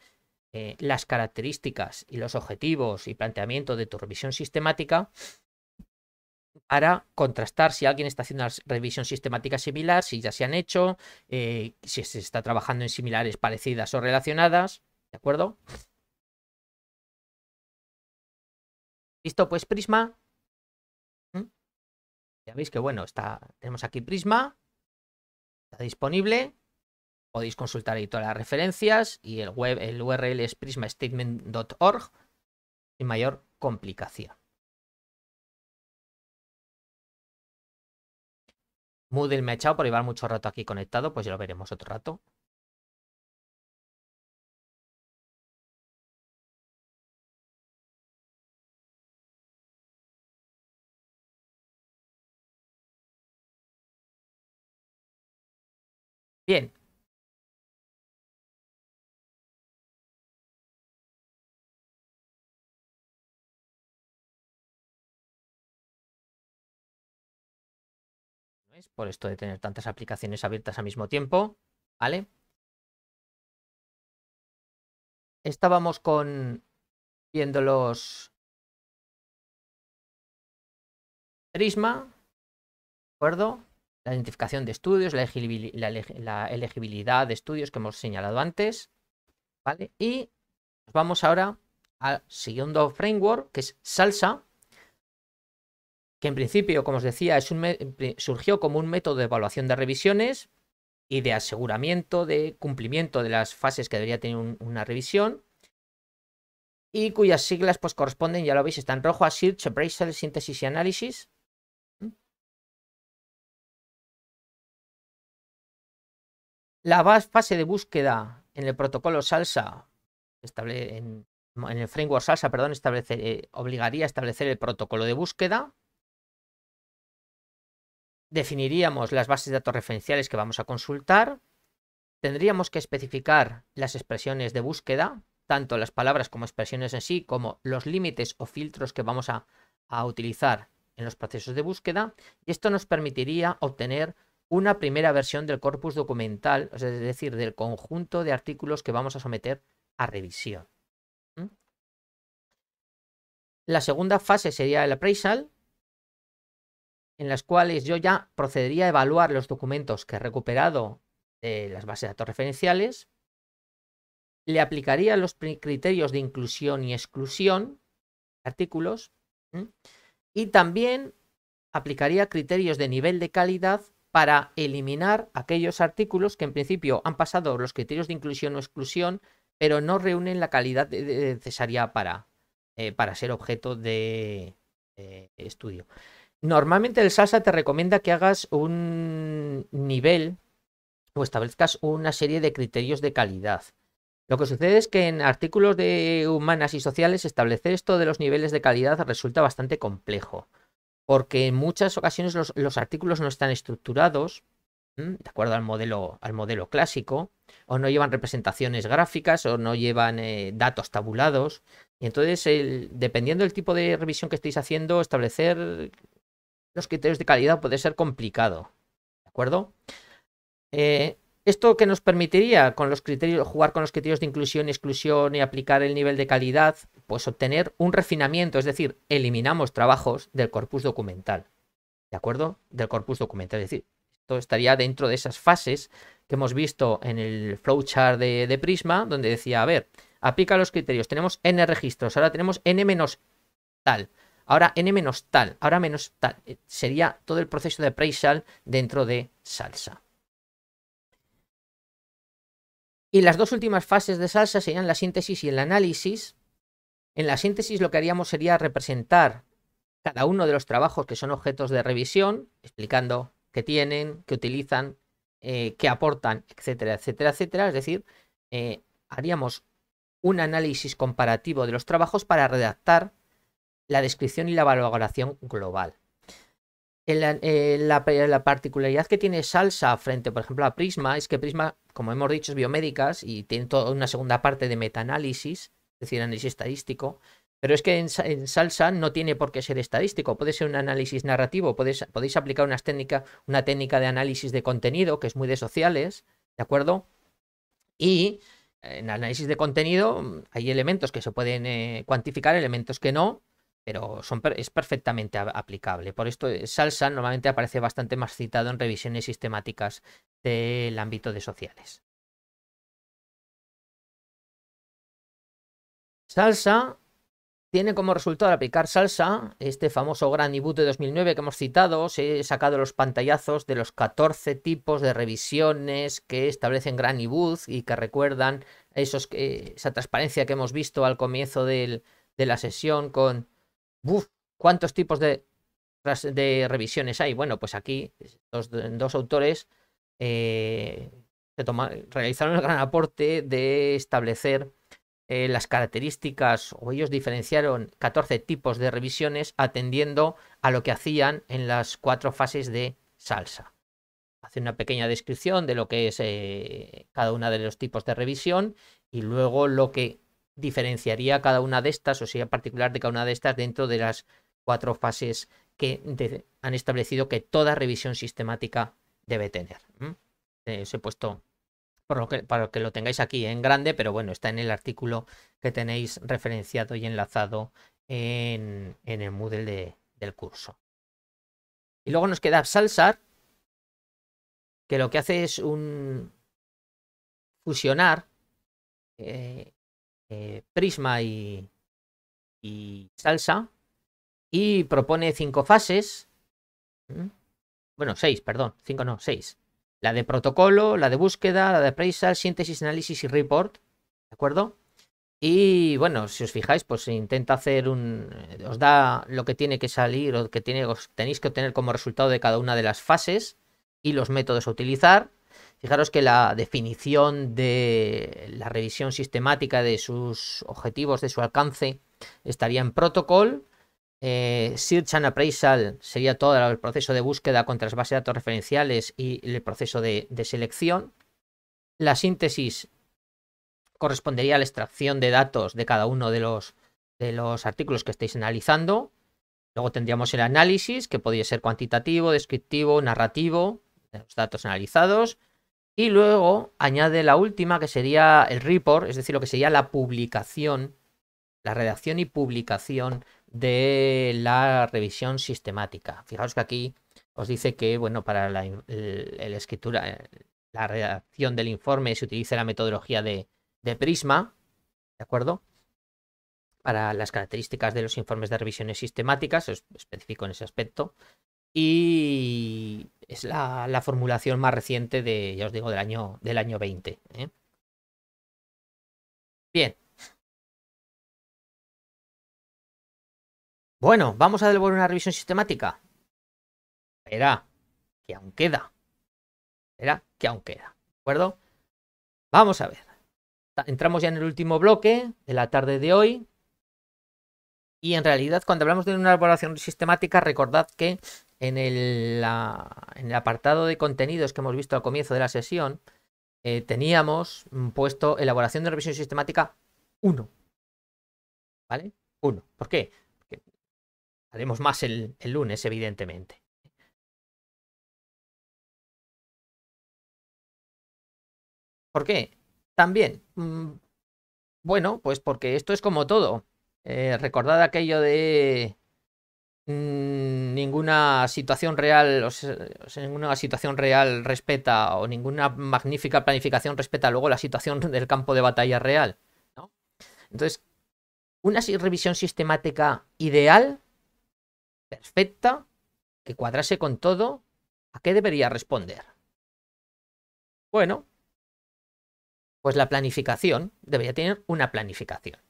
eh, las características y los objetivos y planteamiento de tu revisión sistemática para contrastar si alguien está haciendo una revisión sistemática similar, si ya se han hecho, eh, si se está trabajando en similares parecidas o relacionadas. ¿De acuerdo? Listo, pues Prisma. Mm. Ya veis que bueno, está, tenemos aquí Prisma. Está disponible. Podéis consultar ahí todas las referencias. Y el web, el URL es prismastatement.org. Sin mayor complicación. Moodle me ha echado por llevar mucho rato aquí conectado, pues ya lo veremos otro rato. Bien, por esto de tener tantas aplicaciones abiertas al mismo tiempo, ¿vale? Estábamos con viendo los Prisma, ¿de acuerdo? La identificación de estudios, la, elegibilidad de estudios que hemos señalado antes, ¿vale? Y nos vamos ahora al segundo framework, que es Salsa, que en principio, como os decía, surgió como un método de evaluación de revisiones y de aseguramiento de cumplimiento de las fases que debería tener una revisión y cuyas siglas pues corresponden, ya lo veis, está en rojo a Search, Appraisal, Síntesis y Análisis. La fase de búsqueda en el protocolo Salsa, en, en el framework Salsa, perdón, eh, obligaría a establecer el protocolo de búsqueda definiríamos las bases de datos referenciales que vamos a consultar, tendríamos que especificar las expresiones de búsqueda, tanto las palabras como expresiones en sí, como los límites o filtros que vamos a, utilizar en los procesos de búsqueda, y esto nos permitiría obtener una primera versión del corpus documental, es decir, del conjunto de artículos que vamos a someter a revisión. ¿Mm? La segunda fase sería el appraisal, en las cuales yo ya procedería a evaluar los documentos que he recuperado de las bases de datos referenciales, le aplicaría los criterios de inclusión y exclusión, artículos, y también aplicaría criterios de nivel de calidad para eliminar aquellos artículos que en principio han pasado los criterios de inclusión o exclusión, pero no reúnen la calidad necesaria eh, para, ser objeto de eh, estudio. Normalmente el SASA te recomienda que hagas un nivel o establezcas una serie de criterios de calidad. Lo que sucede es que en artículos de humanas y sociales establecer esto de los niveles de calidad resulta bastante complejo, porque en muchas ocasiones los, artículos no están estructurados de acuerdo al modelo, al modelo clásico, o no llevan representaciones gráficas, o no llevan eh, datos tabulados. Y entonces, dependiendo del tipo de revisión que estéis haciendo, establecer los criterios de calidad puede ser complicado. ¿De acuerdo? Eh, esto que nos permitiría con los criterios, jugar con los criterios de inclusión y exclusión y aplicar el nivel de calidad, pues obtener un refinamiento, es decir, eliminamos trabajos del corpus documental. ¿De acuerdo? Del corpus documental. Es decir, esto estaría dentro de esas fases que hemos visto en el flowchart de, de Prisma, donde decía, a ver, aplica los criterios, tenemos n registros, ahora tenemos n menos tal ahora n menos tal, ahora menos tal. Eh, sería todo el proceso de appraisal dentro de salsa. Y las dos últimas fases de salsa serían la síntesis y el análisis. En la síntesis lo que haríamos sería representar cada uno de los trabajos que son objetos de revisión, explicando qué tienen, qué utilizan, eh, qué aportan, etcétera, etcétera, etcétera. Es decir, eh, haríamos un análisis comparativo de los trabajos para redactar la descripción y la valoración global. la, particularidad que tiene Salsa frente, por ejemplo, a Prisma es que Prisma, como hemos dicho, es biomédicas y tiene toda una segunda parte de metaanálisis, es decir, análisis estadístico, pero es que en, Salsa no tiene por qué ser estadístico, puede ser un análisis narrativo, podéis, podéis aplicar unas técnica, una técnica de análisis de contenido, que es muy de sociales, ¿de acuerdo? Y eh, en análisis de contenido hay elementos que se pueden eh, cuantificar, elementos que no, pero es perfectamente aplicable. Por esto, eh, Salsa normalmente aparece bastante más citado en revisiones sistemáticas del ámbito de sociales. Salsa tiene como resultado aplicar Salsa, este famoso gran Boot de 2009 que hemos citado, se he sacado los pantallazos de los 14 tipos de revisiones que establecen Granny Boot y que recuerdan esa transparencia que hemos visto al comienzo de la sesión con ¿Cuántos tipos de, de revisiones hay? Bueno, pues aquí dos autores eh, realizaron el gran aporte de establecer eh, las características o ellos diferenciaron 14 tipos de revisiones atendiendo a lo que hacían en las cuatro fases de salsa. Hace una pequeña descripción de lo que es eh, cada uno de los tipos de revisión y luego lo que diferenciaría cada una de estas o sería particular de cada una de estas dentro de las cuatro fases que han establecido que toda revisión sistemática debe tener. Se eh, os he puesto por lo que, para que lo tengáis aquí en grande, pero bueno, está en el artículo que tenéis referenciado y enlazado en, el Moodle del curso. Y luego nos queda Salsar, que lo que hace es un fusionar eh, eh, Prisma y, Salsa. Y propone cinco fases. Bueno, seis, perdón. Cinco no, seis. La de protocolo, la de búsqueda, la de appraisal, síntesis, análisis y report. ¿De acuerdo? Y bueno, si os fijáis, pues intenta hacer un. Eh, os da lo que tiene que salir o que tenéis que obtener como resultado de cada una de las fases y los métodos a utilizar. Fijaros que la definición de la revisión sistemática de sus objetivos, de su alcance, estaría en protocol. Eh, search and Appraisal sería todo el proceso de búsqueda contra las bases de datos referenciales y el proceso de, selección. La síntesis correspondería a la extracción de datos de cada uno de los, de los artículos que estéis analizando. Luego tendríamos el análisis, que podría ser cuantitativo, descriptivo, narrativo, de los datos analizados. Y luego añade la última, que sería el report, es decir, lo que sería la publicación, la redacción y publicación de la revisión sistemática. Fijaos que aquí os dice que, bueno, para la, escritura, eh, la redacción del informe se utiliza la metodología de, de Prisma, ¿de acuerdo? Para las características de los informes de revisiones sistemáticas, os especifico en ese aspecto y es la, formulación más reciente de, ya os digo, del año, del año 20. ¿eh? Bien. Bueno, vamos a devolver una revisión sistemática. Verá que aún queda. Verá que aún queda. ¿De acuerdo? Vamos a ver. Entramos ya en el último bloque de la tarde de hoy. Y en realidad, cuando hablamos de una evaluación sistemática, recordad que en el, apartado de contenidos que hemos visto al comienzo de la sesión, eh, teníamos mm, puesto elaboración de revisión sistemática 1. ¿Vale? 1. ¿Por qué? haremos más el, lunes, evidentemente. ¿Por qué? También, mm, bueno, pues porque esto es como todo. Eh, recordad aquello de Mm, ninguna situación real, o ninguna situación real respeta o ninguna magnífica planificación respeta luego la situación del campo de batalla real. Entonces, una revisión sistemática ideal, perfecta, que cuadrase con todo, ¿a qué debería responder? Bueno, pues la planificación debería tener una planificación.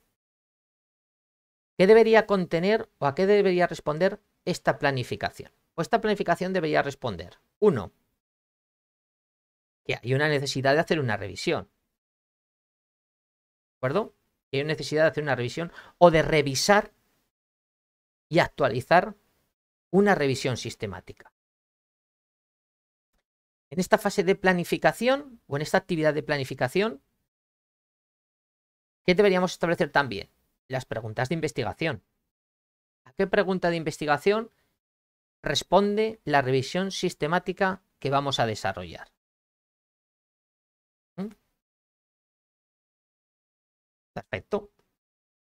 ¿Qué debería contener o a qué debería responder esta planificación? o esta planificación debería responder, uno, que hay una necesidad de hacer una revisión. ¿De acuerdo? Que hay una necesidad de hacer una revisión o de revisar y actualizar una revisión sistemática. En esta fase de planificación o en esta actividad de planificación, ¿qué deberíamos establecer también? las preguntas de investigación. ¿A qué pregunta de investigación responde la revisión sistemática que vamos a desarrollar? ¿Mm? Perfecto.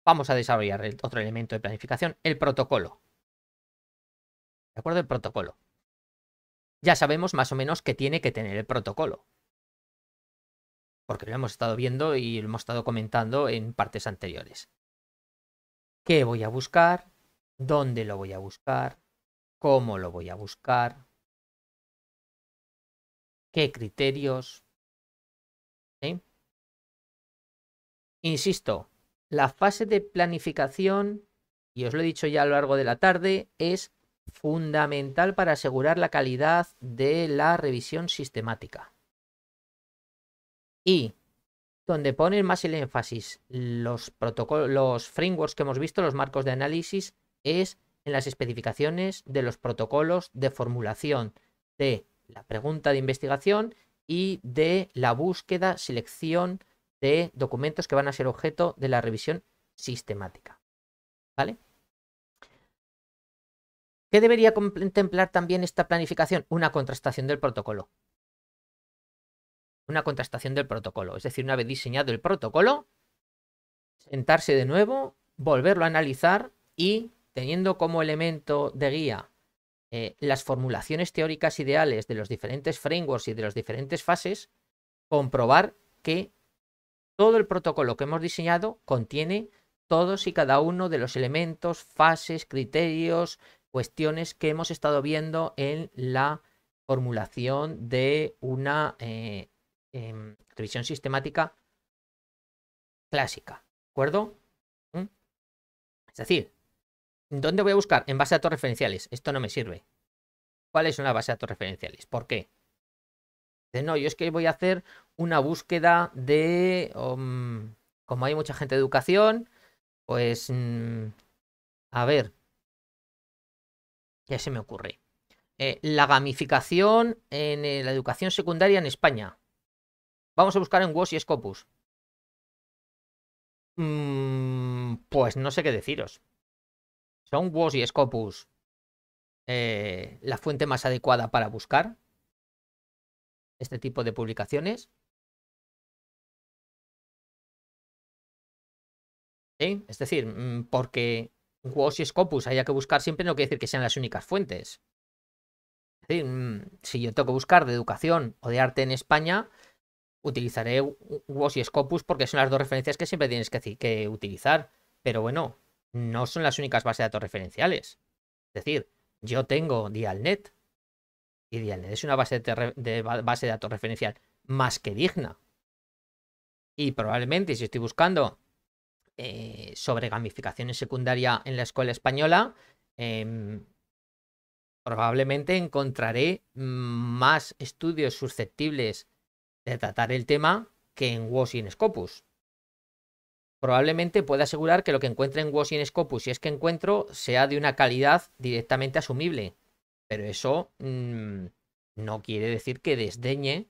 Vamos a desarrollar el otro elemento de planificación, el protocolo. ¿De acuerdo? El protocolo. Ya sabemos más o menos qué tiene que tener el protocolo porque lo hemos estado viendo y lo hemos estado comentando en partes anteriores qué voy a buscar, dónde lo voy a buscar, cómo lo voy a buscar, qué criterios. Insisto, la fase de planificación, y os lo he dicho ya a lo largo de la tarde, es fundamental para asegurar la calidad de la revisión sistemática. Y donde ponen más el énfasis los protocolos, los frameworks que hemos visto, los marcos de análisis, es en las especificaciones de los protocolos de formulación de la pregunta de investigación y de la búsqueda, selección de documentos que van a ser objeto de la revisión sistemática. ¿Vale? ¿Qué debería contemplar también esta planificación? Una contrastación del protocolo una contrastación del protocolo. Es decir, una vez diseñado el protocolo, sentarse de nuevo, volverlo a analizar y, teniendo como elemento de guía eh, las formulaciones teóricas ideales de los diferentes frameworks y de las diferentes fases, comprobar que todo el protocolo que hemos diseñado contiene todos y cada uno de los elementos, fases, criterios, cuestiones que hemos estado viendo en la formulación de una eh, revisión em, sistemática clásica. ¿De acuerdo? ¿Mm? Es decir, ¿dónde voy a buscar? En base de datos referenciales. Esto no me sirve. cuál es una base de datos referenciales? ¿Por qué? no, yo es que voy a hacer una búsqueda de... Um, como hay mucha gente de educación, pues... Mm, a ver. Ya se me ocurre. Eh, la gamificación en eh, la educación secundaria en España. Vamos a buscar en WOS y Scopus. Mm, pues no sé qué deciros. Son WOS y Scopus eh, la fuente más adecuada para buscar este tipo de publicaciones. Es decir, mm, porque WOS y Scopus haya que buscar siempre no quiere decir que sean las únicas fuentes. Es decir, mm, si yo tengo que buscar de educación o de arte en España, utilizaré WOS y Scopus porque son las dos referencias que siempre tienes que, utilizar. Pero bueno, no son las únicas bases de datos referenciales. Es decir, yo tengo Dialnet y Dialnet es una base de, base de datos referencial más que digna. Y probablemente si estoy buscando eh, sobre gamificación en secundaria en la escuela española, em, probablemente encontraré más estudios susceptibles de tratar el tema que en WOS y en Scopus. Probablemente pueda asegurar que lo que encuentre en WOS y en Scopus, si es que encuentro, sea de una calidad directamente asumible. Pero eso mm, no quiere decir que desdeñe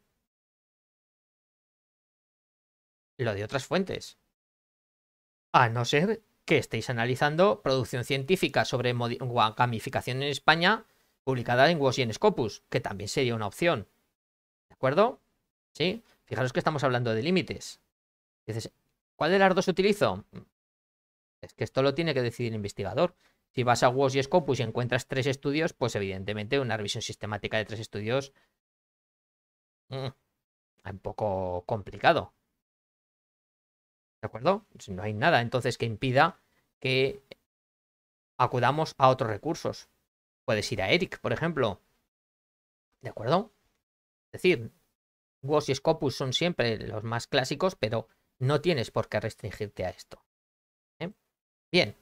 lo de otras fuentes. A no ser que estéis analizando producción científica sobre gamificación en España publicada en WOS y en Scopus, que también sería una opción. ¿De acuerdo? ¿Sí? Fijaros que estamos hablando de límites. Dices, ¿cuál de las dos utilizo? Es que esto lo tiene que decidir el investigador. Si vas a WOS y Scopus y encuentras tres estudios, pues evidentemente una revisión sistemática de tres estudios mm, es un poco complicado. ¿De acuerdo? no hay nada entonces que impida que acudamos a otros recursos. Puedes ir a Eric, por ejemplo. ¿De acuerdo? Es decir, WOS y Scopus son siempre los más clásicos, pero no tienes por qué restringirte a esto. ¿eh? Bien.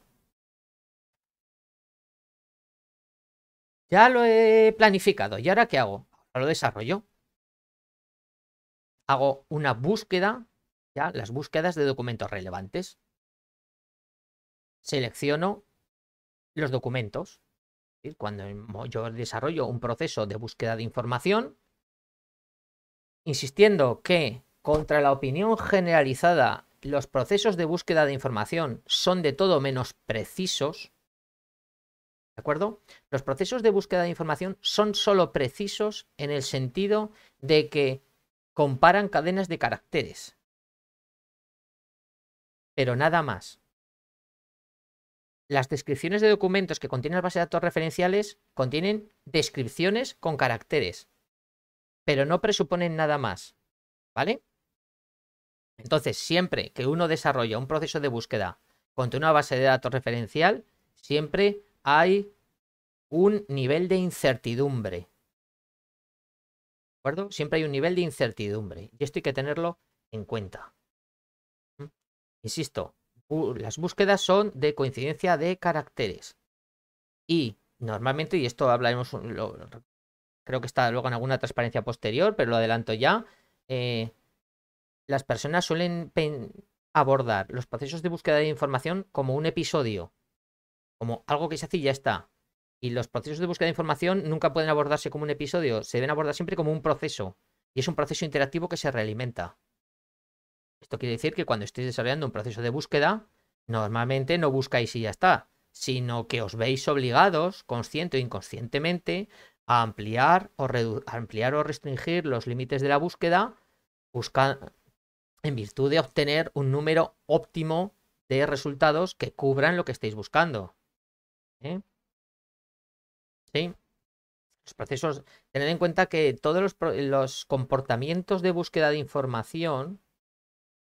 Ya lo he planificado. ¿Y ahora qué hago? lo desarrollo. Hago una búsqueda, ya las búsquedas de documentos relevantes. Selecciono los documentos. Cuando yo desarrollo un proceso de búsqueda de información, insistiendo que, contra la opinión generalizada, los procesos de búsqueda de información son de todo menos precisos, ¿de acuerdo? Los procesos de búsqueda de información son solo precisos en el sentido de que comparan cadenas de caracteres. Pero nada más. Las descripciones de documentos que contienen las bases de datos referenciales contienen descripciones con caracteres pero no presuponen nada más. ¿Vale? Entonces, siempre que uno desarrolla un proceso de búsqueda contra una base de datos referencial, siempre hay un nivel de incertidumbre. ¿De acuerdo? Siempre hay un nivel de incertidumbre y esto hay que tenerlo en cuenta. ¿Mm? Insisto, las búsquedas son de coincidencia de caracteres y normalmente, y esto hablaremos, creo que está luego en alguna transparencia posterior, pero lo adelanto ya. Eh, las personas suelen abordar los procesos de búsqueda de información como un episodio, como algo que se hace y ya está. Y los procesos de búsqueda de información nunca pueden abordarse como un episodio, se deben abordar siempre como un proceso. Y es un proceso interactivo que se realimenta. Esto quiere decir que cuando estéis desarrollando un proceso de búsqueda, normalmente no buscáis y ya está, sino que os veis obligados, consciente o inconscientemente, a ampliar o, ampliar o restringir los límites de la búsqueda en virtud de obtener un número óptimo de resultados que cubran lo que estáis buscando. ¿eh? ¿Sí? Los procesos, tened en cuenta que todos los, los comportamientos de búsqueda de información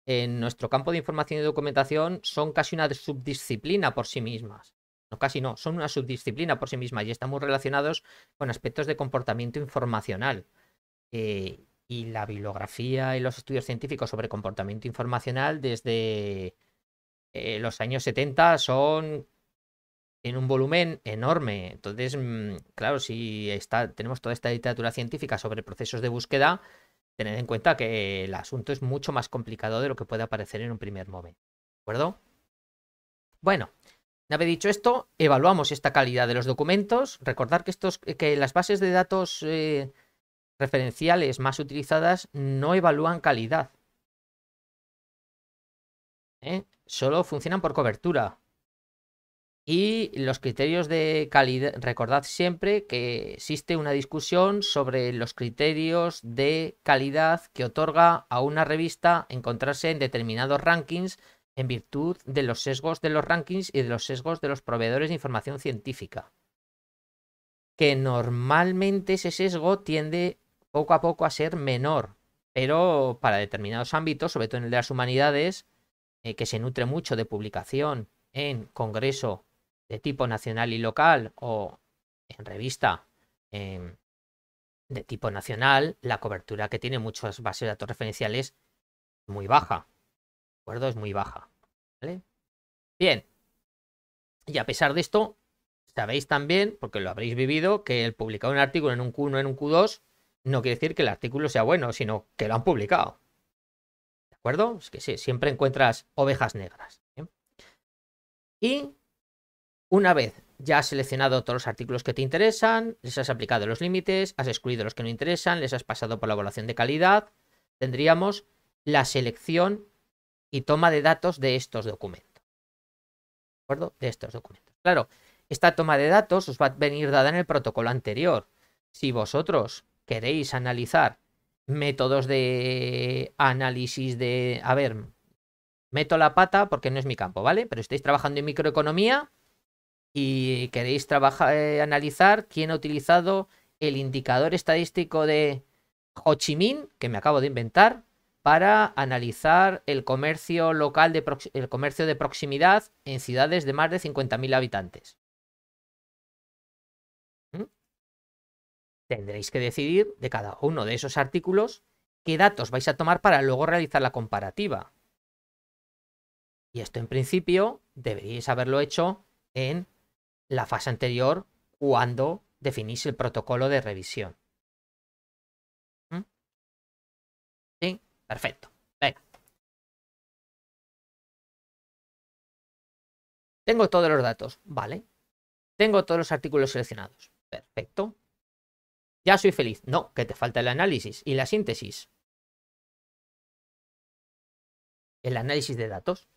en nuestro campo de información y documentación son casi una subdisciplina por sí mismas casi no, son una subdisciplina por sí misma y están muy relacionados con aspectos de comportamiento informacional. Eh, y la bibliografía y los estudios científicos sobre comportamiento informacional desde eh, los años 70 son en un volumen enorme. Entonces, mm, claro, si está, tenemos toda esta literatura científica sobre procesos de búsqueda, tened en cuenta que el asunto es mucho más complicado de lo que puede aparecer en un primer momento. ¿De acuerdo? Bueno, una vez dicho esto, evaluamos esta calidad de los documentos. Recordar que, estos, eh, que las bases de datos eh, referenciales más utilizadas no evalúan calidad. ¿Eh? Solo funcionan por cobertura. Y los criterios de calidad, recordad siempre que existe una discusión sobre los criterios de calidad que otorga a una revista encontrarse en determinados rankings en virtud de los sesgos de los rankings y de los sesgos de los proveedores de información científica. Que normalmente ese sesgo tiende poco a poco a ser menor, pero para determinados ámbitos, sobre todo en el de las humanidades, eh, que se nutre mucho de publicación en congreso de tipo nacional y local o en revista em, de tipo nacional, la cobertura que tiene muchas bases de datos referenciales es muy baja acuerdo? Es muy baja, ¿vale? Bien. Y a pesar de esto, sabéis también, porque lo habréis vivido, que el publicar un artículo en un Q1 en un Q2 no quiere decir que el artículo sea bueno, sino que lo han publicado. ¿De acuerdo? Es que sí, siempre encuentras ovejas negras. Y una vez ya has seleccionado todos los artículos que te interesan, les has aplicado los límites, has excluido los que no interesan, les has pasado por la evaluación de calidad, tendríamos la selección y toma de datos de estos documentos. ¿De acuerdo? De estos documentos. Claro, esta toma de datos os va a venir dada en el protocolo anterior. Si vosotros queréis analizar métodos de análisis de... A ver, meto la pata porque no es mi campo, ¿vale? Pero estáis trabajando en microeconomía y queréis trabajar, eh, analizar quién ha utilizado el indicador estadístico de Ho Chi Minh, que me acabo de inventar, para analizar el comercio local, de el comercio de proximidad en ciudades de más de 50.000 habitantes. ¿Mm? Tendréis que decidir de cada uno de esos artículos qué datos vais a tomar para luego realizar la comparativa. Y esto en principio deberíais haberlo hecho en la fase anterior cuando definís el protocolo de revisión. Perfecto. Venga. Tengo todos los datos. Vale. Tengo todos los artículos seleccionados. Perfecto. Ya soy feliz. No, que te falta el análisis y la síntesis. El análisis de datos.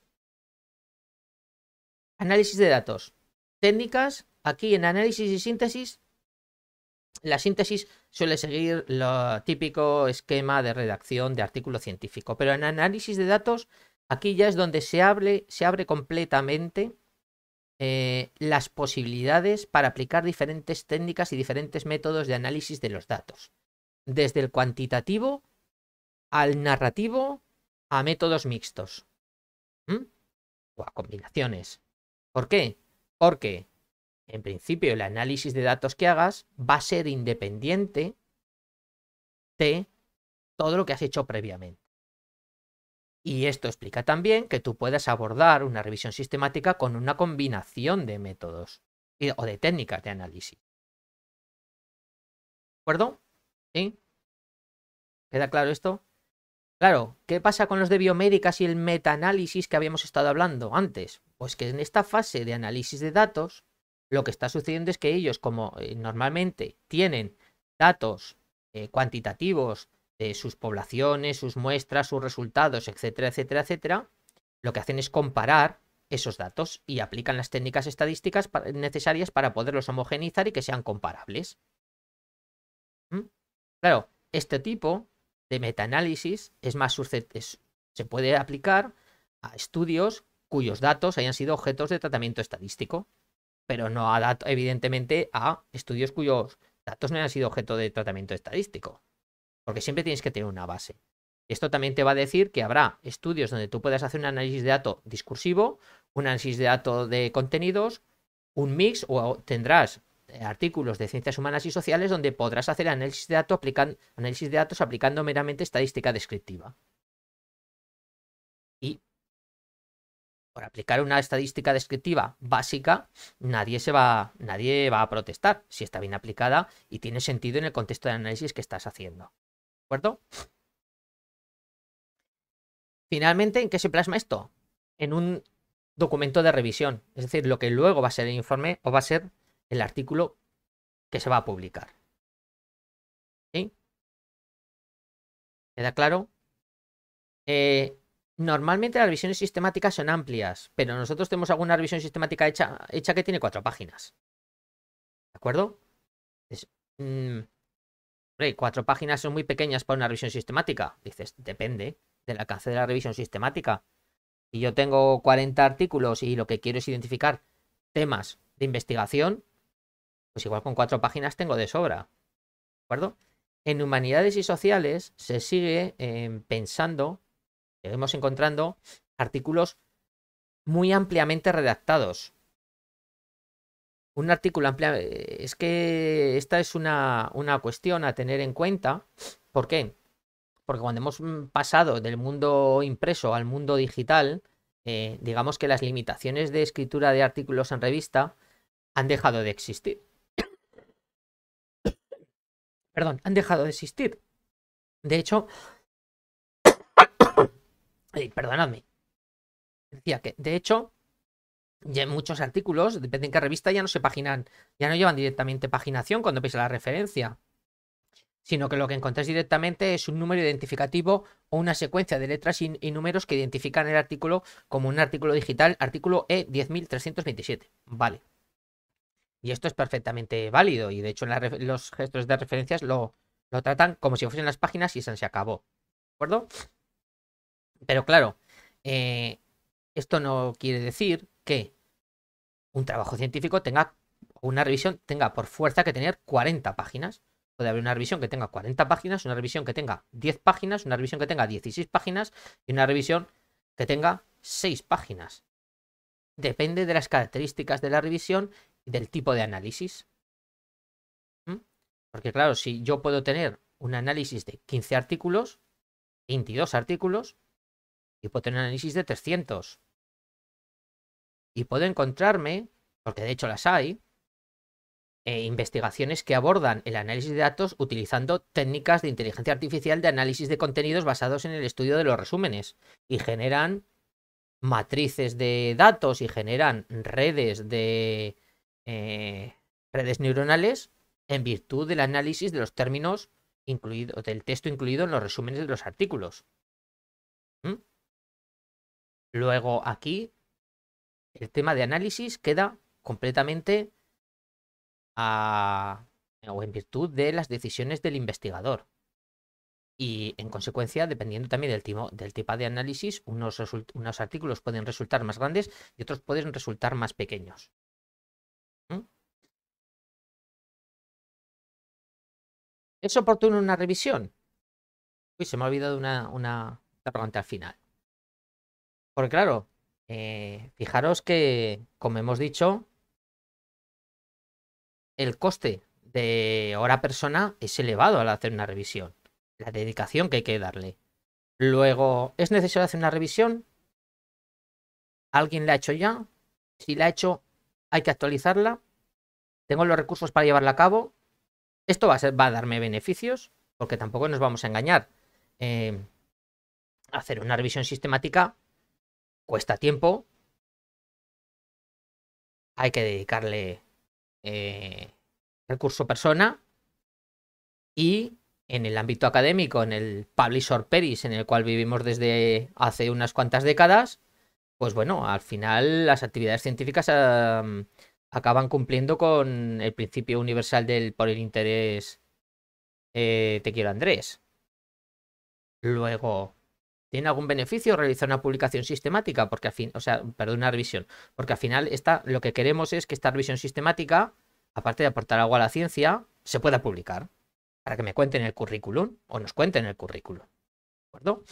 Análisis de datos. Técnicas. Aquí en análisis y síntesis la síntesis suele seguir lo típico esquema de redacción de artículo científico, pero en análisis de datos aquí ya es donde se, abre, completamente eh, las posibilidades para aplicar diferentes técnicas y diferentes métodos de análisis de los datos, desde el cuantitativo al narrativo a métodos mixtos ¿Mm? o a combinaciones. ¿Por qué? Porque en principio, el análisis de datos que hagas va a ser independiente de todo lo que has hecho previamente. Y esto explica también que tú puedas abordar una revisión sistemática con una combinación de métodos o de técnicas de análisis. ¿De acuerdo? ¿Sí? ¿Queda claro esto? Claro, ¿qué pasa con los de biomédicas y el metaanálisis que habíamos estado hablando antes? Pues que en esta fase de análisis de datos lo que está sucediendo es que ellos, como eh, normalmente tienen datos eh, cuantitativos de sus poblaciones, sus muestras, sus resultados, etcétera, etcétera, etcétera, lo que hacen es comparar esos datos y aplican las técnicas estadísticas necesarias para poderlos homogeneizar y que sean comparables. ¿Mm? Claro, este tipo de metaanálisis es más se puede aplicar a estudios cuyos datos hayan sido objetos de tratamiento estadístico pero no a evidentemente a estudios cuyos datos no han sido objeto de tratamiento estadístico. Porque siempre tienes que tener una base. Esto también te va a decir que habrá estudios donde tú puedas hacer un análisis de datos discursivo, un análisis de datos de contenidos, un mix o tendrás eh, artículos de ciencias humanas y sociales donde podrás hacer análisis de, análisis de datos aplicando meramente estadística descriptiva. por aplicar una estadística descriptiva básica, nadie, se va, nadie va a protestar si está bien aplicada y tiene sentido en el contexto de análisis que estás haciendo. ¿De acuerdo? Finalmente, ¿en qué se plasma esto? En un documento de revisión, es decir, lo que luego va a ser el informe o va a ser el artículo que se va a publicar. ¿Sí? ¿Queda claro? Eh, Normalmente las revisiones sistemáticas son amplias, pero nosotros tenemos alguna revisión sistemática hecha, que tiene cuatro páginas. ¿De acuerdo? Es, mm, cuatro páginas son muy pequeñas para una revisión sistemática. Dices, depende del alcance de la revisión sistemática. Si yo tengo 40 artículos y lo que quiero es identificar temas de investigación, pues igual con cuatro páginas tengo de sobra. ¿De acuerdo? En humanidades y sociales se sigue eh, pensando seguimos encontrando artículos muy ampliamente redactados. Un artículo amplia... Eh, es que esta es una, cuestión a tener en cuenta. ¿Por qué? Porque cuando hemos mm, pasado del mundo impreso al mundo digital, eh, digamos que las limitaciones de escritura de artículos en revista han dejado de existir. Perdón, han dejado de existir. De hecho, eh, perdonadme. Decía que, de hecho, ya muchos artículos, depende en qué revista, ya no se paginan, ya no llevan directamente paginación cuando veis la referencia, sino que lo que encontráis directamente es un número identificativo o una secuencia de letras y, números que identifican el artículo como un artículo digital, artículo E10327. Vale. Y esto es perfectamente válido y de hecho los gestos de referencias lo, lo tratan como si fuesen las páginas y se acabó. ¿De acuerdo? Pero claro, eh, esto no quiere decir que un trabajo científico tenga, una revisión tenga por fuerza que tener 40 páginas. Puede haber una revisión que tenga 40 páginas, una revisión que tenga 10 páginas, una revisión que tenga 16 páginas y una revisión que tenga 6 páginas. Depende de las características de la revisión y del tipo de análisis. ¿Mm? Porque claro, si yo puedo tener un análisis de 15 artículos, 22 artículos, y puedo tener análisis de 300. Y puedo encontrarme, porque de hecho las hay, eh, investigaciones que abordan el análisis de datos utilizando técnicas de inteligencia artificial de análisis de contenidos basados en el estudio de los resúmenes y generan matrices de datos y generan redes de eh, redes neuronales en virtud del análisis de los términos incluidos del texto incluido en los resúmenes de los artículos. ¿Mm? Luego aquí el tema de análisis queda completamente o en virtud de las decisiones del investigador. Y en consecuencia, dependiendo también del, del tipo de análisis, unos, unos, artículos pueden resultar más grandes y otros pueden resultar más pequeños. ¿Mm? ¿Es oportuno una revisión? Uy, se me ha olvidado una, una pregunta al final. Porque claro, eh, fijaros que, como hemos dicho, el coste de hora persona es elevado al hacer una revisión. La dedicación que hay que darle. Luego, ¿es necesario hacer una revisión? ¿Alguien la ha hecho ya? Si la ha hecho, hay que actualizarla. Tengo los recursos para llevarla a cabo. Esto va a, darme beneficios, porque tampoco nos vamos a engañar. Eh, hacer una revisión sistemática Cuesta tiempo. Hay que dedicarle eh, recurso persona. Y en el ámbito académico, en el publisher peris, en el cual vivimos desde hace unas cuantas décadas, pues bueno, al final las actividades científicas acaban cumpliendo con el principio universal del por el interés eh, te quiero Andrés. Luego, ¿Tiene algún beneficio realizar una publicación sistemática? Porque al fin, o sea, perdón, una revisión. Porque al final lo que queremos es que esta revisión sistemática, aparte de aportar algo a la ciencia, se pueda publicar. Para que me cuenten el currículum o nos cuenten el currículum. ¿De acuerdo?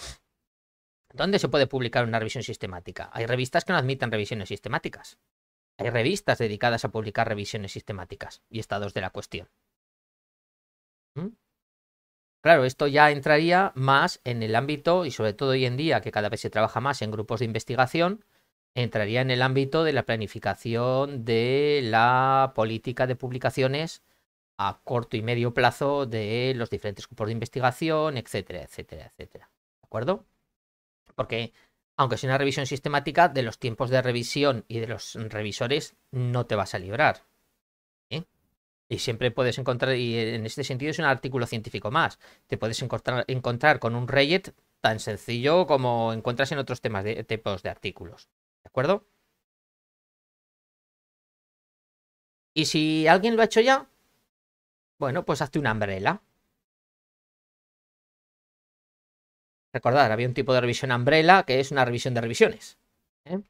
¿Dónde se puede publicar una revisión sistemática? Hay revistas que no admitan revisiones sistemáticas. Hay revistas dedicadas a publicar revisiones sistemáticas y estados de la cuestión. ¿Mm? Claro, esto ya entraría más en el ámbito, y sobre todo hoy en día, que cada vez se trabaja más en grupos de investigación, entraría en el ámbito de la planificación de la política de publicaciones a corto y medio plazo de los diferentes grupos de investigación, etcétera, etcétera, etcétera. ¿De acuerdo? Porque aunque sea una revisión sistemática, de los tiempos de revisión y de los revisores no te vas a librar. Y siempre puedes encontrar, y en este sentido es un artículo científico más, te puedes encontrar, encontrar con un Reyet tan sencillo como encuentras en otros temas de, tipos de artículos. ¿De acuerdo? Y si alguien lo ha hecho ya, bueno, pues hazte una umbrella. Recordad, había un tipo de revisión umbrella que es una revisión de revisiones. ¿eh?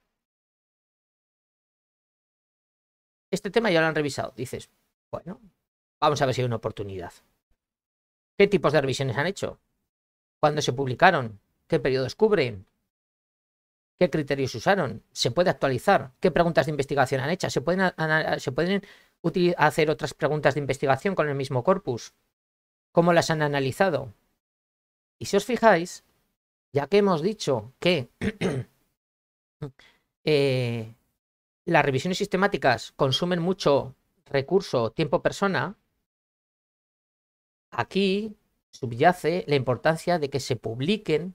Este tema ya lo han revisado, dices. Bueno, vamos a ver si hay una oportunidad. ¿Qué tipos de revisiones han hecho? ¿Cuándo se publicaron? ¿Qué periodos cubren? ¿Qué criterios usaron? ¿Se puede actualizar? ¿Qué preguntas de investigación han hecho? ¿Se pueden, se pueden hacer otras preguntas de investigación con el mismo corpus? ¿Cómo las han analizado? Y si os fijáis, ya que hemos dicho que eh, las revisiones sistemáticas consumen mucho recurso tiempo-persona, aquí subyace la importancia de que se publiquen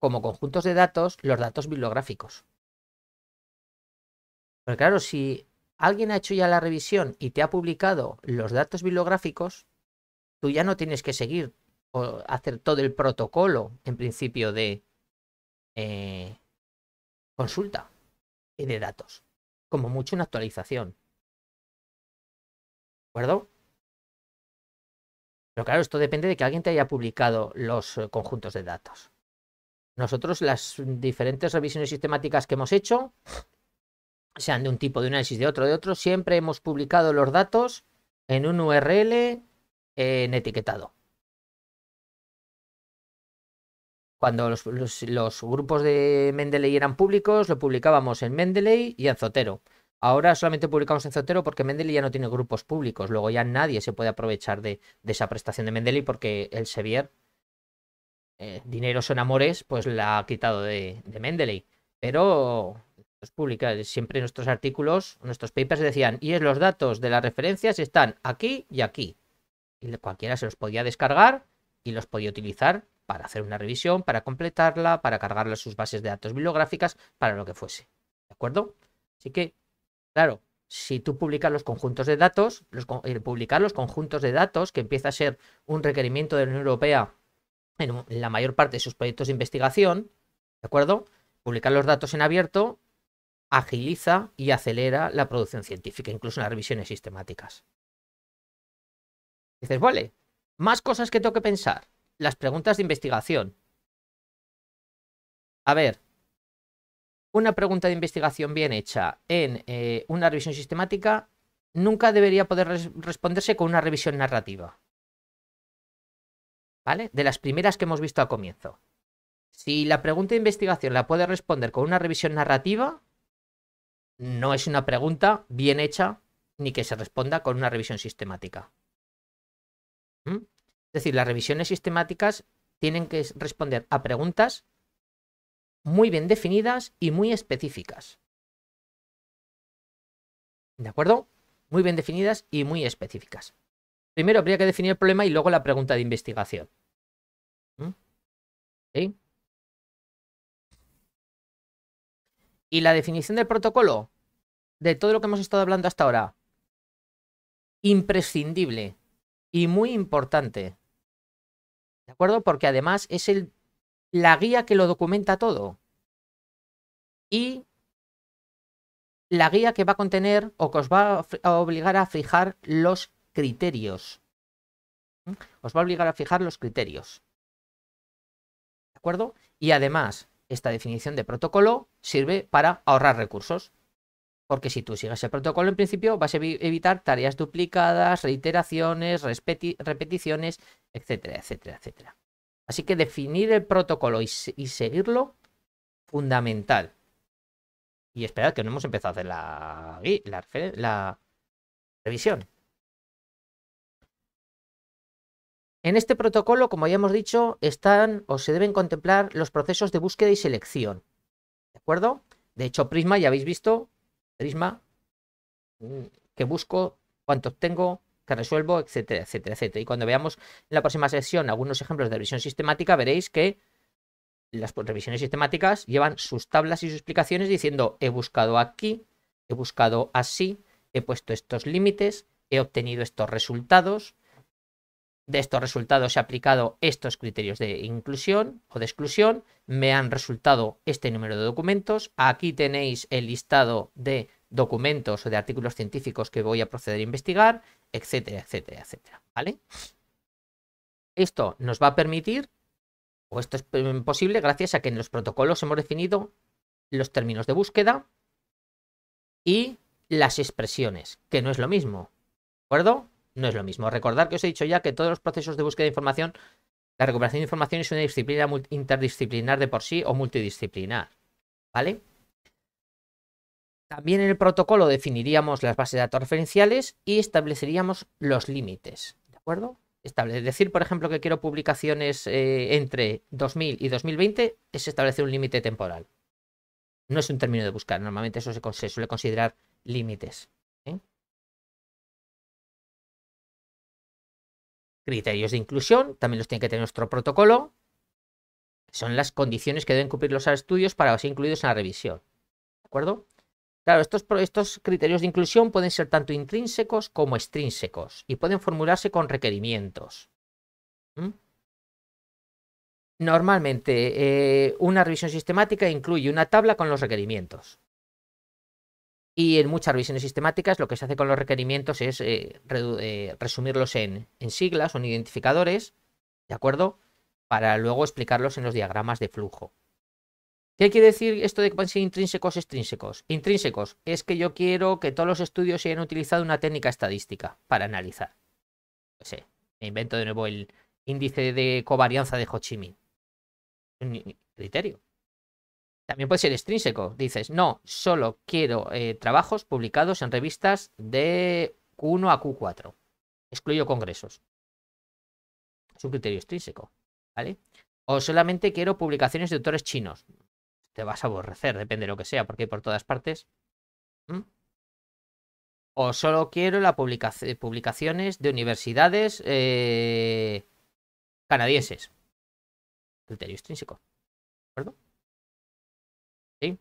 como conjuntos de datos los datos bibliográficos. Pero claro, si alguien ha hecho ya la revisión y te ha publicado los datos bibliográficos, tú ya no tienes que seguir o hacer todo el protocolo, en principio, de eh, consulta y de datos. Como mucho una actualización acuerdo? Pero claro, esto depende de que alguien te haya publicado los eh, conjuntos de datos. Nosotros las diferentes revisiones sistemáticas que hemos hecho, sean de un tipo, de análisis, de otro, de otro, siempre hemos publicado los datos en un URL en etiquetado. Cuando los grupos de Mendeley eran públicos, lo publicábamos en Mendeley y en Zotero. Ahora solamente publicamos en Zotero porque Mendeley ya no tiene grupos públicos. Luego ya nadie se puede aprovechar de, esa prestación de Mendeley porque el Sevier, eh, Dinero son amores, pues la ha quitado de, Mendeley. Pero pues, publica siempre nuestros artículos, nuestros papers decían, y es los datos de las referencias están aquí y aquí. Y cualquiera se los podía descargar y los podía utilizar para hacer una revisión, para completarla, para cargarla a sus bases de datos bibliográficas, para lo que fuese. ¿De acuerdo? Así que Claro, si tú publicas los conjuntos de datos, publicar los conjuntos de datos, que empieza a ser un requerimiento de la Unión Europea en, la mayor parte de sus proyectos de investigación, ¿de acuerdo? Publicar los datos en abierto agiliza y acelera la producción científica, incluso las revisiones sistemáticas. Dices, vale, más cosas que tengo que pensar. Las preguntas de investigación. A ver, una pregunta de investigación bien hecha en eh, una revisión sistemática nunca debería poder responderse con una revisión narrativa. ¿Vale? De las primeras que hemos visto a comienzo. Si la pregunta de investigación la puede responder con una revisión narrativa, no es una pregunta bien hecha ni que se responda con una revisión sistemática. ¿Mm? Es decir, las revisiones sistemáticas tienen que responder a preguntas muy bien definidas y muy específicas. ¿De acuerdo? Muy bien definidas y muy específicas. Primero habría que definir el problema y luego la pregunta de investigación. ¿Mm? ¿Sí? ¿Y la definición del protocolo? De todo lo que hemos estado hablando hasta ahora. Imprescindible y muy importante. ¿De acuerdo? Porque además es el la guía que lo documenta todo y la guía que va a contener o que os va a obligar a fijar los criterios. ¿Mm? Os va a obligar a fijar los criterios. ¿De acuerdo? Y además, esta definición de protocolo sirve para ahorrar recursos. Porque si tú sigues el protocolo en principio, vas a evitar tareas duplicadas, reiteraciones, repeticiones, etcétera, etcétera, etcétera. Así que definir el protocolo y, seguirlo, fundamental. Y esperad que no hemos empezado a hacer la, la revisión. En este protocolo, como ya hemos dicho, están o se deben contemplar los procesos de búsqueda y selección. ¿De acuerdo? De hecho, Prisma, ya habéis visto, Prisma, mm, que busco, cuánto obtengo, que resuelvo, etcétera, etcétera, etcétera. Y cuando veamos en la próxima sesión algunos ejemplos de revisión sistemática, veréis que las pues, revisiones sistemáticas llevan sus tablas y sus explicaciones diciendo he buscado aquí, he buscado así, he puesto estos límites, he obtenido estos resultados, de estos resultados he aplicado estos criterios de inclusión o de exclusión, me han resultado este número de documentos, aquí tenéis el listado de documentos o de artículos científicos que voy a proceder a investigar, etcétera, etcétera, etcétera. ¿Vale? Esto nos va a permitir, o esto es posible gracias a que en los protocolos hemos definido los términos de búsqueda y las expresiones, que no es lo mismo. ¿De acuerdo? No es lo mismo. Recordar que os he dicho ya que todos los procesos de búsqueda de información, la recuperación de información es una disciplina interdisciplinar de por sí o multidisciplinar. ¿Vale? También en el protocolo definiríamos las bases de datos referenciales y estableceríamos los límites, ¿de acuerdo? decir, por ejemplo, que quiero publicaciones eh, entre 2000 y 2020 es establecer un límite temporal. No es un término de buscar, normalmente eso se, suele considerar límites. ¿eh? Criterios de inclusión, también los tiene que tener nuestro protocolo. Son las condiciones que deben cumplir los estudios para ser incluidos en la revisión. ¿De acuerdo? Claro, estos, criterios de inclusión pueden ser tanto intrínsecos como extrínsecos y pueden formularse con requerimientos. ¿Mm? Normalmente, eh, una revisión sistemática incluye una tabla con los requerimientos. Y en muchas revisiones sistemáticas lo que se hace con los requerimientos es eh, eh, resumirlos en siglas o en identificadores, ¿de acuerdo? Para luego explicarlos en los diagramas de flujo. ¿Qué quiere decir esto de que pueden ser intrínsecos extrínsecos? Intrínsecos es que yo quiero que todos los estudios hayan utilizado una técnica estadística para analizar. No sé, me invento de nuevo el índice de covarianza de Ho Chi Minh. Un criterio. También puede ser extrínseco. Dices, no, solo quiero eh, trabajos publicados en revistas de Q1 a Q4. Excluyo congresos. Es un criterio extrínseco. ¿Vale? O solamente quiero publicaciones de autores chinos te vas a aborrecer, depende de lo que sea, porque hay por todas partes. ¿Mm? O solo quiero las publicaciones de universidades eh, canadienses. Criterio extrínseco. ¿De acuerdo? ¿Sí?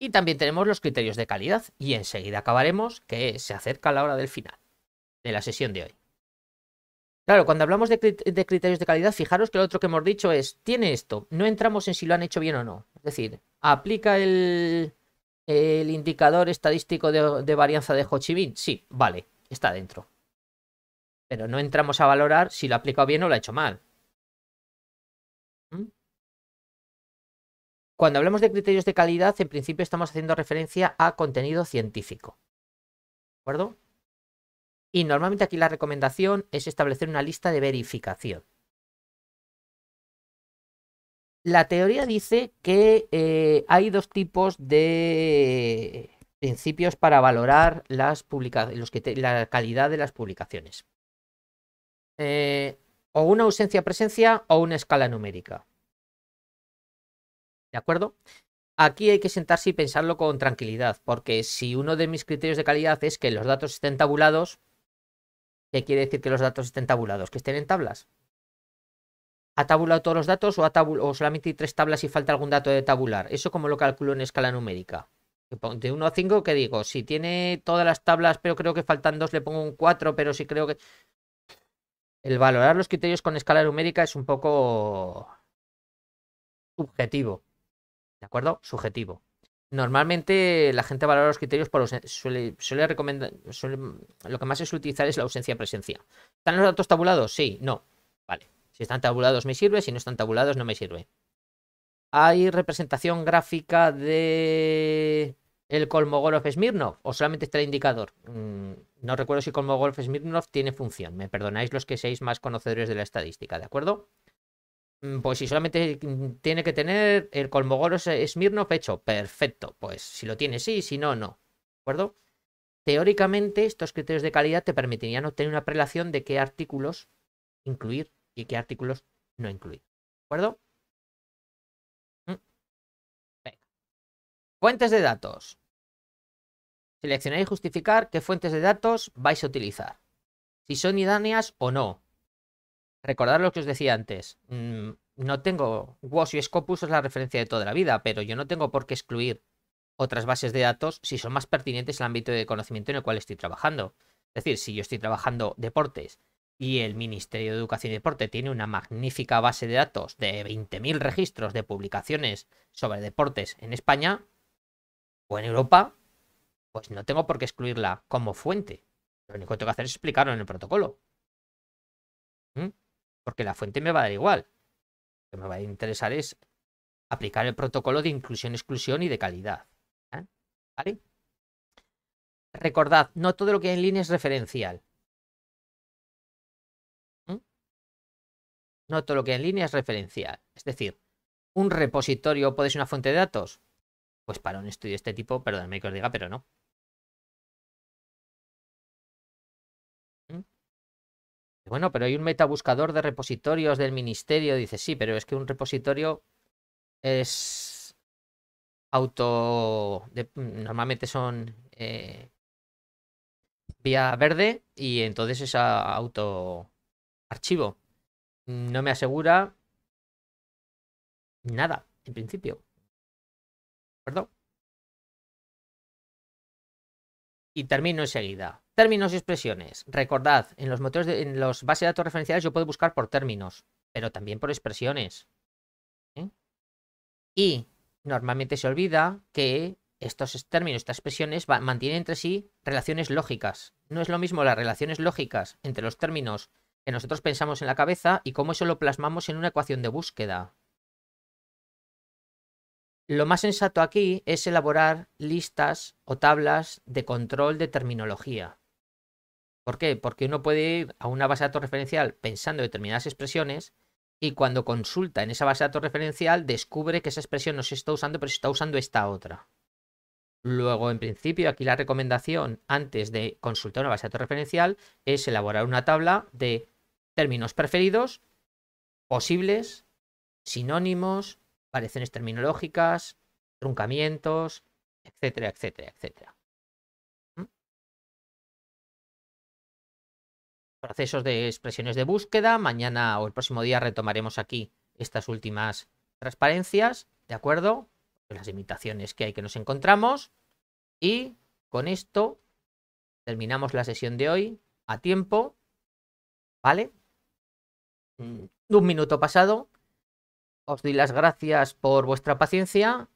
Y también tenemos los criterios de calidad. Y enseguida acabaremos, que se acerca la hora del final de la sesión de hoy. Claro, cuando hablamos de, criterios de calidad, fijaros que lo otro que hemos dicho es, tiene esto, no entramos en si lo han hecho bien o no. Es decir, aplica el, el indicador estadístico de, varianza de Ho Chi Minh. Sí, vale, está dentro. Pero no entramos a valorar si lo ha aplicado bien o lo ha hecho mal. ¿Mm? Cuando hablamos de criterios de calidad, en principio estamos haciendo referencia a contenido científico. ¿De acuerdo? Y normalmente aquí la recomendación es establecer una lista de verificación. La teoría dice que eh, hay dos tipos de principios para valorar la calidad de las publicaciones. Eh, o una ausencia-presencia o una escala numérica. ¿De acuerdo? Aquí hay que sentarse y pensarlo con tranquilidad, porque si uno de mis criterios de calidad es que los datos estén tabulados, ¿Qué quiere decir que los datos estén tabulados? Que estén en tablas. ¿Ha tabulado todos los datos o, solamente hay tres tablas y falta algún dato de tabular? ¿Eso como lo calculo en escala numérica? De 1 a 5, ¿qué digo? Si tiene todas las tablas, pero creo que faltan dos, le pongo un 4, pero si creo que... El valorar los criterios con escala numérica es un poco subjetivo. ¿De acuerdo? Subjetivo. Normalmente la gente valora los criterios por suele, suele recomendar. lo que más se suele utilizar es la ausencia presencia. ¿Están los datos tabulados? Sí, no. Vale. Si están tabulados me sirve, si no están tabulados no me sirve. ¿Hay representación gráfica de el Kolmogorov Smirnov? ¿O solamente está el indicador? Mm, no recuerdo si Kolmogorov Smirnov tiene función. Me perdonáis los que seáis más conocedores de la estadística, ¿de acuerdo? Mm, pues si solamente tiene que tener el Colmogoros eh, Smirno pecho, perfecto. Pues si lo tiene sí, si no, no. ¿De acuerdo? Teóricamente, estos criterios de calidad te permitirían obtener una prelación de qué artículos incluir y qué artículos no incluir. ¿De acuerdo? Mm. Fuentes de datos. Seleccionar y justificar qué fuentes de datos vais a utilizar. Si son idáneas o no Recordar lo que os decía antes. Mm, no tengo. WOS y Scopus es la referencia de toda la vida, pero yo no tengo por qué excluir otras bases de datos si son más pertinentes al ámbito de conocimiento en el cual estoy trabajando. Es decir, si yo estoy trabajando deportes y el Ministerio de Educación y Deporte tiene una magnífica base de datos de 20.000 registros de publicaciones sobre deportes en España o en Europa, pues no tengo por qué excluirla como fuente. Lo único que tengo que hacer es explicarlo en el protocolo. ¿Mm? porque la fuente me va a dar igual. Lo que me va a interesar es aplicar el protocolo de inclusión-exclusión y de calidad. ¿eh? ¿Vale? Recordad, no todo lo que hay en línea es referencial. ¿Mm? No todo lo que hay en línea es referencial. Es decir, un repositorio puede ser una fuente de datos. Pues para un estudio de este tipo, perdóname que os diga, pero no. Bueno, pero hay un metabuscador de repositorios del ministerio. Dice, sí, pero es que un repositorio es auto... Normalmente son eh, vía verde y entonces es auto archivo. No me asegura nada, en principio. Perdón. Y termino enseguida. Términos y expresiones. Recordad, en los motores en los bases de datos referenciales yo puedo buscar por términos, pero también por expresiones. ¿eh? Y normalmente se olvida que estos términos, estas expresiones mantienen entre sí relaciones lógicas. No es lo mismo las relaciones lógicas entre los términos que nosotros pensamos en la cabeza y cómo eso lo plasmamos en una ecuación de búsqueda. Lo más sensato aquí es elaborar listas o tablas de control de terminología. ¿Por qué? Porque uno puede ir a una base de datos referencial pensando determinadas expresiones y cuando consulta en esa base de datos referencial descubre que esa expresión no se está usando, pero se está usando esta otra. Luego, en principio, aquí la recomendación antes de consultar una base de datos referencial es elaborar una tabla de términos preferidos, posibles, sinónimos, variaciones terminológicas, truncamientos, etcétera, etcétera, etcétera. procesos de expresiones de búsqueda. Mañana o el próximo día retomaremos aquí estas últimas transparencias, ¿de acuerdo? Las limitaciones que hay que nos encontramos. Y con esto terminamos la sesión de hoy a tiempo, ¿vale? Mm, un minuto pasado. Os doy las gracias por vuestra paciencia